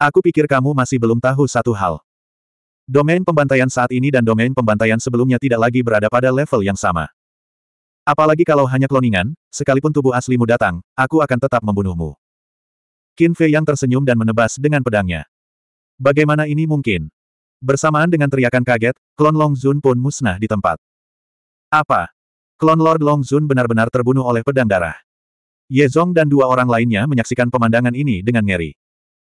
Aku pikir kamu masih belum tahu satu hal. Domain pembantaian saat ini dan domain pembantaian sebelumnya tidak lagi berada pada level yang sama. Apalagi kalau hanya kloningan, sekalipun tubuh aslimu datang, aku akan tetap membunuhmu. Qin Fei Yang tersenyum dan menebas dengan pedangnya. Bagaimana ini mungkin? Bersamaan dengan teriakan kaget, klon Longzun pun musnah di tempat. Apa? Klon Lord Long Zun benar-benar terbunuh oleh pedang darah. Ye Zong dan dua orang lainnya menyaksikan pemandangan ini dengan ngeri.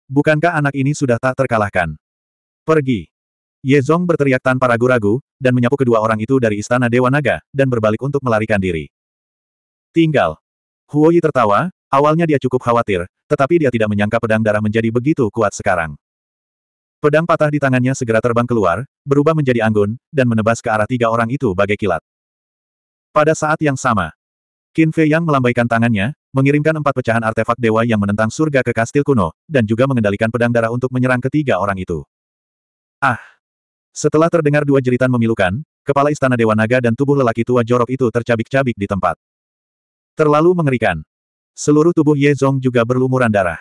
Bukankah anak ini sudah tak terkalahkan? Pergi. Ye Zong berteriak tanpa ragu-ragu, dan menyapu kedua orang itu dari istana Dewa Naga, dan berbalik untuk melarikan diri. Tinggal. Huo Yi tertawa, awalnya dia cukup khawatir, tetapi dia tidak menyangka pedang darah menjadi begitu kuat sekarang. Pedang patah di tangannya segera terbang keluar, berubah menjadi anggun, dan menebas ke arah tiga orang itu bagai kilat. Pada saat yang sama, Qin Fei Yang melambaikan tangannya, mengirimkan empat pecahan artefak dewa yang menentang surga ke kastil kuno, dan juga mengendalikan pedang darah untuk menyerang ketiga orang itu. Ah! Setelah terdengar dua jeritan memilukan, kepala istana Dewa Naga dan tubuh lelaki tua jorok itu tercabik-cabik di tempat. Terlalu mengerikan. Seluruh tubuh Ye Zong juga berlumuran darah.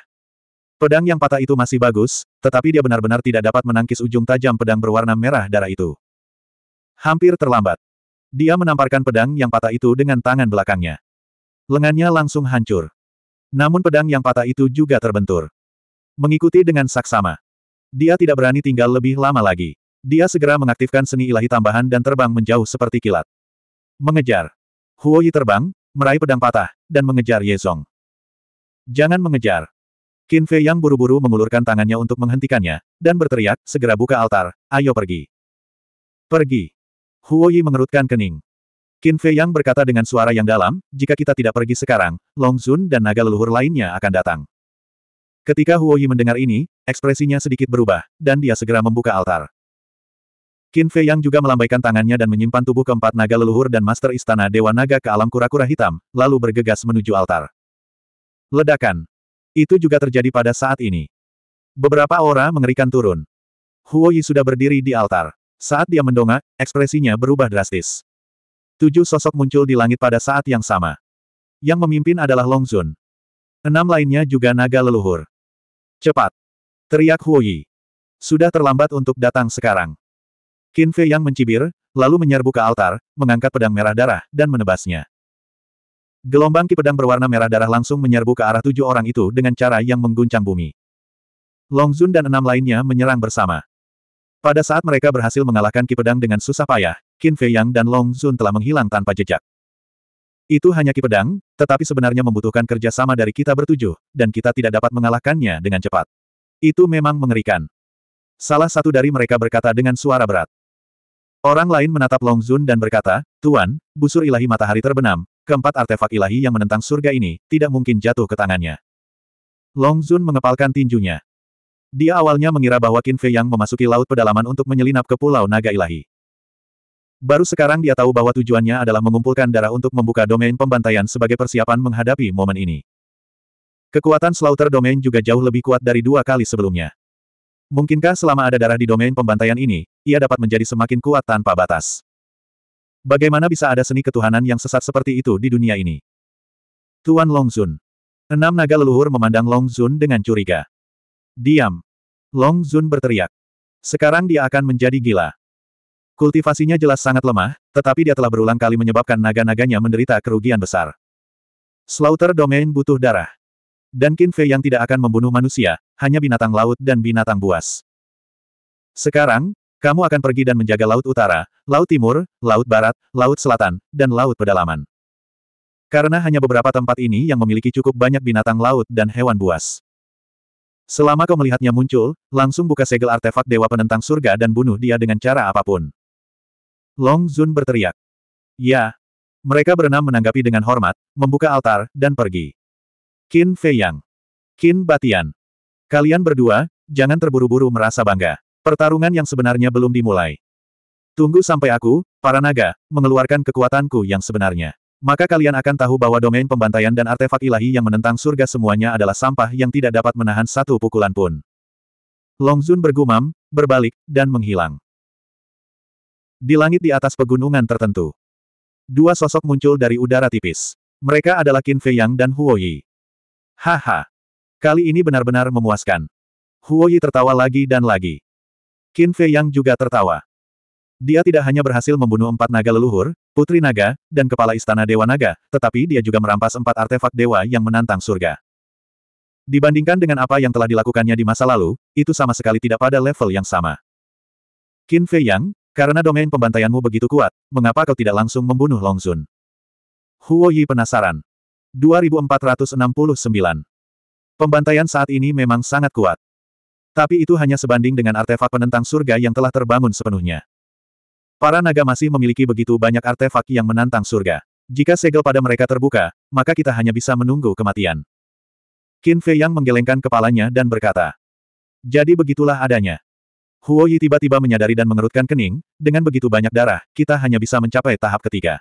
Pedang yang patah itu masih bagus, tetapi dia benar-benar tidak dapat menangkis ujung tajam pedang berwarna merah darah itu. Hampir terlambat. Dia menamparkan pedang yang patah itu dengan tangan belakangnya. Lengannya langsung hancur. Namun pedang yang patah itu juga terbentur. Mengikuti dengan saksama. Dia tidak berani tinggal lebih lama lagi. Dia segera mengaktifkan seni ilahi tambahan dan terbang menjauh seperti kilat. Mengejar. Huo Yi terbang, meraih pedang patah, dan mengejar Ye Yezong. Jangan mengejar. Qin Fei yang buru-buru mengulurkan tangannya untuk menghentikannya, dan berteriak, segera buka altar, ayo pergi. Pergi. Huoyi mengerutkan kening. Qin Fei Yang berkata dengan suara yang dalam, jika kita tidak pergi sekarang, Long Zun dan naga leluhur lainnya akan datang. Ketika Huoyi mendengar ini, ekspresinya sedikit berubah, dan dia segera membuka altar. Qin Fei Yang juga melambaikan tangannya dan menyimpan tubuh keempat naga leluhur dan master istana Dewa Naga ke alam kura-kura hitam, lalu bergegas menuju altar. Ledakan. Itu juga terjadi pada saat ini. Beberapa aura mengerikan turun. Huoyi sudah berdiri di altar. Saat dia mendongak, ekspresinya berubah drastis. Tujuh sosok muncul di langit pada saat yang sama. Yang memimpin adalah Long Zun. Enam lainnya juga naga leluhur. Cepat! Teriak Huoyi. Sudah terlambat untuk datang sekarang. Qin Fei yang mencibir, lalu menyerbu ke altar, mengangkat pedang merah darah, dan menebasnya. Gelombang ki pedang berwarna merah darah langsung menyerbu ke arah tujuh orang itu dengan cara yang mengguncang bumi. Long Zun dan enam lainnya menyerang bersama. Pada saat mereka berhasil mengalahkan Ki Pedang dengan susah payah, Qin Fei Yang dan Long Zun telah menghilang tanpa jejak. Itu hanya Ki Pedang, tetapi sebenarnya membutuhkan kerjasama dari kita bertujuh, dan kita tidak dapat mengalahkannya dengan cepat. Itu memang mengerikan. Salah satu dari mereka berkata dengan suara berat. Orang lain menatap Long Zun dan berkata, Tuan, busur ilahi matahari terbenam, keempat artefak ilahi yang menentang surga ini, tidak mungkin jatuh ke tangannya. Long Zun mengepalkan tinjunya. Dia awalnya mengira bahwa Qin Fei Yang memasuki laut pedalaman untuk menyelinap ke Pulau Naga Ilahi. Baru sekarang dia tahu bahwa tujuannya adalah mengumpulkan darah untuk membuka domain pembantaian sebagai persiapan menghadapi momen ini. Kekuatan slaughter domain juga jauh lebih kuat dari dua kali sebelumnya. Mungkinkah selama ada darah di domain pembantaian ini, ia dapat menjadi semakin kuat tanpa batas? Bagaimana bisa ada seni ketuhanan yang sesat seperti itu di dunia ini? Tuan Longzun. Enam naga leluhur memandang Longzun dengan curiga. Diam. Long Zun berteriak. Sekarang dia akan menjadi gila. Kultivasinya jelas sangat lemah, tetapi dia telah berulang kali menyebabkan naga-naganya menderita kerugian besar. Slaughter Domain butuh darah. Dan Qin yang tidak akan membunuh manusia, hanya binatang laut dan binatang buas. Sekarang, kamu akan pergi dan menjaga Laut Utara, Laut Timur, Laut Barat, Laut Selatan, dan Laut Pedalaman. Karena hanya beberapa tempat ini yang memiliki cukup banyak binatang laut dan hewan buas. Selama kau melihatnya muncul, langsung buka segel artefak Dewa Penentang Surga dan bunuh dia dengan cara apapun. Long Zun berteriak. Ya. Mereka berenam menanggapi dengan hormat, membuka altar, dan pergi. Qin Feiyang. Qin Batian. Kalian berdua, jangan terburu-buru merasa bangga. Pertarungan yang sebenarnya belum dimulai. Tunggu sampai aku, para naga, mengeluarkan kekuatanku yang sebenarnya. Maka kalian akan tahu bahwa domain pembantaian dan artefak ilahi yang menentang surga semuanya adalah sampah yang tidak dapat menahan satu pukulan pun. Longzun bergumam, berbalik, dan menghilang. Di langit di atas pegunungan tertentu. Dua sosok muncul dari udara tipis. Mereka adalah Qin Fei Yang dan Huo Yi. Haha. Kali ini benar-benar memuaskan. Huo Yi tertawa lagi dan lagi. Qin Fei Yang juga tertawa. Dia tidak hanya berhasil membunuh empat naga leluhur, putri naga, dan kepala istana dewa naga, tetapi dia juga merampas empat artefak dewa yang menantang surga. Dibandingkan dengan apa yang telah dilakukannya di masa lalu, itu sama sekali tidak pada level yang sama. Qin Fei Yang, karena domain pembantaianmu begitu kuat, mengapa kau tidak langsung membunuh Long Zun? Huo Yi penasaran. 2469 Pembantaian saat ini memang sangat kuat. Tapi itu hanya sebanding dengan artefak penentang surga yang telah terbangun sepenuhnya. Para naga masih memiliki begitu banyak artefak yang menantang surga. Jika segel pada mereka terbuka, maka kita hanya bisa menunggu kematian. Qin Fei Yang menggelengkan kepalanya dan berkata. Jadi begitulah adanya. Huo Yi tiba-tiba menyadari dan mengerutkan kening, dengan begitu banyak darah, kita hanya bisa mencapai tahap ketiga.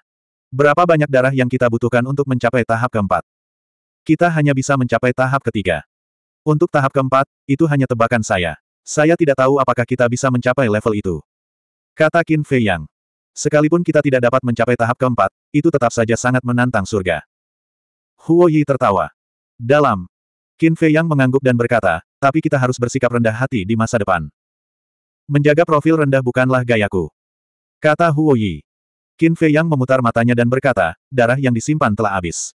Berapa banyak darah yang kita butuhkan untuk mencapai tahap keempat? Kita hanya bisa mencapai tahap ketiga. Untuk tahap keempat, itu hanya tebakan saya. Saya tidak tahu apakah kita bisa mencapai level itu. Kata Qin Fei Yang. Sekalipun kita tidak dapat mencapai tahap keempat, itu tetap saja sangat menantang surga. Huo Yi tertawa. Dalam. Qin Fei Yang mengangguk dan berkata, tapi kita harus bersikap rendah hati di masa depan. Menjaga profil rendah bukanlah gayaku. Kata Huo Yi. Qin Fei Yang memutar matanya dan berkata, darah yang disimpan telah habis.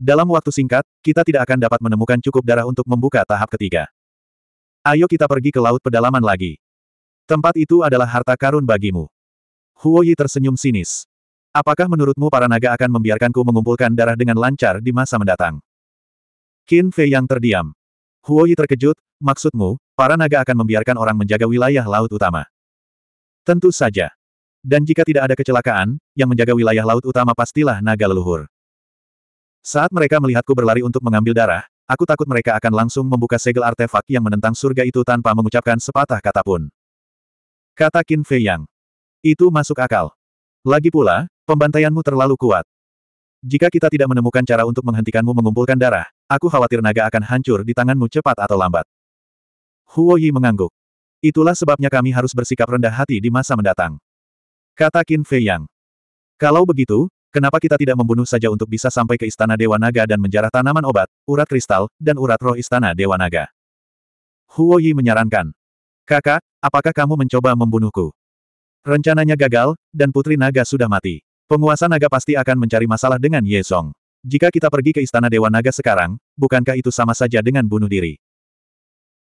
Dalam waktu singkat, kita tidak akan dapat menemukan cukup darah untuk membuka tahap ketiga. Ayo kita pergi ke laut pedalaman lagi. Tempat itu adalah harta karun bagimu. Huo Yi tersenyum sinis. Apakah menurutmu para naga akan membiarkanku mengumpulkan darah dengan lancar di masa mendatang? Qin Fei yang terdiam. Huo Yi terkejut, maksudmu, para naga akan membiarkan orang menjaga wilayah laut utama? Tentu saja. Dan jika tidak ada kecelakaan, yang menjaga wilayah laut utama pastilah naga leluhur. Saat mereka melihatku berlari untuk mengambil darah, aku takut mereka akan langsung membuka segel artefak yang menentang surga itu tanpa mengucapkan sepatah kata pun. Kata Qin Fei Yang. Itu masuk akal. Lagi pula, pembantaianmu terlalu kuat. Jika kita tidak menemukan cara untuk menghentikanmu mengumpulkan darah, aku khawatir naga akan hancur di tanganmu cepat atau lambat. Huo Yi mengangguk. Itulah sebabnya kami harus bersikap rendah hati di masa mendatang. Kata Qin Fei Yang. Kalau begitu, kenapa kita tidak membunuh saja untuk bisa sampai ke Istana Dewa Naga dan menjarah tanaman obat, urat kristal, dan urat roh Istana Dewa Naga? Huo Yi menyarankan. Kakak, apakah kamu mencoba membunuhku? Rencananya gagal, dan Putri Naga sudah mati. Penguasa Naga pasti akan mencari masalah dengan Ye Song. Jika kita pergi ke Istana Dewa Naga sekarang, bukankah itu sama saja dengan bunuh diri?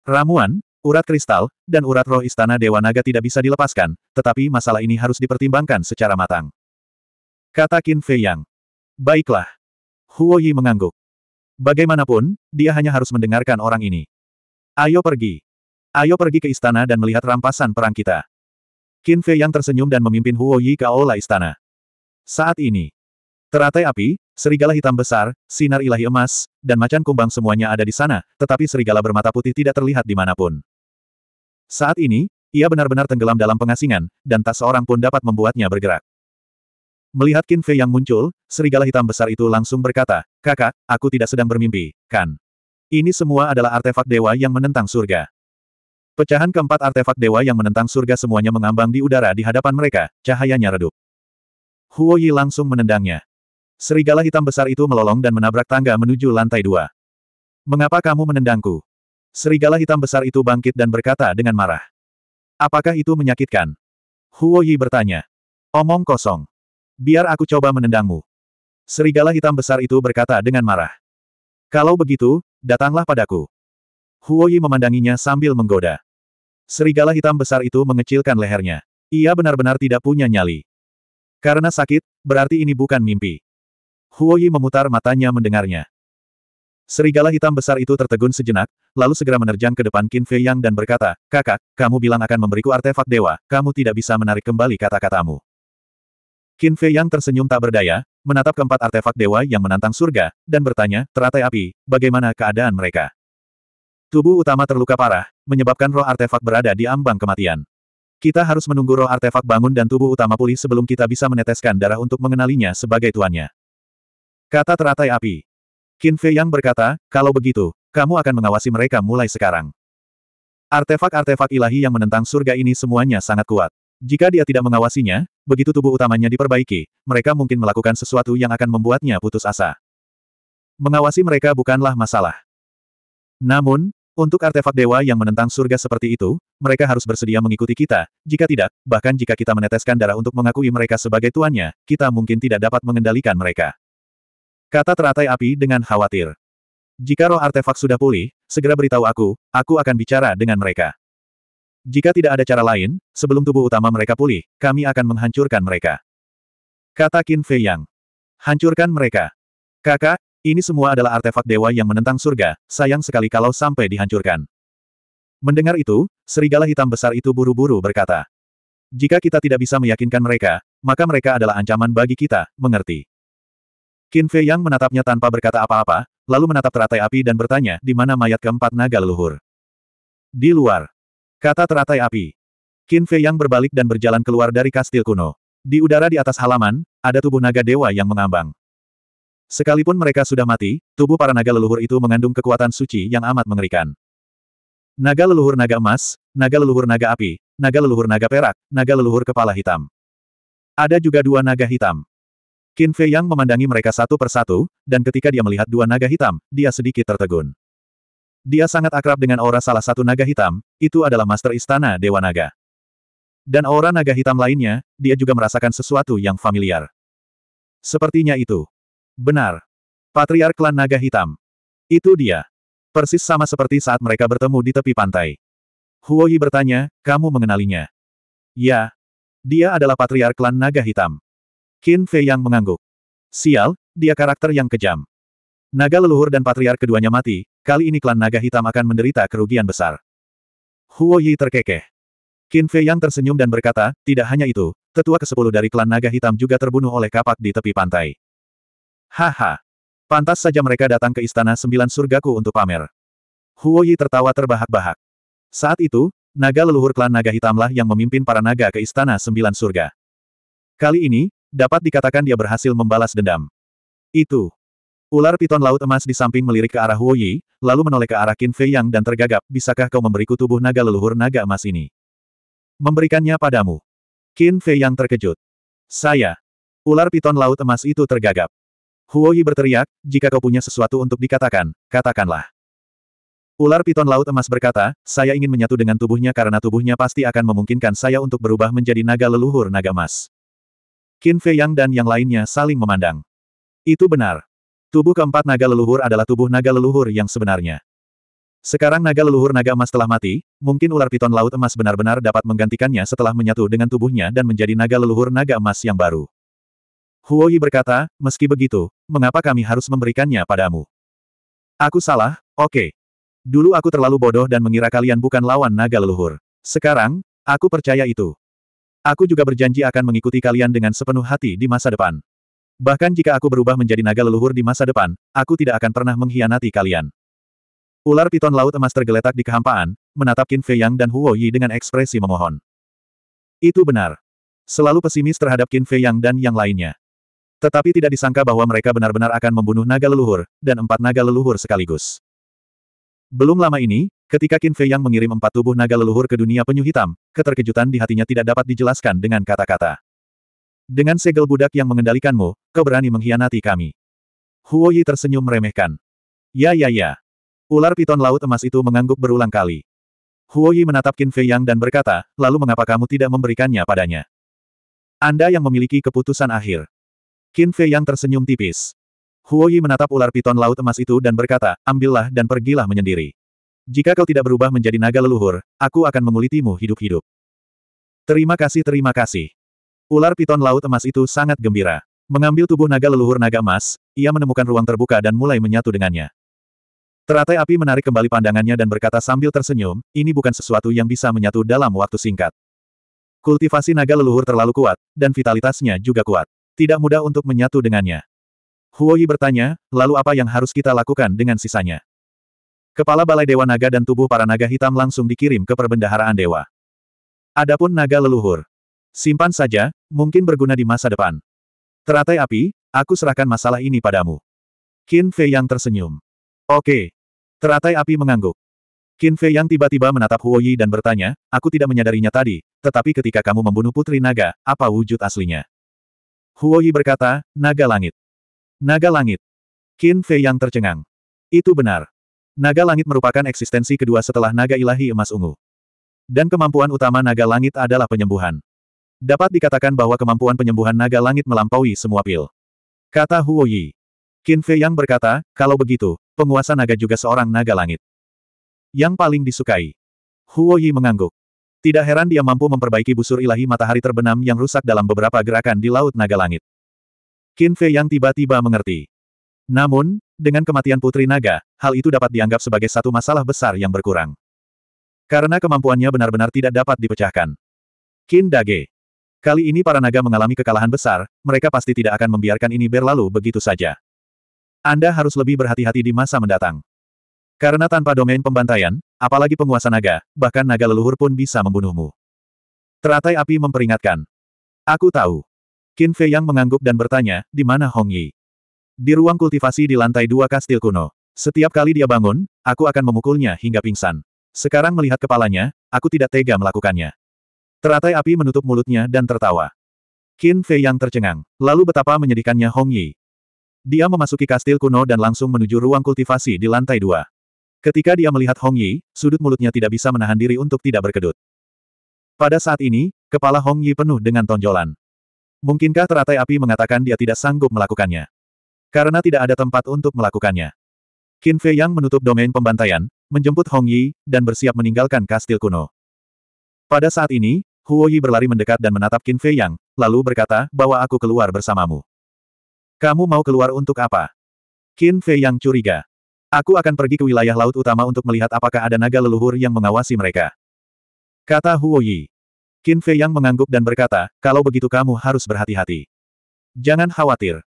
Ramuan, urat kristal, dan urat roh Istana Dewa Naga tidak bisa dilepaskan, tetapi masalah ini harus dipertimbangkan secara matang. Kata Qin Fei Yang. Baiklah. Huo Yi mengangguk. Bagaimanapun, dia hanya harus mendengarkan orang ini. Ayo pergi. Ayo pergi ke istana dan melihat rampasan perang kita. Qin Fei yang tersenyum dan memimpin Huo Yi ke aula istana. Saat ini, teratai api, serigala hitam besar, sinar ilahi emas, dan macan kumbang semuanya ada di sana, tetapi serigala bermata putih tidak terlihat di manapun. Saat ini, ia benar-benar tenggelam dalam pengasingan, dan tak seorang pun dapat membuatnya bergerak. Melihat Qin Fei yang muncul, serigala hitam besar itu langsung berkata, Kakak, aku tidak sedang bermimpi, kan? Ini semua adalah artefak dewa yang menentang surga. Pecahan keempat artefak dewa yang menentang surga semuanya mengambang di udara di hadapan mereka, cahayanya redup. Huo Yi langsung menendangnya. Serigala hitam besar itu melolong dan menabrak tangga menuju lantai dua. Mengapa kamu menendangku? Serigala hitam besar itu bangkit dan berkata dengan marah. Apakah itu menyakitkan? Huo Yi bertanya. Omong kosong. Biar aku coba menendangmu. Serigala hitam besar itu berkata dengan marah. Kalau begitu, datanglah padaku. Huoyi memandanginya sambil menggoda. Serigala hitam besar itu mengecilkan lehernya. Ia benar-benar tidak punya nyali. Karena sakit, berarti ini bukan mimpi. Huoyi memutar matanya mendengarnya. Serigala hitam besar itu tertegun sejenak, lalu segera menerjang ke depan Qin Fei Yang dan berkata, Kakak, kamu bilang akan memberiku artefak dewa, kamu tidak bisa menarik kembali kata-katamu. Qin Fei Yang tersenyum tak berdaya, menatap keempat artefak dewa yang menantang surga, dan bertanya, teratai api, bagaimana keadaan mereka? Tubuh utama terluka parah, menyebabkan roh artefak berada di ambang kematian. Kita harus menunggu roh artefak bangun dan tubuh utama pulih sebelum kita bisa meneteskan darah untuk mengenalinya sebagai tuannya. Kata teratai api. Qin Fei Yang berkata, kalau begitu, kamu akan mengawasi mereka mulai sekarang. Artefak-artefak ilahi yang menentang surga ini semuanya sangat kuat. Jika dia tidak mengawasinya, begitu tubuh utamanya diperbaiki, mereka mungkin melakukan sesuatu yang akan membuatnya putus asa. Mengawasi mereka bukanlah masalah. Namun, untuk artefak dewa yang menentang surga seperti itu, mereka harus bersedia mengikuti kita, jika tidak, bahkan jika kita meneteskan darah untuk mengakui mereka sebagai tuannya, kita mungkin tidak dapat mengendalikan mereka. Kata teratai api dengan khawatir. Jika roh artefak sudah pulih, segera beritahu aku, aku akan bicara dengan mereka. Jika tidak ada cara lain, sebelum tubuh utama mereka pulih, kami akan menghancurkan mereka. Kata Qin Fei Yang. Hancurkan mereka. Kakak, ini semua adalah artefak dewa yang menentang surga, sayang sekali kalau sampai dihancurkan. Mendengar itu, serigala hitam besar itu buru-buru berkata. Jika kita tidak bisa meyakinkan mereka, maka mereka adalah ancaman bagi kita, mengerti. Qin Fei Yang menatapnya tanpa berkata apa-apa, lalu menatap teratai api dan bertanya di mana mayat keempat naga leluhur. Di luar. Kata teratai api. Qin Fei Yang berbalik dan berjalan keluar dari kastil kuno. Di udara di atas halaman, ada tubuh naga dewa yang mengambang. Sekalipun mereka sudah mati, tubuh para naga leluhur itu mengandung kekuatan suci yang amat mengerikan. Naga leluhur naga emas, naga leluhur naga api, naga leluhur naga perak, naga leluhur kepala hitam. Ada juga dua naga hitam. Qin Fei Yang memandangi mereka satu persatu, dan ketika dia melihat dua naga hitam, dia sedikit tertegun. Dia sangat akrab dengan aura salah satu naga hitam, itu adalah Master Istana Dewa Naga. Dan aura naga hitam lainnya, dia juga merasakan sesuatu yang familiar. Sepertinya itu. Benar. Patriark klan naga hitam. Itu dia. Persis sama seperti saat mereka bertemu di tepi pantai. Huoyi bertanya, kamu mengenalinya? Ya. Dia adalah patriark klan naga hitam. Qin Fei yang mengangguk. Sial, dia karakter yang kejam. Naga leluhur dan patriark keduanya mati, kali ini klan naga hitam akan menderita kerugian besar. Huoyi terkekeh. Qin Fei yang tersenyum dan berkata, tidak hanya itu, tetua ke-10 dari klan naga hitam juga terbunuh oleh kapak di tepi pantai. Haha. Pantas saja mereka datang ke istana sembilan surgaku untuk pamer. Huo Yi tertawa terbahak-bahak. Saat itu, naga leluhur klan naga hitamlah yang memimpin para naga ke istana sembilan surga. Kali ini, dapat dikatakan dia berhasil membalas dendam. Itu. Ular piton laut emas di samping melirik ke arah Huo Yi, lalu menoleh ke arah Qin Fei Yang dan tergagap, bisakah kau memberiku tubuh naga leluhur naga emas ini? Memberikannya padamu. Qin Fei Yang terkejut. Saya. Ular piton laut emas itu tergagap. Huoyi berteriak, jika kau punya sesuatu untuk dikatakan, katakanlah. Ular piton laut emas berkata, saya ingin menyatu dengan tubuhnya karena tubuhnya pasti akan memungkinkan saya untuk berubah menjadi naga leluhur naga emas. Qin Fei Yang dan yang lainnya saling memandang. Itu benar. Tubuh keempat naga leluhur adalah tubuh naga leluhur yang sebenarnya. Sekarang naga leluhur naga emas telah mati, mungkin ular piton laut emas benar-benar dapat menggantikannya setelah menyatu dengan tubuhnya dan menjadi naga leluhur naga emas yang baru. Huo Yi berkata, meski begitu, mengapa kami harus memberikannya padamu? Aku salah, oke. Okay. Dulu aku terlalu bodoh dan mengira kalian bukan lawan naga leluhur. Sekarang, aku percaya itu. Aku juga berjanji akan mengikuti kalian dengan sepenuh hati di masa depan. Bahkan jika aku berubah menjadi naga leluhur di masa depan, aku tidak akan pernah mengkhianati kalian. Ular piton laut emas tergeletak di kehampaan, menatap Qin Fei Yang dan Huo Yi dengan ekspresi memohon. Itu benar. Selalu pesimis terhadap Qin Fei Yang dan yang lainnya. Tetapi tidak disangka bahwa mereka benar-benar akan membunuh naga leluhur, dan empat naga leluhur sekaligus. Belum lama ini, ketika Qin Fei Yang mengirim empat tubuh naga leluhur ke dunia penyu hitam, keterkejutan di hatinya tidak dapat dijelaskan dengan kata-kata. Dengan segel budak yang mengendalikanmu, kau berani mengkhianati kami. Huo Yi tersenyum meremehkan. Ya ya ya. Ular piton laut emas itu mengangguk berulang kali. Huo Yi menatap Qin Fei Yang dan berkata, lalu mengapa kamu tidak memberikannya padanya? Anda yang memiliki keputusan akhir. Qin Fei yang tersenyum tipis. Huoyi menatap ular piton laut emas itu dan berkata, ambillah dan pergilah menyendiri. Jika kau tidak berubah menjadi naga leluhur, aku akan mengulitimu hidup-hidup. Terima kasih terima kasih. Ular piton laut emas itu sangat gembira. Mengambil tubuh naga leluhur naga emas, ia menemukan ruang terbuka dan mulai menyatu dengannya. Teratai api menarik kembali pandangannya dan berkata sambil tersenyum, ini bukan sesuatu yang bisa menyatu dalam waktu singkat. Kultivasi naga leluhur terlalu kuat, dan vitalitasnya juga kuat. Tidak mudah untuk menyatu dengannya. Huoyi bertanya, lalu apa yang harus kita lakukan dengan sisanya? Kepala Balai Dewa Naga dan tubuh para naga hitam langsung dikirim ke perbendaharaan dewa. Adapun naga leluhur. Simpan saja, mungkin berguna di masa depan. Teratai api, aku serahkan masalah ini padamu. Qin Fei yang tersenyum. Oke. Teratai api mengangguk. Qin Fei yang tiba-tiba menatap Huoyi dan bertanya, aku tidak menyadarinya tadi, tetapi ketika kamu membunuh putri naga, apa wujud aslinya? Huo Yi berkata, naga langit. Naga langit. Qin Fei yang tercengang. Itu benar. Naga langit merupakan eksistensi kedua setelah naga ilahi emas ungu. Dan kemampuan utama naga langit adalah penyembuhan. Dapat dikatakan bahwa kemampuan penyembuhan naga langit melampaui semua pil. Kata Huo Yi. Qin Fei yang berkata, kalau begitu, penguasa naga juga seorang naga langit. Yang paling disukai. Huo Yi mengangguk. Tidak heran dia mampu memperbaiki busur ilahi matahari terbenam yang rusak dalam beberapa gerakan di Laut Naga Langit. Qin Fei yang tiba-tiba mengerti. Namun, dengan kematian Putri Naga, hal itu dapat dianggap sebagai satu masalah besar yang berkurang. Karena kemampuannya benar-benar tidak dapat dipecahkan. Qin Dage. Kali ini para naga mengalami kekalahan besar, mereka pasti tidak akan membiarkan ini berlalu begitu saja. Anda harus lebih berhati-hati di masa mendatang. Karena tanpa domain pembantaian, Apalagi penguasa naga, bahkan naga leluhur pun bisa membunuhmu. Teratai api memperingatkan. Aku tahu. Qin Fei Yang mengangguk dan bertanya, di mana Hong Yi? Di ruang kultivasi di lantai dua kastil kuno. Setiap kali dia bangun, aku akan memukulnya hingga pingsan. Sekarang melihat kepalanya, aku tidak tega melakukannya. Teratai api menutup mulutnya dan tertawa. Qin Fei Yang tercengang. Lalu betapa menyedihkannya Hong Yi. Dia memasuki kastil kuno dan langsung menuju ruang kultivasi di lantai dua. Ketika dia melihat Hong Yi, sudut mulutnya tidak bisa menahan diri untuk tidak berkedut. Pada saat ini, kepala Hong Yi penuh dengan tonjolan. Mungkinkah teratai api mengatakan dia tidak sanggup melakukannya? Karena tidak ada tempat untuk melakukannya. Qin Fei Yang menutup domain pembantaian, menjemput Hong Yi, dan bersiap meninggalkan kastil kuno. Pada saat ini, Huo Yi berlari mendekat dan menatap Qin Fei Yang, lalu berkata, bawa aku keluar bersamamu. Kamu mau keluar untuk apa? Qin Fei Yang curiga. Aku akan pergi ke wilayah laut utama untuk melihat apakah ada naga leluhur yang mengawasi mereka. Kata Huo Yi. Qin Fei Yang mengangguk dan berkata, kalau begitu kamu harus berhati-hati. Jangan khawatir.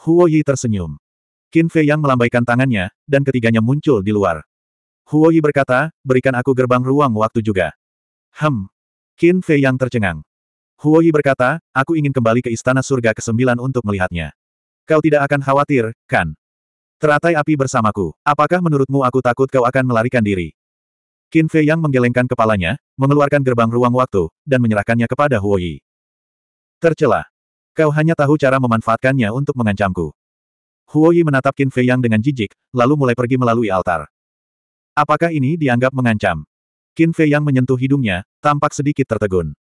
Huo Yi tersenyum. Qin Fei Yang melambaikan tangannya, dan ketiganya muncul di luar. Huo Yi berkata, berikan aku gerbang ruang waktu juga. Hem. Qin Fei Yang tercengang. Huo Yi berkata, aku ingin kembali ke istana surga ke-9 untuk melihatnya. Kau tidak akan khawatir, kan? Teratai api bersamaku. Apakah menurutmu aku takut kau akan melarikan diri? Qin Fei yang menggelengkan kepalanya, mengeluarkan gerbang ruang waktu, dan menyerahkannya kepada Huo Yi. Tercela. Kau hanya tahu cara memanfaatkannya untuk mengancamku. Huo Yi menatap Qin Fei yang dengan jijik, lalu mulai pergi melalui altar. Apakah ini dianggap mengancam? Qin Fei yang menyentuh hidungnya, tampak sedikit tertegun.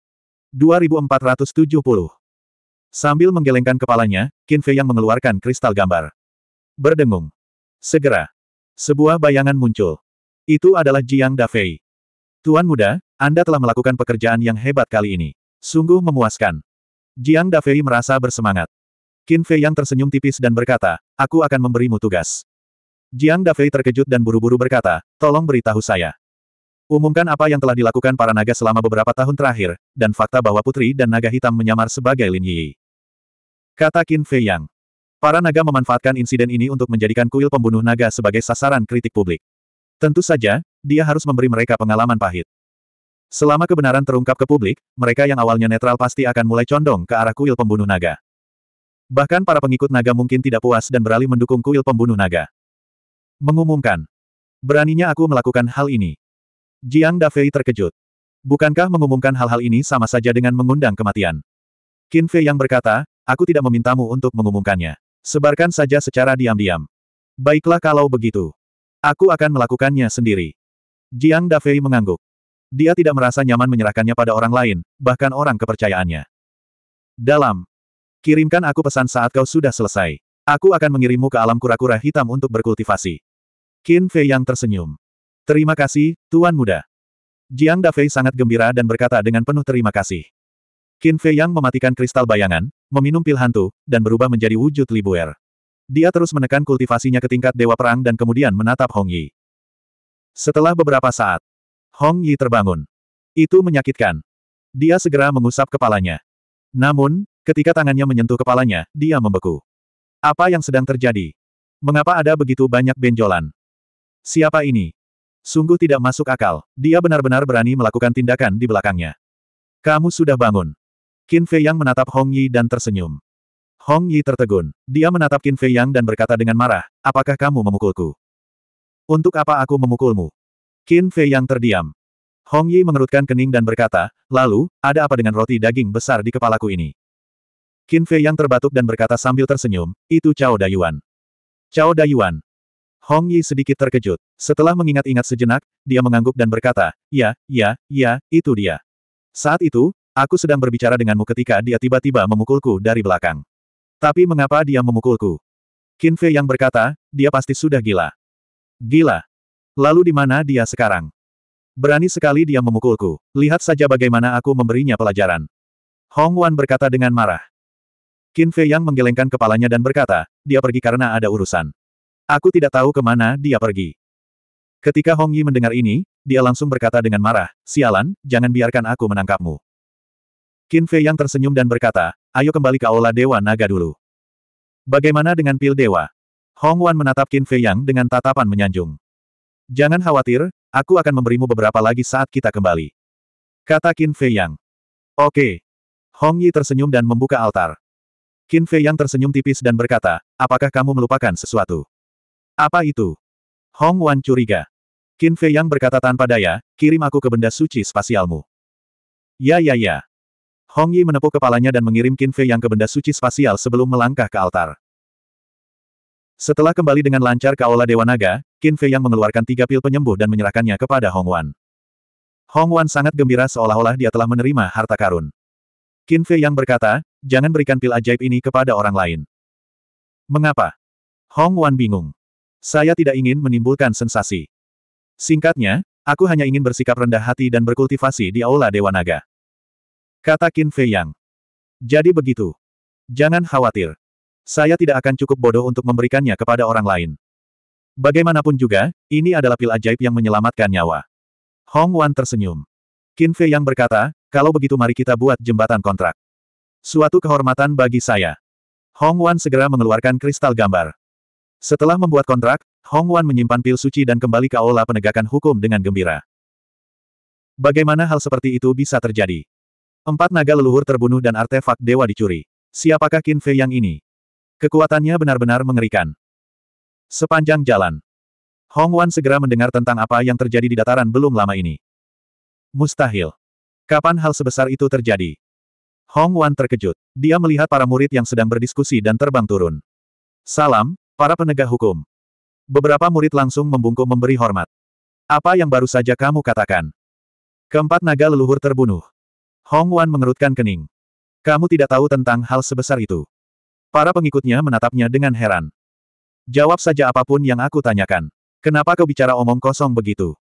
2470. Sambil menggelengkan kepalanya, Qin Fei yang mengeluarkan kristal gambar. Berdengung. Segera. Sebuah bayangan muncul. Itu adalah Jiang Dafei. Tuan muda, Anda telah melakukan pekerjaan yang hebat kali ini. Sungguh memuaskan. Jiang Dafei merasa bersemangat. Qin Fei yang tersenyum tipis dan berkata, aku akan memberimu tugas. Jiang Dafei terkejut dan buru-buru berkata, tolong beritahu saya. Umumkan apa yang telah dilakukan para naga selama beberapa tahun terakhir, dan fakta bahwa putri dan naga hitam menyamar sebagai Lin Yi. Kata Qin Fei Yang. Para naga memanfaatkan insiden ini untuk menjadikan kuil pembunuh naga sebagai sasaran kritik publik. Tentu saja, dia harus memberi mereka pengalaman pahit. Selama kebenaran terungkap ke publik, mereka yang awalnya netral pasti akan mulai condong ke arah kuil pembunuh naga. Bahkan para pengikut naga mungkin tidak puas dan beralih mendukung kuil pembunuh naga. Mengumumkan. Beraninya aku melakukan hal ini. Jiang Dafei terkejut. Bukankah mengumumkan hal-hal ini sama saja dengan mengundang kematian? Qin Fei yang berkata, aku tidak memintamu untuk mengumumkannya. Sebarkan saja secara diam-diam. Baiklah kalau begitu. Aku akan melakukannya sendiri. Jiang Dafei mengangguk. Dia tidak merasa nyaman menyerahkannya pada orang lain, bahkan orang kepercayaannya. Dalam. Kirimkan aku pesan saat kau sudah selesai. Aku akan mengirimmu ke alam kura-kura hitam untuk berkultivasi. Qin Fei yang tersenyum. Terima kasih, Tuan Muda. Jiang Dafei sangat gembira dan berkata dengan penuh terima kasih. Qin Fei yang mematikan kristal bayangan, meminum pil hantu, dan berubah menjadi wujud Libuer. Dia terus menekan kultivasinya ke tingkat Dewa Perang dan kemudian menatap Hong Yi. Setelah beberapa saat, Hong Yi terbangun. Itu menyakitkan. Dia segera mengusap kepalanya. Namun, ketika tangannya menyentuh kepalanya, dia membeku. Apa yang sedang terjadi? Mengapa ada begitu banyak benjolan? Siapa ini? Sungguh tidak masuk akal, dia benar-benar berani melakukan tindakan di belakangnya. Kamu sudah bangun. Qin Fei Yang menatap Hong Yi dan tersenyum. Hong Yi tertegun. Dia menatap Qin Fei Yang dan berkata dengan marah, apakah kamu memukulku? Untuk apa aku memukulmu? Qin Fei Yang terdiam. Hong Yi mengerutkan kening dan berkata, lalu, ada apa dengan roti daging besar di kepalaku ini? Qin Fei Yang terbatuk dan berkata sambil tersenyum, itu Cao Dayuan. Cao Dayuan. Hong Yi sedikit terkejut. Setelah mengingat-ingat sejenak, dia mengangguk dan berkata, ya, ya, ya, itu dia. Saat itu, Aku sedang berbicara denganmu ketika dia tiba-tiba memukulku dari belakang. Tapi mengapa dia memukulku? Qin Fei yang berkata, dia pasti sudah gila. Gila. Lalu di mana dia sekarang? Berani sekali dia memukulku. Lihat saja bagaimana aku memberinya pelajaran. Hong Wan berkata dengan marah. Qin Fei yang menggelengkan kepalanya dan berkata, dia pergi karena ada urusan. Aku tidak tahu kemana dia pergi. Ketika Hong Yi mendengar ini, dia langsung berkata dengan marah, Sialan, jangan biarkan aku menangkapmu. Qin Fei yang tersenyum dan berkata, ayo kembali ke Aula Dewa Naga dulu. Bagaimana dengan pil dewa? Hong Wan menatap Qin Fei yang dengan tatapan menyanjung. Jangan khawatir, aku akan memberimu beberapa lagi saat kita kembali. Kata Qin Fei yang. Oke. Hong Yi tersenyum dan membuka altar. Qin Fei yang tersenyum tipis dan berkata, apakah kamu melupakan sesuatu? Apa itu? Hong Wan curiga. Qin Fei yang berkata tanpa daya, kirim aku ke benda suci spasialmu. Ya ya ya. Hong Yi menepuk kepalanya dan mengirim Qin Fei yang ke benda suci spasial sebelum melangkah ke altar. Setelah kembali dengan lancar ke Aula Dewa Naga, Qin Fei yang mengeluarkan tiga pil penyembuh dan menyerahkannya kepada Hong Wan. Hong Wan sangat gembira seolah-olah dia telah menerima harta karun. Qin Fei yang berkata, jangan berikan pil ajaib ini kepada orang lain. Mengapa? Hong Wan bingung. Saya tidak ingin menimbulkan sensasi. Singkatnya, aku hanya ingin bersikap rendah hati dan berkultivasi di Aula Dewa Naga. Kata Qin Fei Yang. Jadi begitu. Jangan khawatir. Saya tidak akan cukup bodoh untuk memberikannya kepada orang lain. Bagaimanapun juga, ini adalah pil ajaib yang menyelamatkan nyawa. Hong Wan tersenyum. Qin Fei Yang berkata, kalau begitu mari kita buat jembatan kontrak. Suatu kehormatan bagi saya. Hong Wan segera mengeluarkan kristal gambar. Setelah membuat kontrak, Hong Wan menyimpan pil suci dan kembali ke aula penegakan hukum dengan gembira. Bagaimana hal seperti itu bisa terjadi? Empat naga leluhur terbunuh dan artefak dewa dicuri. Siapakah Qin Fei yang ini? Kekuatannya benar-benar mengerikan. Sepanjang jalan, Hong Wan segera mendengar tentang apa yang terjadi di dataran belum lama ini. Mustahil. Kapan hal sebesar itu terjadi? Hong Wan terkejut. Dia melihat para murid yang sedang berdiskusi dan terbang turun. Salam, para penegak hukum. Beberapa murid langsung membungkuk memberi hormat. Apa yang baru saja kamu katakan? Keempat naga leluhur terbunuh. Hong Wan mengerutkan kening. Kamu tidak tahu tentang hal sebesar itu. Para pengikutnya menatapnya dengan heran. Jawab saja apapun yang aku tanyakan. Kenapa kau bicara omong kosong begitu?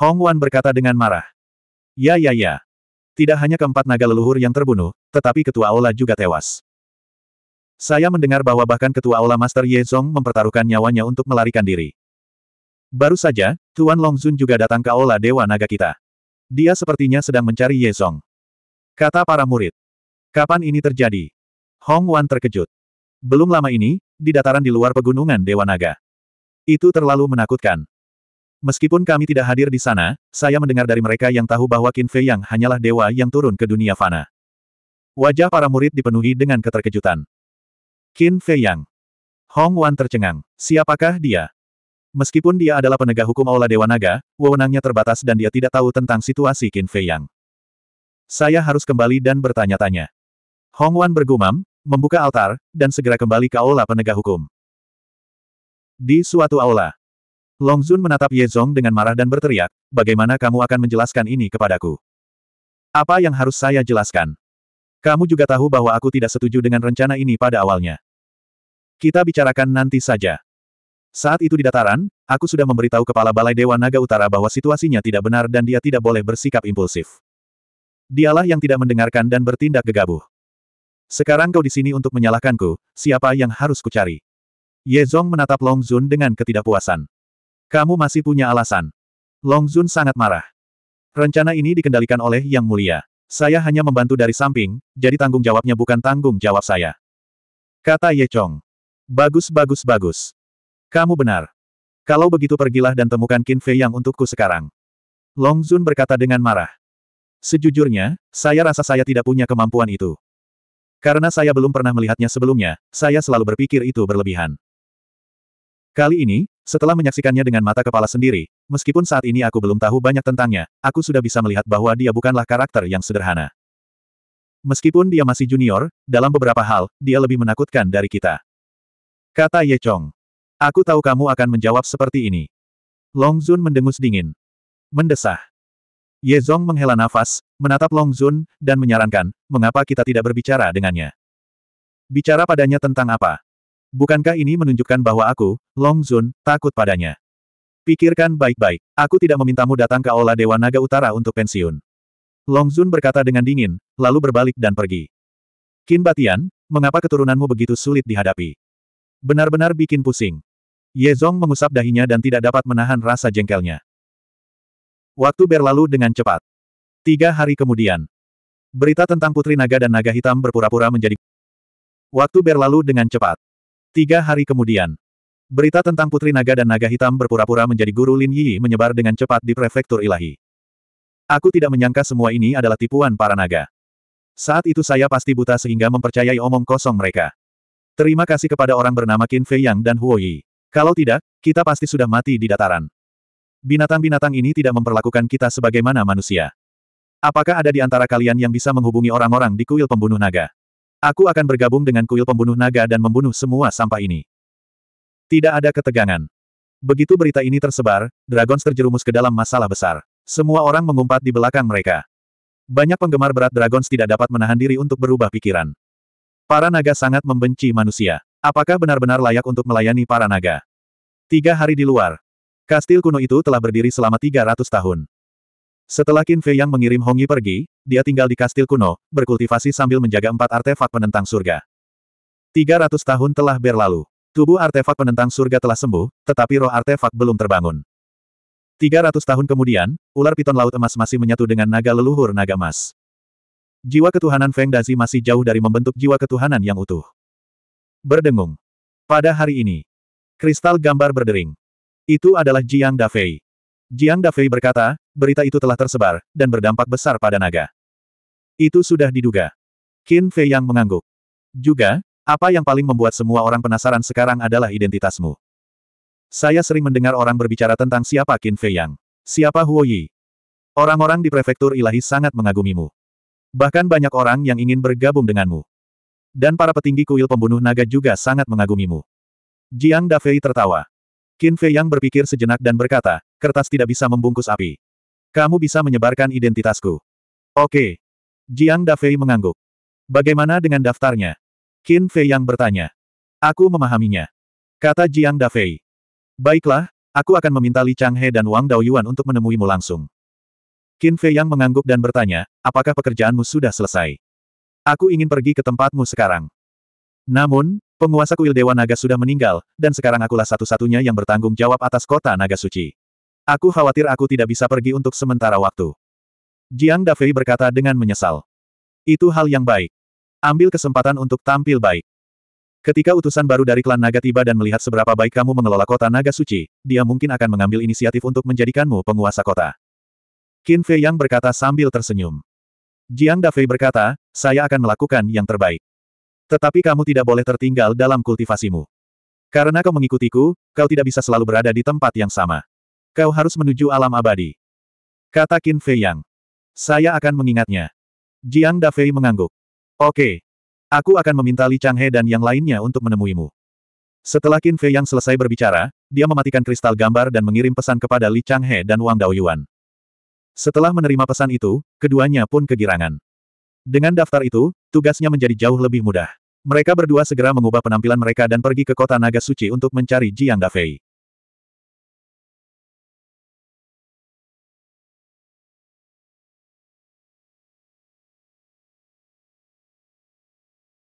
Hong Wan berkata dengan marah. Ya ya ya. Tidak hanya keempat naga leluhur yang terbunuh, tetapi ketua Aula juga tewas. Saya mendengar bahwa bahkan ketua Aula Master Ye Zong mempertaruhkan nyawanya untuk melarikan diri. Baru saja, Tuan Long Zun juga datang ke Aula Dewa Naga kita. Dia sepertinya sedang mencari Ye Zong. Kata para murid. Kapan ini terjadi? Hong Wan terkejut. Belum lama ini, di dataran di luar pegunungan Dewa Naga. Itu terlalu menakutkan. Meskipun kami tidak hadir di sana, saya mendengar dari mereka yang tahu bahwa Qin Fei Yang hanyalah dewa yang turun ke dunia fana. Wajah para murid dipenuhi dengan keterkejutan. Qin Fei Yang. Hong Wan tercengang. Siapakah dia? Meskipun dia adalah penegak hukum Aula Dewa Naga, wewenangnya terbatas dan dia tidak tahu tentang situasi Qin Fei Yang. Saya harus kembali dan bertanya-tanya. Hong Wan bergumam, membuka altar, dan segera kembali ke aula penegak hukum. Di suatu aula, Long Zun menatap Ye Zong dengan marah dan berteriak, bagaimana kamu akan menjelaskan ini kepadaku? Apa yang harus saya jelaskan? Kamu juga tahu bahwa aku tidak setuju dengan rencana ini pada awalnya. Kita bicarakan nanti saja. Saat itu di dataran, aku sudah memberitahu kepala Balai Dewa Naga Utara bahwa situasinya tidak benar dan dia tidak boleh bersikap impulsif. Dialah yang tidak mendengarkan dan bertindak gegabah. Sekarang kau di sini untuk menyalahkanku, siapa yang harus kucari? Ye Zhong menatap Long Zun dengan ketidakpuasan. Kamu masih punya alasan. Long Zun sangat marah. Rencana ini dikendalikan oleh Yang Mulia. Saya hanya membantu dari samping, jadi tanggung jawabnya bukan tanggung jawab saya. Kata Ye Chong. Bagus bagus bagus. Kamu benar. Kalau begitu pergilah dan temukan Qin Fei Yang untukku sekarang. Long Zun berkata dengan marah. Sejujurnya, saya rasa saya tidak punya kemampuan itu. Karena saya belum pernah melihatnya sebelumnya, saya selalu berpikir itu berlebihan. Kali ini, setelah menyaksikannya dengan mata kepala sendiri, meskipun saat ini aku belum tahu banyak tentangnya, aku sudah bisa melihat bahwa dia bukanlah karakter yang sederhana. Meskipun dia masih junior, dalam beberapa hal, dia lebih menakutkan dari kita. Kata Ye Chong. Aku tahu kamu akan menjawab seperti ini. Long Zun mendengus dingin. Mendesah. Ye Zong menghela nafas, menatap Long Zun, dan menyarankan, mengapa kita tidak berbicara dengannya. Bicara padanya tentang apa? Bukankah ini menunjukkan bahwa aku, Long Zun, takut padanya? Pikirkan baik-baik, aku tidak memintamu datang ke Aula Dewa Naga Utara untuk pensiun. Long Zun berkata dengan dingin, lalu berbalik dan pergi. Qin Batian, mengapa keturunanmu begitu sulit dihadapi? Benar-benar bikin pusing. Ye Zong mengusap dahinya dan tidak dapat menahan rasa jengkelnya. Waktu berlalu dengan cepat. Tiga hari kemudian. Berita tentang Putri Naga dan Naga Hitam berpura-pura menjadi... Waktu berlalu dengan cepat. Tiga hari kemudian. Berita tentang Putri Naga dan Naga Hitam berpura-pura menjadi guru Lin Yi menyebar dengan cepat di prefektur ilahi. Aku tidak menyangka semua ini adalah tipuan para naga. Saat itu saya pasti buta sehingga mempercayai omong kosong mereka. Terima kasih kepada orang bernama Qin Fei Yang dan Huo Yi. Kalau tidak, kita pasti sudah mati di dataran binatang-binatang ini tidak memperlakukan kita sebagaimana manusia. Apakah ada di antara kalian yang bisa menghubungi orang-orang di kuil pembunuh naga? Aku akan bergabung dengan kuil pembunuh naga dan membunuh semua sampah ini. Tidak ada ketegangan. Begitu berita ini tersebar, Dragons terjerumus ke dalam masalah besar. Semua orang mengumpat di belakang mereka. Banyak penggemar berat Dragons tidak dapat menahan diri untuk berubah pikiran. Para naga sangat membenci manusia. Apakah benar-benar layak untuk melayani para naga? Tiga hari di luar, Kastil kuno itu telah berdiri selama 300 tahun. Setelah Qin Fei yang mengirim Hong Yi pergi, dia tinggal di kastil kuno, berkultivasi sambil menjaga empat artefak penentang surga. 300 tahun telah berlalu. Tubuh artefak penentang surga telah sembuh, tetapi roh artefak belum terbangun. 300 tahun kemudian, ular piton laut emas masih menyatu dengan naga leluhur naga emas. Jiwa ketuhanan Feng Dazi masih jauh dari membentuk jiwa ketuhanan yang utuh. Berdengung. Pada hari ini, kristal gambar berdering. Itu adalah Jiang Dafei. Jiang Dafei berkata, berita itu telah tersebar, dan berdampak besar pada naga. Itu sudah diduga. Qin Fei yang mengangguk. Juga, apa yang paling membuat semua orang penasaran sekarang adalah identitasmu. Saya sering mendengar orang berbicara tentang siapa Qin Fei Yang. Siapa Huo Yi. Orang-orang di prefektur ilahi sangat mengagumimu. Bahkan banyak orang yang ingin bergabung denganmu. Dan para petinggi kuil pembunuh naga juga sangat mengagumimu. Jiang Dafei tertawa. Qin Fei Yang berpikir sejenak dan berkata, kertas tidak bisa membungkus api. Kamu bisa menyebarkan identitasku. Oke. Jiang Dafei mengangguk. Bagaimana dengan daftarnya? Qin Fei Yang bertanya. Aku memahaminya. Kata Jiang Dafei. Baiklah, aku akan meminta Li Changhe dan Wang Daoyuan untuk menemuimu langsung. Qin Fei Yang mengangguk dan bertanya, apakah pekerjaanmu sudah selesai? Aku ingin pergi ke tempatmu sekarang. Namun, Penguasa kuil Dewa Naga sudah meninggal, dan sekarang akulah satu-satunya yang bertanggung jawab atas kota Naga Suci. Aku khawatir aku tidak bisa pergi untuk sementara waktu. Jiang Dafei berkata dengan menyesal. Itu hal yang baik. Ambil kesempatan untuk tampil baik. Ketika utusan baru dari klan Naga tiba dan melihat seberapa baik kamu mengelola kota Naga Suci, dia mungkin akan mengambil inisiatif untuk menjadikanmu penguasa kota. Qin Fei Yang berkata sambil tersenyum. Jiang Dafei berkata, saya akan melakukan yang terbaik. Tetapi kamu tidak boleh tertinggal dalam kultivasimu. Karena kau mengikutiku, kau tidak bisa selalu berada di tempat yang sama. Kau harus menuju alam abadi. Kata Qin Fei Yang. Saya akan mengingatnya. Jiang Dafei mengangguk. Oke. Aku akan meminta Li Chang He dan yang lainnya untuk menemuimu. Setelah Qin Fei Yang selesai berbicara, dia mematikan kristal gambar dan mengirim pesan kepada Li Chang He dan Wang Daoyuan. Setelah menerima pesan itu, keduanya pun kegirangan. Dengan daftar itu, tugasnya menjadi jauh lebih mudah. Mereka berdua segera mengubah penampilan mereka dan pergi ke kota naga suci untuk mencari Jiang Dafei.